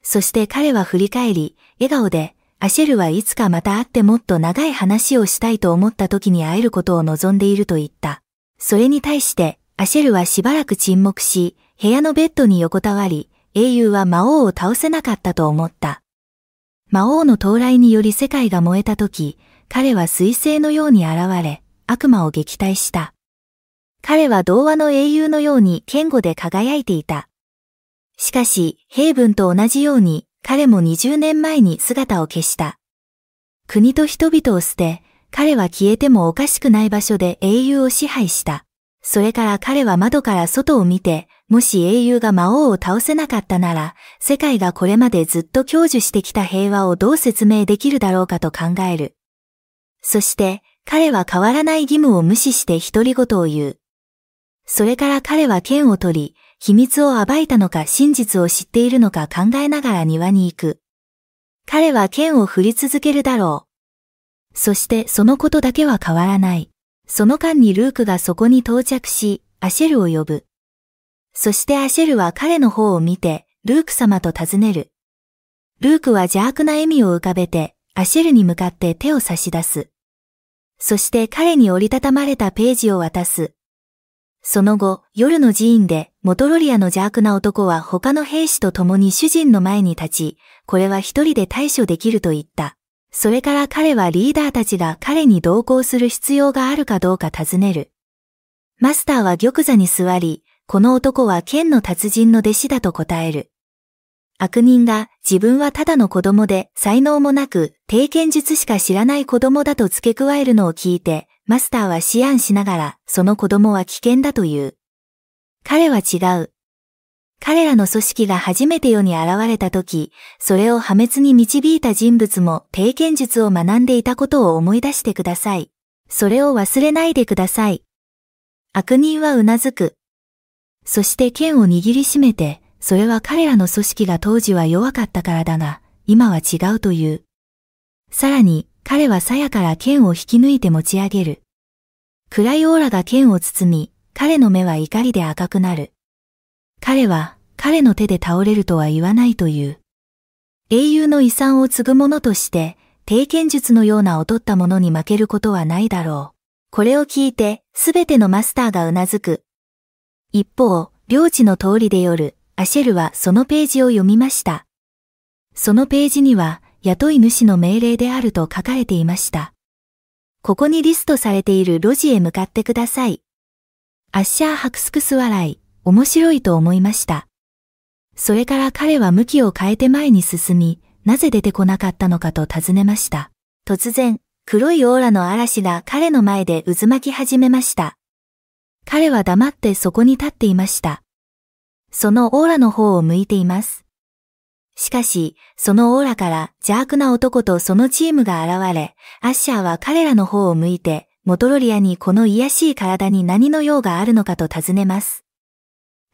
そして彼は振り返り、笑顔で、アシェルはいつかまた会ってもっと長い話をしたいと思った時に会えることを望んでいると言った。それに対して、アシェルはしばらく沈黙し、部屋のベッドに横たわり、英雄は魔王を倒せなかったと思った。魔王の到来により世界が燃えた時、彼は彗星のように現れ、悪魔を撃退した。彼は童話の英雄のように堅固で輝いていた。しかし、ヘイブンと同じように、彼も20年前に姿を消した。国と人々を捨て、彼は消えてもおかしくない場所で英雄を支配した。それから彼は窓から外を見て、もし英雄が魔王を倒せなかったなら、世界がこれまでずっと享受してきた平和をどう説明できるだろうかと考える。そして、彼は変わらない義務を無視して独り言を言う。それから彼は剣を取り、秘密を暴いたのか真実を知っているのか考えながら庭に行く。彼は剣を振り続けるだろう。そしてそのことだけは変わらない。その間にルークがそこに到着し、アシェルを呼ぶ。そしてアシェルは彼の方を見て、ルーク様と尋ねる。ルークは邪悪な笑みを浮かべて、アシェルに向かって手を差し出す。そして彼に折りたたまれたページを渡す。その後、夜の寺院でモトロリアの邪悪な男は他の兵士と共に主人の前に立ち、これは一人で対処できると言った。それから彼はリーダーたちが彼に同行する必要があるかどうか尋ねる。マスターは玉座に座り、この男は剣の達人の弟子だと答える。悪人が自分はただの子供で才能もなく低剣術しか知らない子供だと付け加えるのを聞いて、マスターは思案しながらその子供は危険だという。彼は違う。彼らの組織が初めて世に現れた時、それを破滅に導いた人物も経験術を学んでいたことを思い出してください。それを忘れないでください。悪人はうなずく。そして剣を握りしめて、それは彼らの組織が当時は弱かったからだが、今は違うという。さらに、彼は鞘から剣を引き抜いて持ち上げる。暗いオーラが剣を包み、彼の目は怒りで赤くなる。彼は彼の手で倒れるとは言わないという。英雄の遺産を継ぐ者として、低剣術のような劣ったものに負けることはないだろう。これを聞いて、すべてのマスターが頷く。一方、領地の通りで夜、アシェルはそのページを読みました。そのページには、雇い主の命令であると書かれていました。ここにリストされている路地へ向かってください。アッシャーハクスクス笑い、面白いと思いました。それから彼は向きを変えて前に進み、なぜ出てこなかったのかと尋ねました。突然、黒いオーラの嵐が彼の前で渦巻き始めました。彼は黙ってそこに立っていました。そのオーラの方を向いています。しかし、そのオーラから邪悪な男とそのチームが現れ、アッシャーは彼らの方を向いて、モトロリアにこの癒しい体に何の用があるのかと尋ねます。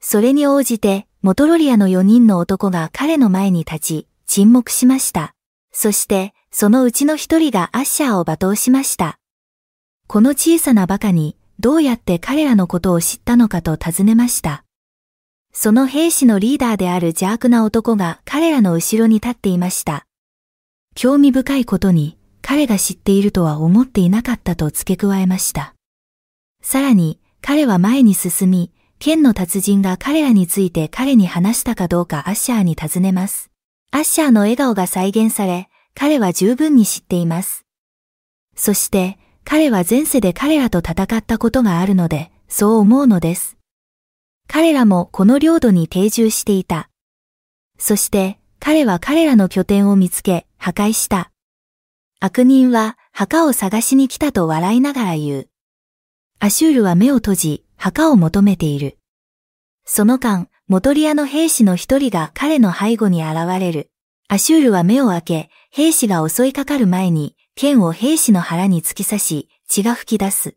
それに応じて、モトロリアの4人の男が彼の前に立ち、沈黙しました。そして、そのうちの一人がアッシャーを罵倒しました。この小さな馬鹿に、どうやって彼らのことを知ったのかと尋ねました。その兵士のリーダーである邪悪な男が彼らの後ろに立っていました。興味深いことに、彼が知っているとは思っていなかったと付け加えました。さらに、彼は前に進み、剣の達人が彼らについて彼に話したかどうかアッシャーに尋ねます。アッシャーの笑顔が再現され、彼は十分に知っています。そして、彼は前世で彼らと戦ったことがあるので、そう思うのです。彼らもこの領土に定住していた。そして、彼は彼らの拠点を見つけ、破壊した。悪人は墓を探しに来たと笑いながら言う。アシュールは目を閉じ、墓を求めている。その間、モトリアの兵士の一人が彼の背後に現れる。アシュールは目を開け、兵士が襲いかかる前に、剣を兵士の腹に突き刺し、血が吹き出す。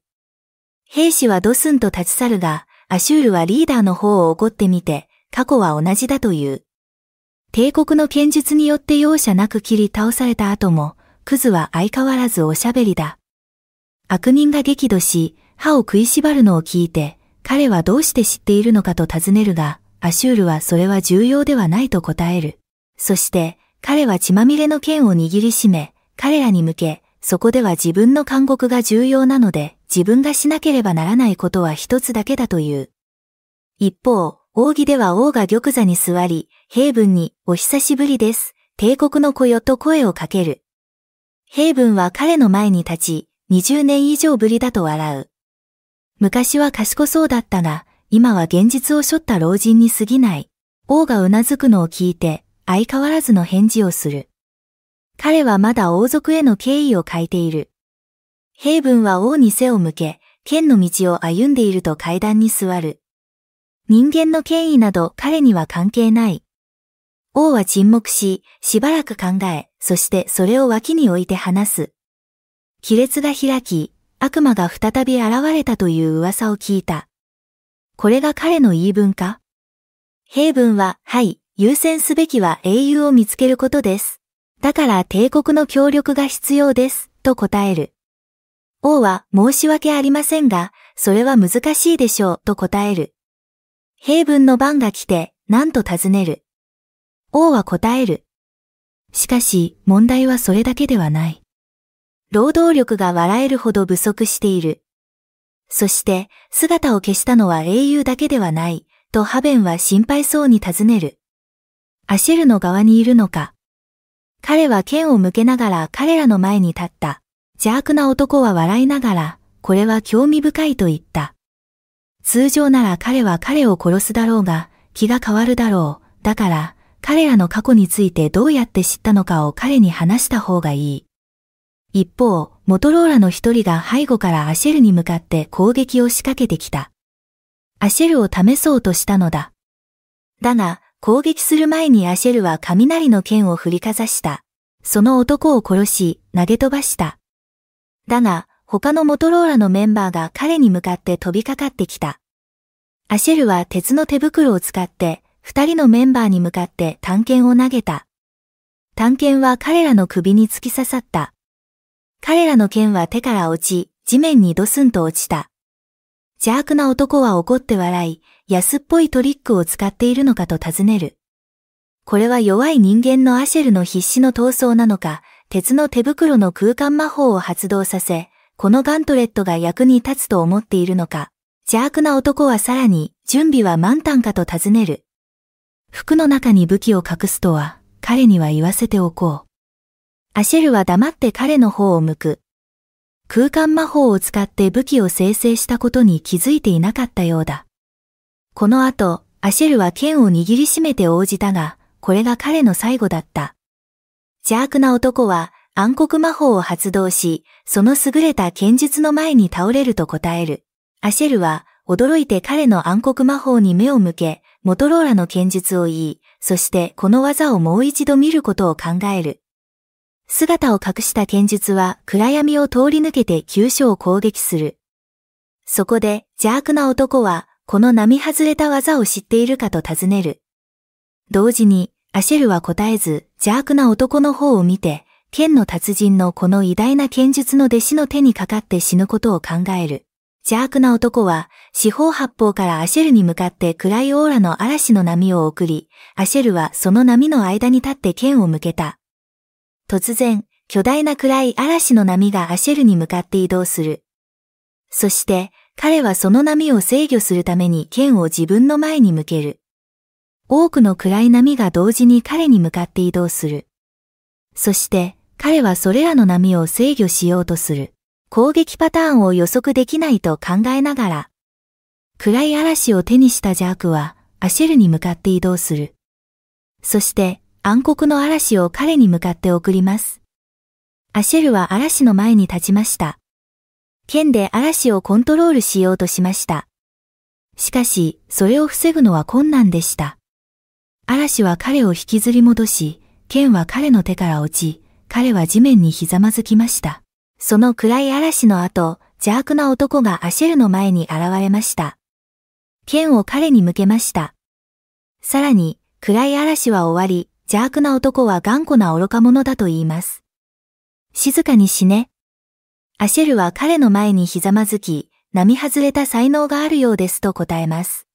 兵士はドスンと立ち去るが、アシュールはリーダーの方を怒ってみて、過去は同じだという。帝国の剣術によって容赦なく切り倒された後も、クズは相変わらずおしゃべりだ。悪人が激怒し、歯を食いしばるのを聞いて、彼はどうして知っているのかと尋ねるが、アシュールはそれは重要ではないと答える。そして、彼は血まみれの剣を握りしめ、彼らに向け、そこでは自分の監獄が重要なので、自分がしなければならないことは一つだけだという。一方、奥義では王が玉座に座り、平文に、お久しぶりです、帝国の子よと声をかける。ヘイブンは彼の前に立ち、20年以上ぶりだと笑う。昔は賢そうだったが、今は現実を背負った老人に過ぎない。王がうなずくのを聞いて、相変わらずの返事をする。彼はまだ王族への敬意を欠いている。ヘイブンは王に背を向け、剣の道を歩んでいると階段に座る。人間の権威など彼には関係ない。王は沈黙し、しばらく考え、そしてそれを脇に置いて話す。亀裂が開き、悪魔が再び現れたという噂を聞いた。これが彼の言い分か平文は、はい、優先すべきは英雄を見つけることです。だから帝国の協力が必要です、と答える。王は申し訳ありませんが、それは難しいでしょう、と答える。平文の番が来て、なんと尋ねる。王は答える。しかし問題はそれだけではない。労働力が笑えるほど不足している。そして姿を消したのは英雄だけではない、とハベンは心配そうに尋ねる。アシェルの側にいるのか。彼は剣を向けながら彼らの前に立った。邪悪な男は笑いながら、これは興味深いと言った。通常なら彼は彼を殺すだろうが、気が変わるだろう。だから、彼らの過去についてどうやって知ったのかを彼に話した方がいい。一方、モトローラの一人が背後からアシェルに向かって攻撃を仕掛けてきた。アシェルを試そうとしたのだ。だが、攻撃する前にアシェルは雷の剣を振りかざした。その男を殺し、投げ飛ばした。だが、他のモトローラのメンバーが彼に向かって飛びかかってきた。アシェルは鉄の手袋を使って、二人のメンバーに向かって探検を投げた。探検は彼らの首に突き刺さった。彼らの剣は手から落ち、地面にドスンと落ちた。邪悪な男は怒って笑い、安っぽいトリックを使っているのかと尋ねる。これは弱い人間のアシェルの必死の闘争なのか、鉄の手袋の空間魔法を発動させ、このガントレットが役に立つと思っているのか。邪悪な男はさらに、準備は満タンかと尋ねる。服の中に武器を隠すとは、彼には言わせておこう。アシェルは黙って彼の方を向く。空間魔法を使って武器を生成したことに気づいていなかったようだ。この後、アシェルは剣を握りしめて応じたが、これが彼の最後だった。邪悪な男は暗黒魔法を発動し、その優れた剣術の前に倒れると答える。アシェルは驚いて彼の暗黒魔法に目を向け、モトローラの剣術を言い、そしてこの技をもう一度見ることを考える。姿を隠した剣術は暗闇を通り抜けて急所を攻撃する。そこで邪悪な男はこの並外れた技を知っているかと尋ねる。同時にアシェルは答えず邪悪な男の方を見て剣の達人のこの偉大な剣術の弟子の手にかかって死ぬことを考える。邪悪な男は、四方八方からアシェルに向かって暗いオーラの嵐の波を送り、アシェルはその波の間に立って剣を向けた。突然、巨大な暗い嵐の波がアシェルに向かって移動する。そして、彼はその波を制御するために剣を自分の前に向ける。多くの暗い波が同時に彼に向かって移動する。そして、彼はそれらの波を制御しようとする。攻撃パターンを予測できないと考えながら、暗い嵐を手にしたジャークはアシェルに向かって移動する。そして暗黒の嵐を彼に向かって送ります。アシェルは嵐の前に立ちました。剣で嵐をコントロールしようとしました。しかし、それを防ぐのは困難でした。嵐は彼を引きずり戻し、剣は彼の手から落ち、彼は地面にひざまずきました。その暗い嵐の後、邪悪な男がアシェルの前に現れました。剣を彼に向けました。さらに、暗い嵐は終わり、邪悪な男は頑固な愚か者だと言います。静かに死ね。アシェルは彼の前にひざまずき、並外れた才能があるようですと答えます。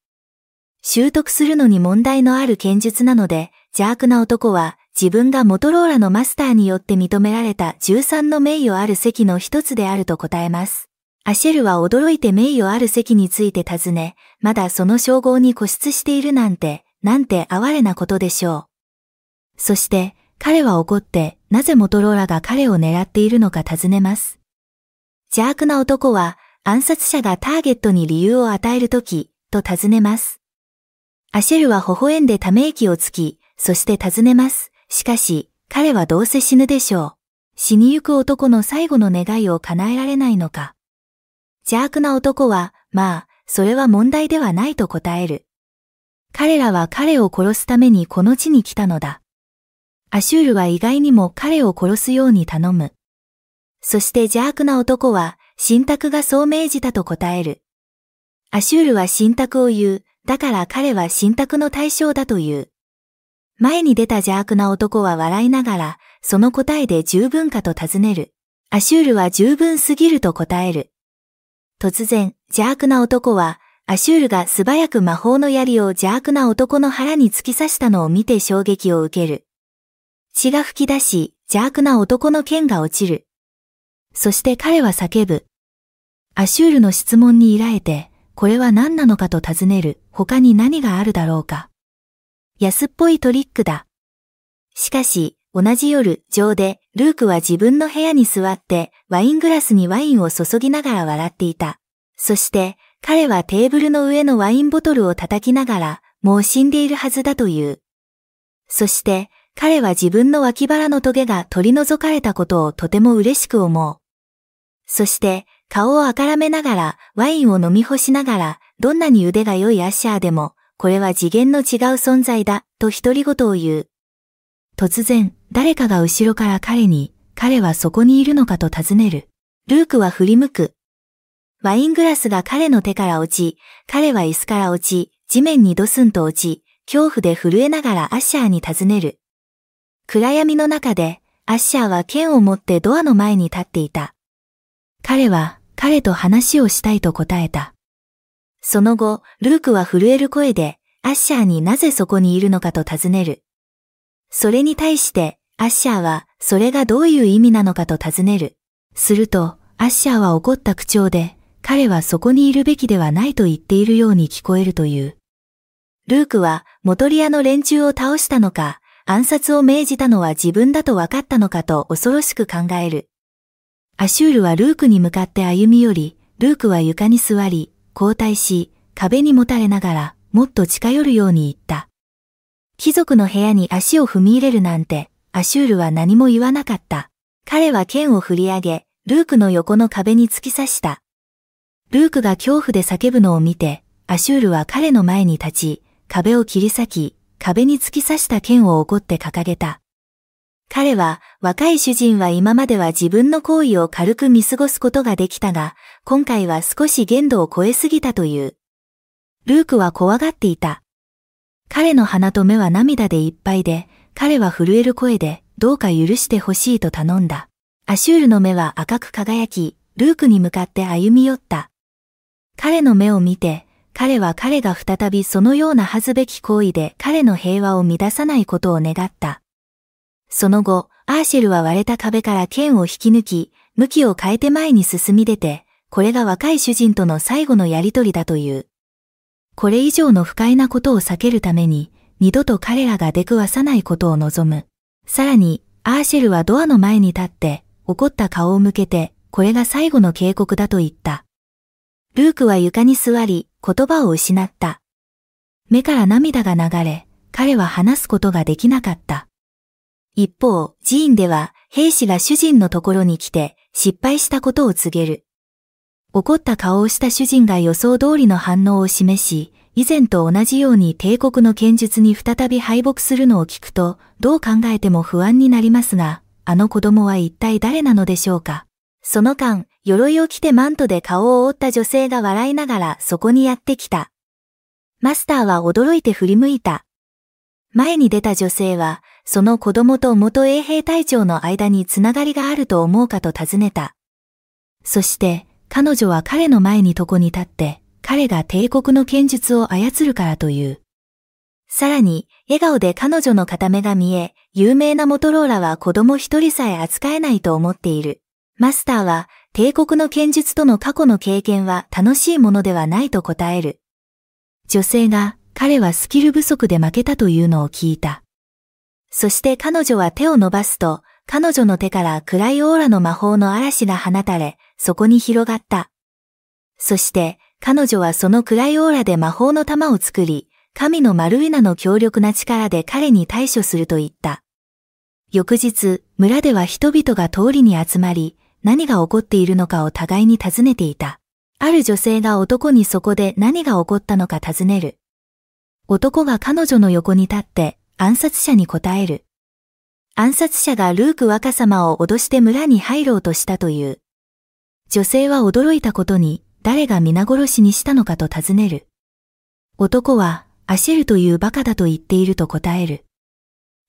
習得するのに問題のある剣術なので、邪悪な男は自分がモトローラのマスターによって認められた13の名誉ある席の一つであると答えます。アシェルは驚いて名誉ある席について尋ね、まだその称号に固執しているなんて、なんて哀れなことでしょう。そして、彼は怒って、なぜモトローラが彼を狙っているのか尋ねます。邪悪な男は、暗殺者がターゲットに理由を与えるとき、と尋ねます。アシェルは微笑んでため息をつき、そして尋ねます。しかし、彼はどうせ死ぬでしょう。死にゆく男の最後の願いを叶えられないのか。邪悪な男は、まあ、それは問題ではないと答える。彼らは彼を殺すためにこの地に来たのだ。アシュールは意外にも彼を殺すように頼む。そして邪悪な男は、神託がそう命じたと答える。アシュールは神託を言う、だから彼は神託の対象だという。前に出た邪悪な男は笑いながら、その答えで十分かと尋ねる。アシュールは十分すぎると答える。突然、邪悪な男は、アシュールが素早く魔法の槍を邪悪な男の腹に突き刺したのを見て衝撃を受ける。血が吹き出し、邪悪な男の剣が落ちる。そして彼は叫ぶ。アシュールの質問に依られて、これは何なのかと尋ねる、他に何があるだろうか。安っぽいトリックだ。しかし、同じ夜、上で、ルークは自分の部屋に座って、ワイングラスにワインを注ぎながら笑っていた。そして、彼はテーブルの上のワインボトルを叩きながら、もう死んでいるはずだという。そして、彼は自分の脇腹のトゲが取り除かれたことをとても嬉しく思う。そして、顔をあからめながら、ワインを飲み干しながら、どんなに腕が良いアッシャーでも、これは次元の違う存在だ、と独り言を言う。突然、誰かが後ろから彼に、彼はそこにいるのかと尋ねる。ルークは振り向く。ワイングラスが彼の手から落ち、彼は椅子から落ち、地面にドスンと落ち、恐怖で震えながらアッシャーに尋ねる。暗闇の中で、アッシャーは剣を持ってドアの前に立っていた。彼は、彼と話をしたいと答えた。その後、ルークは震える声で、アッシャーになぜそこにいるのかと尋ねる。それに対して、アッシャーは、それがどういう意味なのかと尋ねる。すると、アッシャーは怒った口調で、彼はそこにいるべきではないと言っているように聞こえるという。ルークは、モトリアの連中を倒したのか、暗殺を命じたのは自分だと分かったのかと恐ろしく考える。アシュールはルークに向かって歩み寄り、ルークは床に座り、交代し、壁にもたれながら、もっと近寄るように言った。貴族の部屋に足を踏み入れるなんて、アシュールは何も言わなかった。彼は剣を振り上げ、ルークの横の壁に突き刺した。ルークが恐怖で叫ぶのを見て、アシュールは彼の前に立ち、壁を切り裂き、壁に突き刺した剣を怒って掲げた。彼は若い主人は今までは自分の行為を軽く見過ごすことができたが、今回は少し限度を超えすぎたという。ルークは怖がっていた。彼の鼻と目は涙でいっぱいで、彼は震える声で、どうか許してほしいと頼んだ。アシュールの目は赤く輝き、ルークに向かって歩み寄った。彼の目を見て、彼は彼が再びそのような恥ずべき行為で彼の平和を乱さないことを願った。その後、アーシェルは割れた壁から剣を引き抜き、向きを変えて前に進み出て、これが若い主人との最後のやりとりだという。これ以上の不快なことを避けるために、二度と彼らが出くわさないことを望む。さらに、アーシェルはドアの前に立って、怒った顔を向けて、これが最後の警告だと言った。ルークは床に座り、言葉を失った。目から涙が流れ、彼は話すことができなかった。一方、寺院では兵士が主人のところに来て失敗したことを告げる。怒った顔をした主人が予想通りの反応を示し、以前と同じように帝国の剣術に再び敗北するのを聞くと、どう考えても不安になりますが、あの子供は一体誰なのでしょうか。その間、鎧を着てマントで顔を覆った女性が笑いながらそこにやってきた。マスターは驚いて振り向いた。前に出た女性は、その子供と元衛兵隊長の間につながりがあると思うかと尋ねた。そして、彼女は彼の前に床に立って、彼が帝国の剣術を操るからという。さらに、笑顔で彼女の片目が見え、有名なモトローラは子供一人さえ扱えないと思っている。マスターは、帝国の剣術との過去の経験は楽しいものではないと答える。女性が、彼はスキル不足で負けたというのを聞いた。そして彼女は手を伸ばすと、彼女の手から暗いオーラの魔法の嵐が放たれ、そこに広がった。そして、彼女はその暗いオーラで魔法の玉を作り、神のマルウィナの強力な力で彼に対処すると言った。翌日、村では人々が通りに集まり、何が起こっているのかを互いに尋ねていた。ある女性が男にそこで何が起こったのか尋ねる。男が彼女の横に立って、暗殺者に答える。暗殺者がルーク若様を脅して村に入ろうとしたという。女性は驚いたことに誰が皆殺しにしたのかと尋ねる。男はアシェルという馬鹿だと言っていると答える。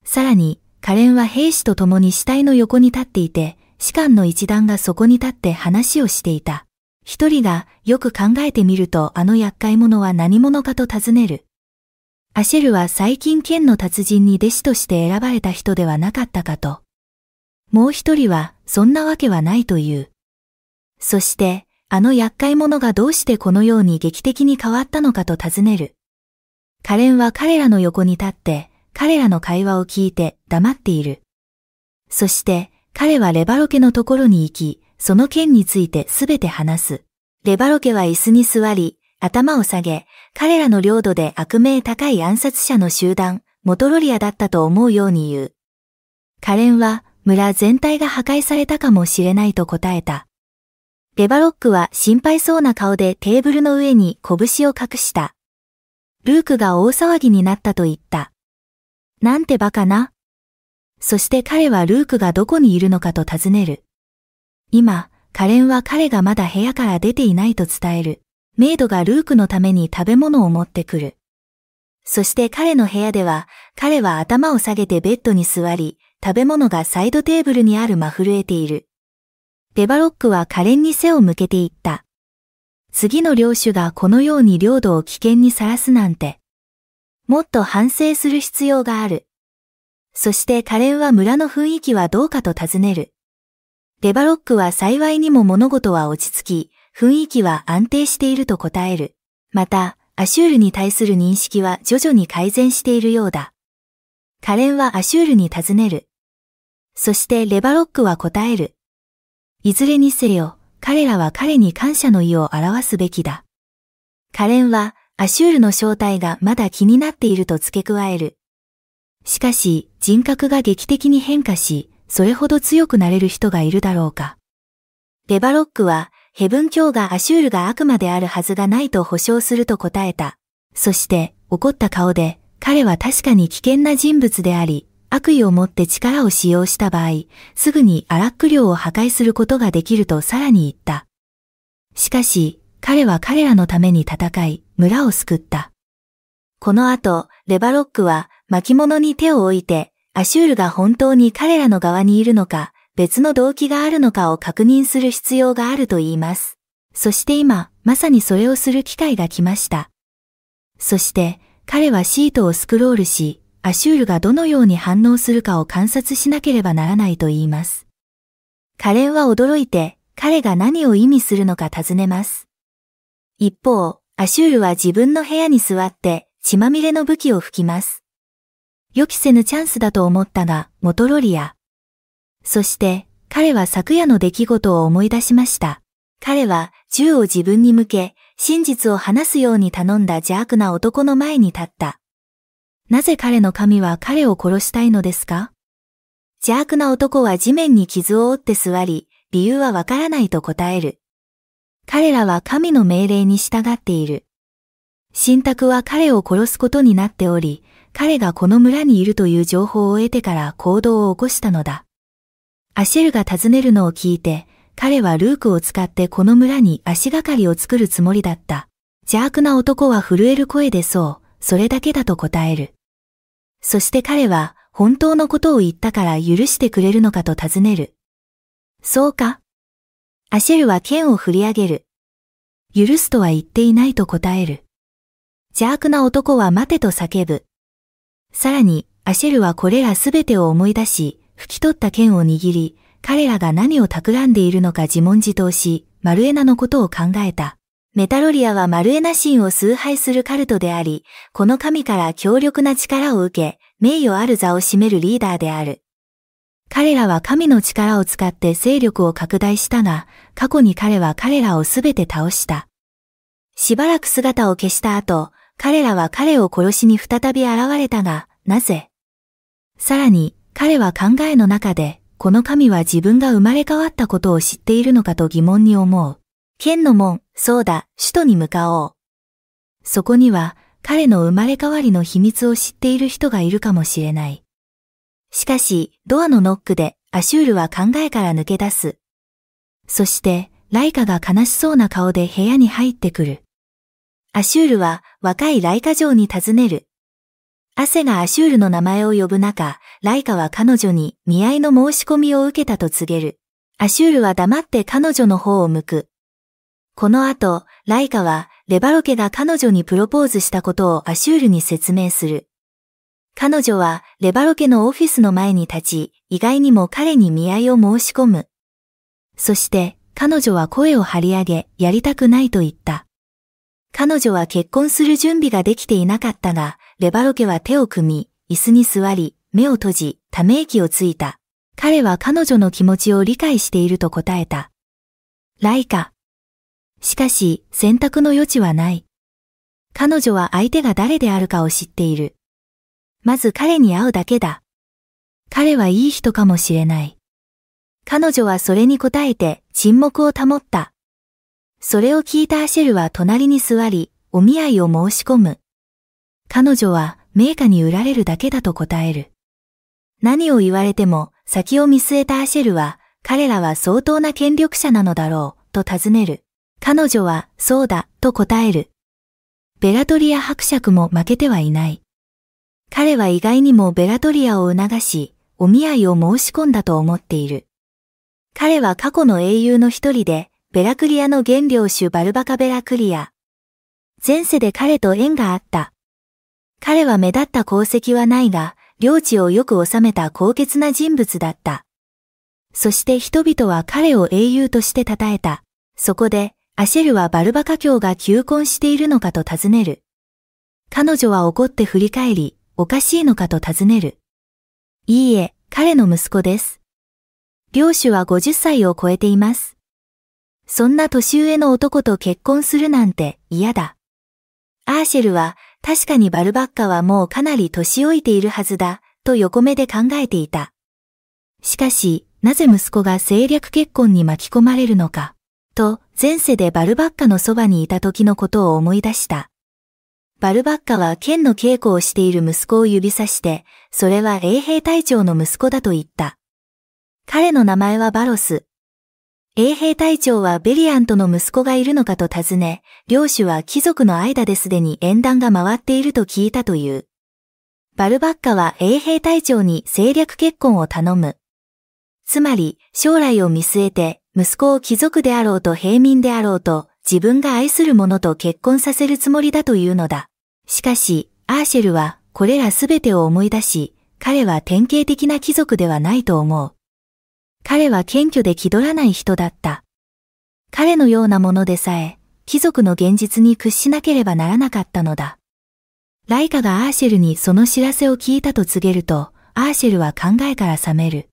さらに、カレンは兵士と共に死体の横に立っていて、士官の一団がそこに立って話をしていた。一人がよく考えてみるとあの厄介者は何者かと尋ねる。アシェルは最近剣の達人に弟子として選ばれた人ではなかったかと。もう一人は、そんなわけはないという。そして、あの厄介者がどうしてこのように劇的に変わったのかと尋ねる。カレンは彼らの横に立って、彼らの会話を聞いて黙っている。そして、彼はレバロケのところに行き、その件についてすべて話す。レバロケは椅子に座り、頭を下げ、彼らの領土で悪名高い暗殺者の集団、モトロリアだったと思うように言う。カレンは村全体が破壊されたかもしれないと答えた。デバロックは心配そうな顔でテーブルの上に拳を隠した。ルークが大騒ぎになったと言った。なんてバカな。そして彼はルークがどこにいるのかと尋ねる。今、カレンは彼がまだ部屋から出ていないと伝える。メイドがルークのために食べ物を持ってくる。そして彼の部屋では、彼は頭を下げてベッドに座り、食べ物がサイドテーブルにあるま震えている。デバロックは可憐に背を向けていった。次の領主がこのように領土を危険にさらすなんて。もっと反省する必要がある。そして可憐は村の雰囲気はどうかと尋ねる。デバロックは幸いにも物事は落ち着き、雰囲気は安定していると答える。また、アシュールに対する認識は徐々に改善しているようだ。カレンはアシュールに尋ねる。そしてレバロックは答える。いずれにせよ、彼らは彼に感謝の意を表すべきだ。カレンは、アシュールの正体がまだ気になっていると付け加える。しかし、人格が劇的に変化し、それほど強くなれる人がいるだろうか。レバロックは、ヘブン教がアシュールが悪魔であるはずがないと保証すると答えた。そして、怒った顔で、彼は確かに危険な人物であり、悪意を持って力を使用した場合、すぐにアラック領を破壊することができるとさらに言った。しかし、彼は彼らのために戦い、村を救った。この後、レバロックは巻物に手を置いて、アシュールが本当に彼らの側にいるのか、別の動機があるのかを確認する必要があると言います。そして今、まさにそれをする機会が来ました。そして、彼はシートをスクロールし、アシュールがどのように反応するかを観察しなければならないと言います。カレンは驚いて、彼が何を意味するのか尋ねます。一方、アシュールは自分の部屋に座って、血まみれの武器を吹きます。予期せぬチャンスだと思ったが、モトロリア、そして彼は昨夜の出来事を思い出しました。彼は銃を自分に向け、真実を話すように頼んだ邪悪な男の前に立った。なぜ彼の神は彼を殺したいのですか邪悪な男は地面に傷を負って座り、理由はわからないと答える。彼らは神の命令に従っている。信託は彼を殺すことになっており、彼がこの村にいるという情報を得てから行動を起こしたのだ。アシェルが尋ねるのを聞いて、彼はルークを使ってこの村に足がかりを作るつもりだった。邪悪な男は震える声でそう、それだけだと答える。そして彼は、本当のことを言ったから許してくれるのかと尋ねる。そうか。アシェルは剣を振り上げる。許すとは言っていないと答える。邪悪な男は待てと叫ぶ。さらに、アシェルはこれらすべてを思い出し、拭き取った剣を握り、彼らが何を企んでいるのか自問自答し、マルエナのことを考えた。メタロリアはマルエナ神を崇拝するカルトであり、この神から強力な力を受け、名誉ある座を占めるリーダーである。彼らは神の力を使って勢力を拡大したが、過去に彼は彼らをすべて倒した。しばらく姿を消した後、彼らは彼を殺しに再び現れたが、なぜさらに、彼は考えの中で、この神は自分が生まれ変わったことを知っているのかと疑問に思う。剣の門、そうだ、首都に向かおう。そこには、彼の生まれ変わりの秘密を知っている人がいるかもしれない。しかし、ドアのノックで、アシュールは考えから抜け出す。そして、ライカが悲しそうな顔で部屋に入ってくる。アシュールは若いライカ城に尋ねる。汗がアシュールの名前を呼ぶ中、ライカは彼女に見合いの申し込みを受けたと告げる。アシュールは黙って彼女の方を向く。この後、ライカはレバロケが彼女にプロポーズしたことをアシュールに説明する。彼女はレバロケのオフィスの前に立ち、意外にも彼に見合いを申し込む。そして、彼女は声を張り上げ、やりたくないと言った。彼女は結婚する準備ができていなかったが、レバロ家は手を組み、椅子に座り、目を閉じ、ため息をついた。彼は彼女の気持ちを理解していると答えた。ライカ。しかし、選択の余地はない。彼女は相手が誰であるかを知っている。まず彼に会うだけだ。彼はいい人かもしれない。彼女はそれに応えて沈黙を保った。それを聞いたアシェルは隣に座り、お見合いを申し込む。彼女は名家に売られるだけだと答える。何を言われても先を見据えたアシェルは、彼らは相当な権力者なのだろう、と尋ねる。彼女は、そうだ、と答える。ベラトリア伯爵も負けてはいない。彼は意外にもベラトリアを促し、お見合いを申し込んだと思っている。彼は過去の英雄の一人で、ベラクリアの原領主バルバカ・ベラクリア。前世で彼と縁があった。彼は目立った功績はないが、領地をよく治めた高潔な人物だった。そして人々は彼を英雄として称えた。そこで、アシェルはバルバカ教が求婚しているのかと尋ねる。彼女は怒って振り返り、おかしいのかと尋ねる。いいえ、彼の息子です。領主は50歳を超えています。そんな年上の男と結婚するなんて嫌だ。アーシェルは、確かにバルバッカはもうかなり年老いているはずだ、と横目で考えていた。しかし、なぜ息子が政略結婚に巻き込まれるのか、と前世でバルバッカのそばにいた時のことを思い出した。バルバッカは剣の稽古をしている息子を指さして、それは衛兵隊長の息子だと言った。彼の名前はバロス。衛兵隊長はベリアントの息子がいるのかと尋ね、領主は貴族の間ですでに縁談が回っていると聞いたという。バルバッカは衛兵隊長に政略結婚を頼む。つまり、将来を見据えて、息子を貴族であろうと平民であろうと、自分が愛する者と結婚させるつもりだというのだ。しかし、アーシェルは、これらすべてを思い出し、彼は典型的な貴族ではないと思う。彼は謙虚で気取らない人だった。彼のようなものでさえ、貴族の現実に屈しなければならなかったのだ。ライカがアーシェルにその知らせを聞いたと告げると、アーシェルは考えから覚める。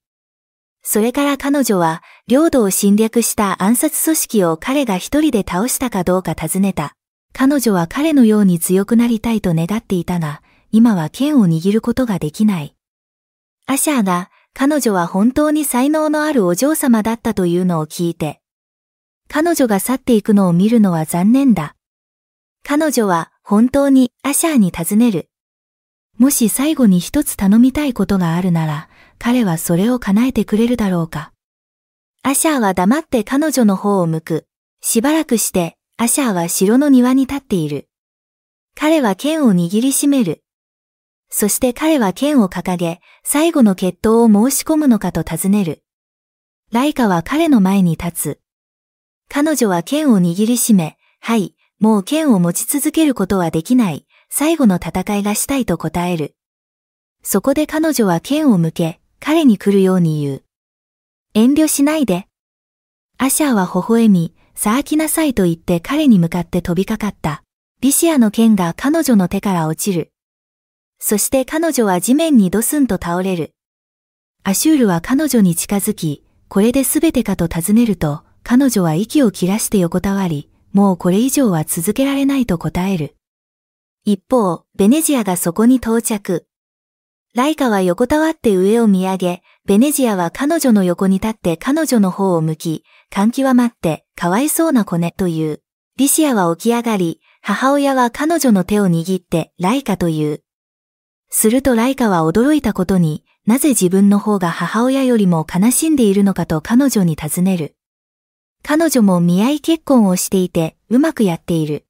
それから彼女は、領土を侵略した暗殺組織を彼が一人で倒したかどうか尋ねた。彼女は彼のように強くなりたいと願っていたが、今は剣を握ることができない。アシャーが彼女は本当に才能のあるお嬢様だったというのを聞いて、彼女が去っていくのを見るのは残念だ。彼女は本当にアシャーに尋ねる。もし最後に一つ頼みたいことがあるなら、彼はそれを叶えてくれるだろうか。アシャーは黙って彼女の方を向く。しばらくして、アシャーは城の庭に立っている。彼は剣を握りしめる。そして彼は剣を掲げ、最後の決闘を申し込むのかと尋ねる。ライカは彼の前に立つ。彼女は剣を握りしめ、はい、もう剣を持ち続けることはできない、最後の戦いがしたいと答える。そこで彼女は剣を向け、彼に来るように言う。遠慮しないで。アシャーは微笑み、さあ来なさいと言って彼に向かって飛びかかった。ビシアの剣が彼女の手から落ちる。そして彼女は地面にドスンと倒れる。アシュールは彼女に近づき、これで全てかと尋ねると、彼女は息を切らして横たわり、もうこれ以上は続けられないと答える。一方、ベネジアがそこに到着。ライカは横たわって上を見上げ、ベネジアは彼女の横に立って彼女の方を向き、換気は待って、かわいそうな子ねという。リシアは起き上がり、母親は彼女の手を握って、ライカという。するとライカは驚いたことに、なぜ自分の方が母親よりも悲しんでいるのかと彼女に尋ねる。彼女も見合い結婚をしていて、うまくやっている。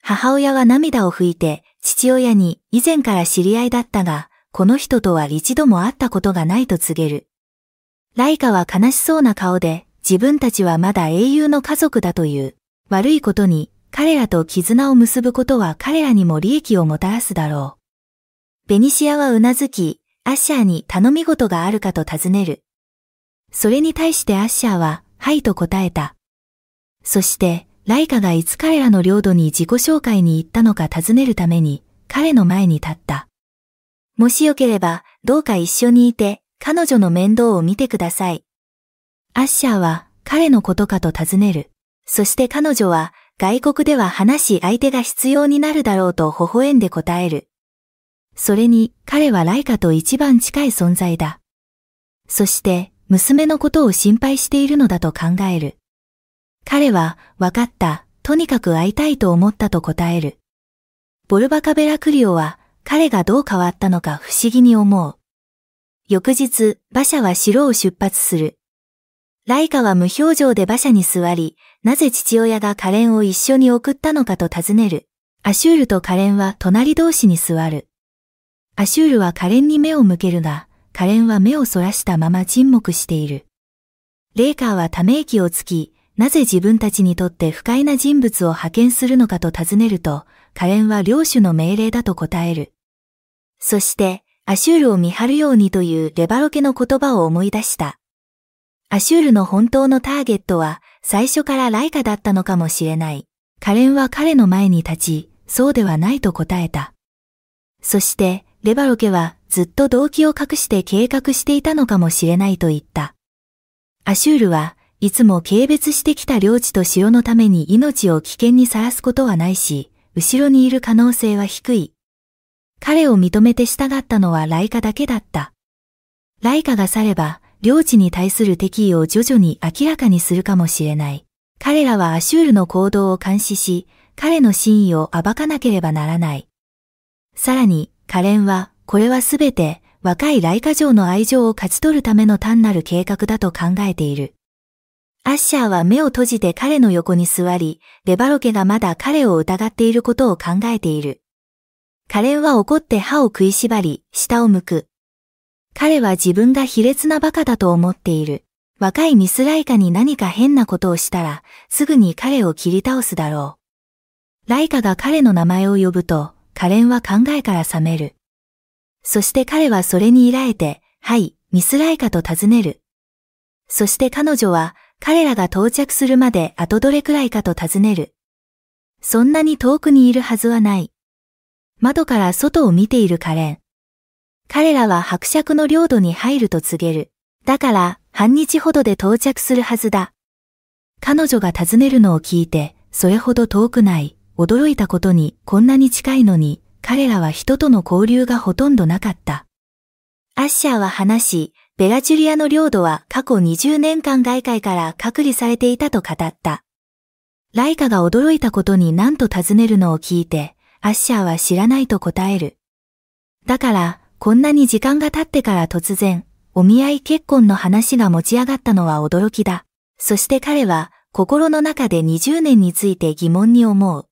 母親は涙を拭いて、父親に以前から知り合いだったが、この人とは一度も会ったことがないと告げる。ライカは悲しそうな顔で、自分たちはまだ英雄の家族だという。悪いことに、彼らと絆を結ぶことは彼らにも利益をもたらすだろう。ベニシアはうなずき、アッシャーに頼み事があるかと尋ねる。それに対してアッシャーは、はいと答えた。そして、ライカがいつ彼らの領土に自己紹介に行ったのか尋ねるために、彼の前に立った。もしよければ、どうか一緒にいて、彼女の面倒を見てください。アッシャーは、彼のことかと尋ねる。そして彼女は、外国では話し相手が必要になるだろうと微笑んで答える。それに彼はライカと一番近い存在だ。そして娘のことを心配しているのだと考える。彼は、わかった、とにかく会いたいと思ったと答える。ボルバカベラクリオは彼がどう変わったのか不思議に思う。翌日、馬車は城を出発する。ライカは無表情で馬車に座り、なぜ父親がカレンを一緒に送ったのかと尋ねる。アシュールとカレンは隣同士に座る。アシュールは可憐に目を向けるが、可憐は目をそらしたまま沈黙している。レイカーはため息をつき、なぜ自分たちにとって不快な人物を派遣するのかと尋ねると、可憐は領主の命令だと答える。そして、アシュールを見張るようにというレバロケの言葉を思い出した。アシュールの本当のターゲットは、最初からライカだったのかもしれない。可憐は彼の前に立ち、そうではないと答えた。そして、レバロケはずっと動機を隠して計画していたのかもしれないと言った。アシュールはいつも軽蔑してきた領地と潮のために命を危険にさらすことはないし、後ろにいる可能性は低い。彼を認めて従ったのはライカだけだった。ライカが去れば、領地に対する敵意を徐々に明らかにするかもしれない。彼らはアシュールの行動を監視し、彼の真意を暴かなければならない。さらに、可憐は、これはすべて若いライカ城の愛情を勝ち取るための単なる計画だと考えている。アッシャーは目を閉じて彼の横に座り、デバロケがまだ彼を疑っていることを考えている。カレンは怒って歯を食いしばり、下を向く。彼は自分が卑劣な馬鹿だと思っている。若いミスライカに何か変なことをしたら、すぐに彼を切り倒すだろう。ライカが彼の名前を呼ぶと、カレンは考えから覚める。そして彼はそれに依えて、はい、ミスライカと尋ねる。そして彼女は、彼らが到着するまであとどれくらいかと尋ねる。そんなに遠くにいるはずはない。窓から外を見ているカレン。彼らは伯爵の領土に入ると告げる。だから半日ほどで到着するはずだ。彼女が尋ねるのを聞いて、それほど遠くない。驚いたことにこんなに近いのに、彼らは人との交流がほとんどなかった。アッシャーは話し、ベラチュリアの領土は過去20年間外界から隔離されていたと語った。ライカが驚いたことに何と尋ねるのを聞いて、アッシャーは知らないと答える。だから、こんなに時間が経ってから突然、お見合い結婚の話が持ち上がったのは驚きだ。そして彼は、心の中で20年について疑問に思う。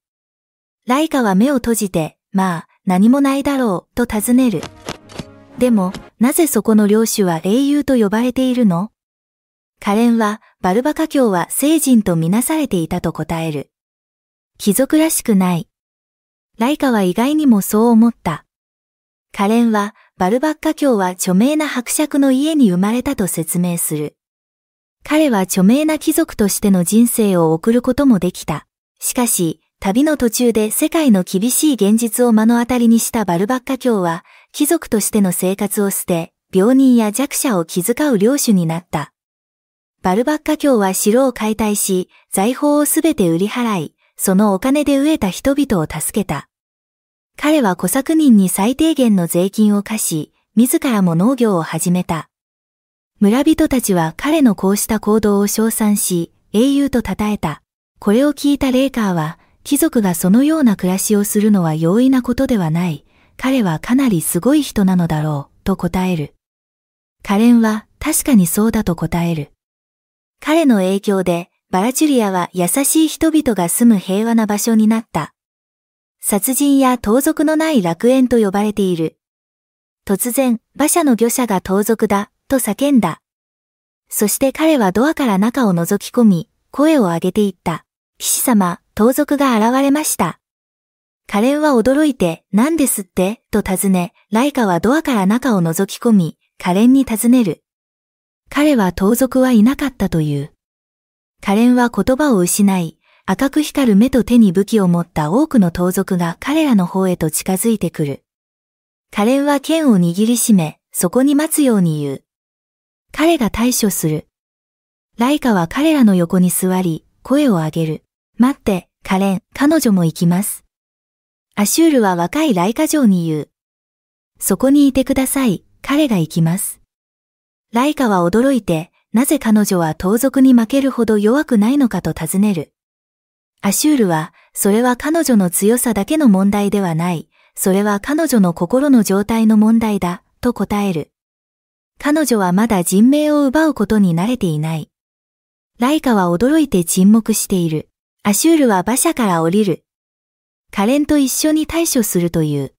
ライカは目を閉じて、まあ、何もないだろう、と尋ねる。でも、なぜそこの領主は英雄と呼ばれているのカレンは、バルバカ教は聖人とみなされていたと答える。貴族らしくない。ライカは意外にもそう思った。カレンは、バルバッカ教は著名な伯爵の家に生まれたと説明する。彼は著名な貴族としての人生を送ることもできた。しかし、旅の途中で世界の厳しい現実を目の当たりにしたバルバッカ教は、貴族としての生活を捨て、病人や弱者を気遣う領主になった。バルバッカ教は城を解体し、財宝をすべて売り払い、そのお金で飢えた人々を助けた。彼は小作人に最低限の税金を課し、自らも農業を始めた。村人たちは彼のこうした行動を称賛し、英雄と称えた。これを聞いたレイカーは、貴族がそのような暮らしをするのは容易なことではない。彼はかなりすごい人なのだろう、と答える。カレンは確かにそうだと答える。彼の影響で、バラチュリアは優しい人々が住む平和な場所になった。殺人や盗賊のない楽園と呼ばれている。突然、馬車の魚車が盗賊だ、と叫んだ。そして彼はドアから中を覗き込み、声を上げていった。騎士様、盗賊が現れました。カレンは驚いて、何ですってと尋ね、ライカはドアから中を覗き込み、カレンに尋ねる。彼は盗賊はいなかったという。カレンは言葉を失い、赤く光る目と手に武器を持った多くの盗賊が彼らの方へと近づいてくる。カレンは剣を握りしめ、そこに待つように言う。彼が対処する。ライカは彼らの横に座り、声を上げる。待って、カレン、彼女も行きます。アシュールは若いライカ城に言う。そこにいてください、彼が行きます。ライカは驚いて、なぜ彼女は盗賊に負けるほど弱くないのかと尋ねる。アシュールは、それは彼女の強さだけの問題ではない、それは彼女の心の状態の問題だ、と答える。彼女はまだ人命を奪うことに慣れていない。ライカは驚いて沈黙している。アシュールは馬車から降りる。カレンと一緒に対処するという。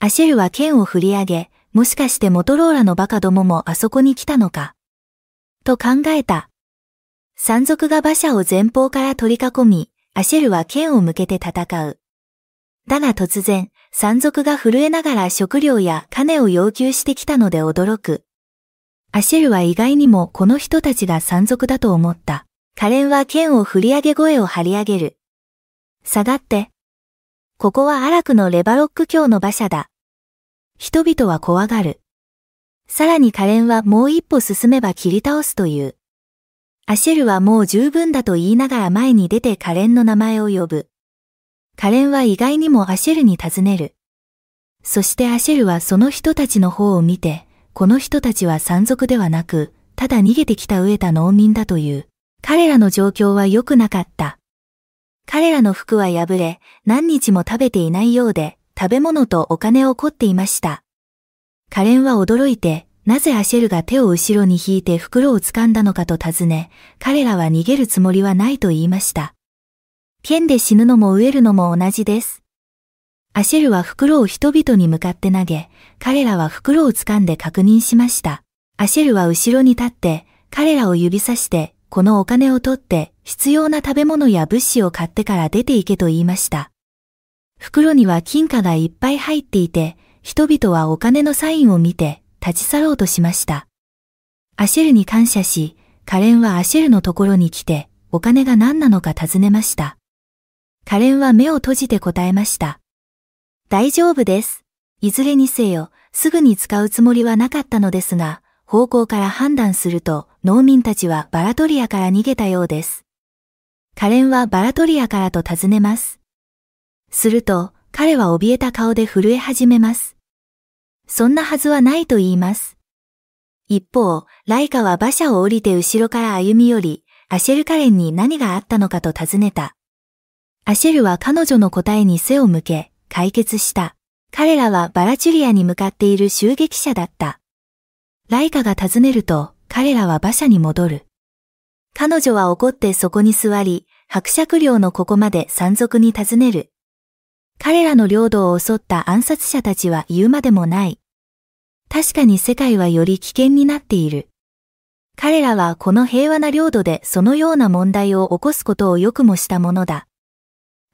アシェルは剣を振り上げ、もしかしてモトローラのバカどももあそこに来たのか。と考えた。山賊が馬車を前方から取り囲み、アシェルは剣を向けて戦う。だが突然、山賊が震えながら食料や金を要求してきたので驚く。アシェルは意外にもこの人たちが山賊だと思った。可憐は剣を振り上げ声を張り上げる。下がって。ここは荒くのレバロック教の馬車だ。人々は怖がる。さらに可憐はもう一歩進めば切り倒すという。アシェルはもう十分だと言いながら前に出て可憐の名前を呼ぶ。可憐は意外にもアシェルに尋ねる。そしてアシェルはその人たちの方を見て、この人たちは山賊ではなく、ただ逃げてきた飢えた農民だという。彼らの状況は良くなかった。彼らの服は破れ、何日も食べていないようで、食べ物とお金を凝っていました。カレンは驚いて、なぜアシェルが手を後ろに引いて袋を掴んだのかと尋ね、彼らは逃げるつもりはないと言いました。剣で死ぬのも飢えるのも同じです。アシェルは袋を人々に向かって投げ、彼らは袋を掴んで確認しました。アシェルは後ろに立って、彼らを指さしてこのお金を取って必要な食べ物や物資を買ってから出て行けと言いました。袋には金貨がいっぱい入っていて、人々はお金のサインを見て立ち去ろうとしました。アシェルに感謝し、カレンはアシェルのところに来て、お金が何なのか尋ねました。カレンは目を閉じて答えました。大丈夫です。いずれにせよ、すぐに使うつもりはなかったのですが、方向から判断すると、農民たちはバラトリアから逃げたようです。カレンはバラトリアからと尋ねます。すると、彼は怯えた顔で震え始めます。そんなはずはないと言います。一方、ライカは馬車を降りて後ろから歩み寄り、アシェルカレンに何があったのかと尋ねた。アシェルは彼女の答えに背を向け、解決した。彼らはバラチュリアに向かっている襲撃者だった。ライカが尋ねると、彼らは馬車に戻る。彼女は怒ってそこに座り、伯爵領のここまで山賊に尋ねる。彼らの領土を襲った暗殺者たちは言うまでもない。確かに世界はより危険になっている。彼らはこの平和な領土でそのような問題を起こすことをよくもしたものだ。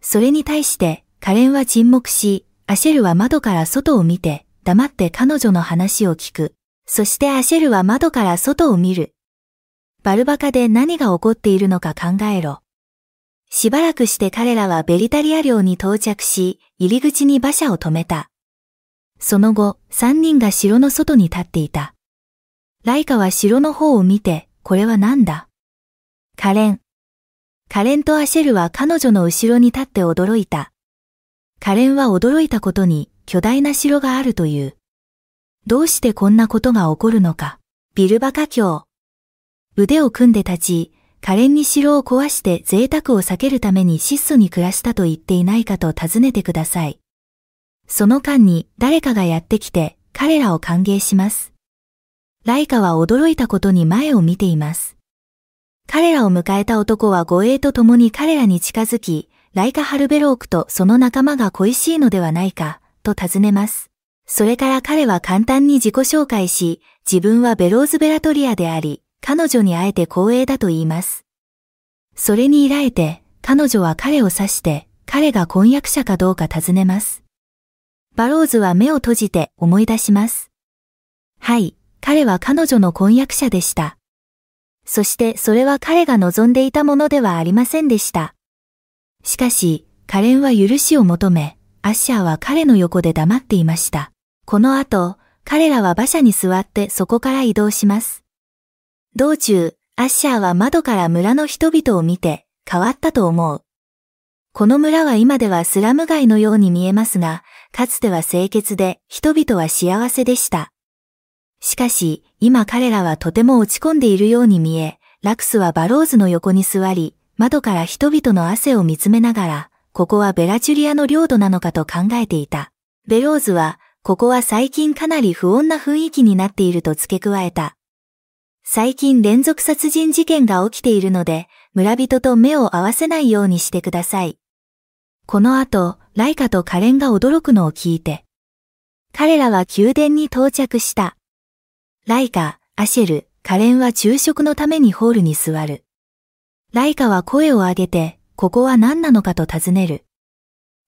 それに対して、カレンは沈黙し、アシェルは窓から外を見て、黙って彼女の話を聞く。そしてアシェルは窓から外を見る。バルバカで何が起こっているのか考えろ。しばらくして彼らはベリタリア領に到着し、入り口に馬車を止めた。その後、三人が城の外に立っていた。ライカは城の方を見て、これは何だカレン。カレンとアシェルは彼女の後ろに立って驚いた。カレンは驚いたことに巨大な城があるという。どうしてこんなことが起こるのか。ビルバカ教。腕を組んで立ち、可憐に城を壊して贅沢を避けるために質素に暮らしたと言っていないかと尋ねてください。その間に誰かがやってきて彼らを歓迎します。ライカは驚いたことに前を見ています。彼らを迎えた男は護衛と共に彼らに近づき、ライカ・ハルベロークとその仲間が恋しいのではないか、と尋ねます。それから彼は簡単に自己紹介し、自分はベローズベラトリアであり、彼女に会えて光栄だと言います。それに依頼えて、彼女は彼を指して、彼が婚約者かどうか尋ねます。バローズは目を閉じて思い出します。はい、彼は彼女の婚約者でした。そしてそれは彼が望んでいたものではありませんでした。しかし、カレンは許しを求め、アッシャーは彼の横で黙っていました。この後、彼らは馬車に座ってそこから移動します。道中、アッシャーは窓から村の人々を見て変わったと思う。この村は今ではスラム街のように見えますが、かつては清潔で人々は幸せでした。しかし、今彼らはとても落ち込んでいるように見え、ラクスはバローズの横に座り、窓から人々の汗を見つめながら、ここはベラチュリアの領土なのかと考えていた。ベローズは、ここは最近かなり不穏な雰囲気になっていると付け加えた。最近連続殺人事件が起きているので、村人と目を合わせないようにしてください。この後、ライカとカレンが驚くのを聞いて。彼らは宮殿に到着した。ライカ、アシェル、カレンは昼食のためにホールに座る。ライカは声を上げてここは何なのかと尋ねる。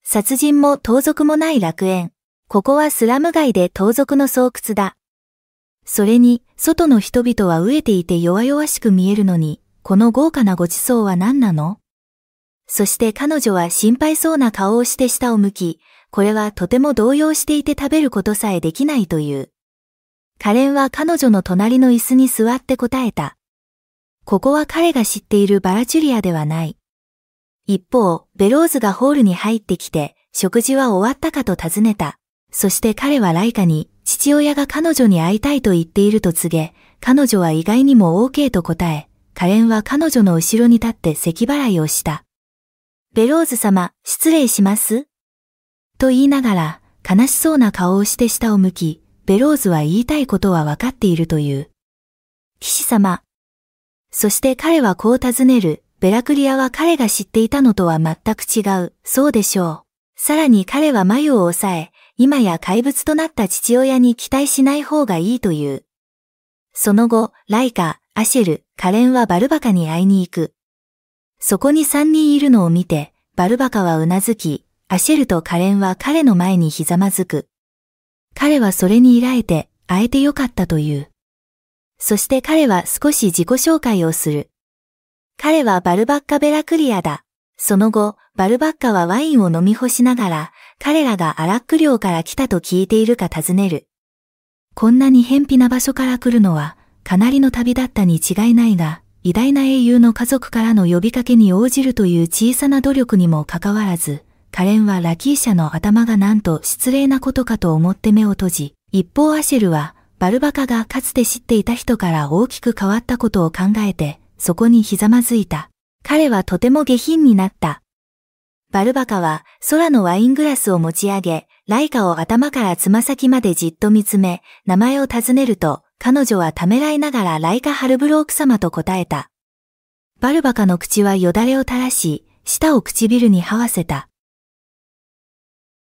殺人も盗賊もない楽園。ここはスラム街で盗賊の巣窟だ。それに、外の人々は飢えていて弱々しく見えるのに、この豪華なご馳走は何なのそして彼女は心配そうな顔をして下を向き、これはとても動揺していて食べることさえできないという。カレンは彼女の隣の椅子に座って答えた。ここは彼が知っているバラチュリアではない。一方、ベローズがホールに入ってきて、食事は終わったかと尋ねた。そして彼はライカに、父親が彼女に会いたいと言っていると告げ、彼女は意外にも OK と答え、カレンは彼女の後ろに立って咳払いをした。ベローズ様、失礼しますと言いながら、悲しそうな顔をして下を向き、ベローズは言いたいことはわかっているという。騎士様。そして彼はこう尋ねる、ベラクリアは彼が知っていたのとは全く違う、そうでしょう。さらに彼は眉を抑え、今や怪物となった父親に期待しない方がいいという。その後、ライカ、アシェル、カレンはバルバカに会いに行く。そこに三人いるのを見て、バルバカはうなずき、アシェルとカレンは彼の前にひざまずく。彼はそれに依頼て、会えてよかったという。そして彼は少し自己紹介をする。彼はバルバッカ・ベラクリアだ。その後、バルバッカはワインを飲み干しながら、彼らがアラック領から来たと聞いているか尋ねる。こんなに偏僻な場所から来るのは、かなりの旅だったに違いないが、偉大な英雄の家族からの呼びかけに応じるという小さな努力にもかかわらず、カレンはラキーシャの頭がなんと失礼なことかと思って目を閉じ、一方アシェルは、バルバカがかつて知っていた人から大きく変わったことを考えて、そこにひざまずいた。彼はとても下品になった。バルバカは空のワイングラスを持ち上げ、ライカを頭からつま先までじっと見つめ、名前を尋ねると、彼女はためらいながらライカ・ハルブローク様と答えた。バルバカの口はよだれを垂らし、舌を唇に這わせた。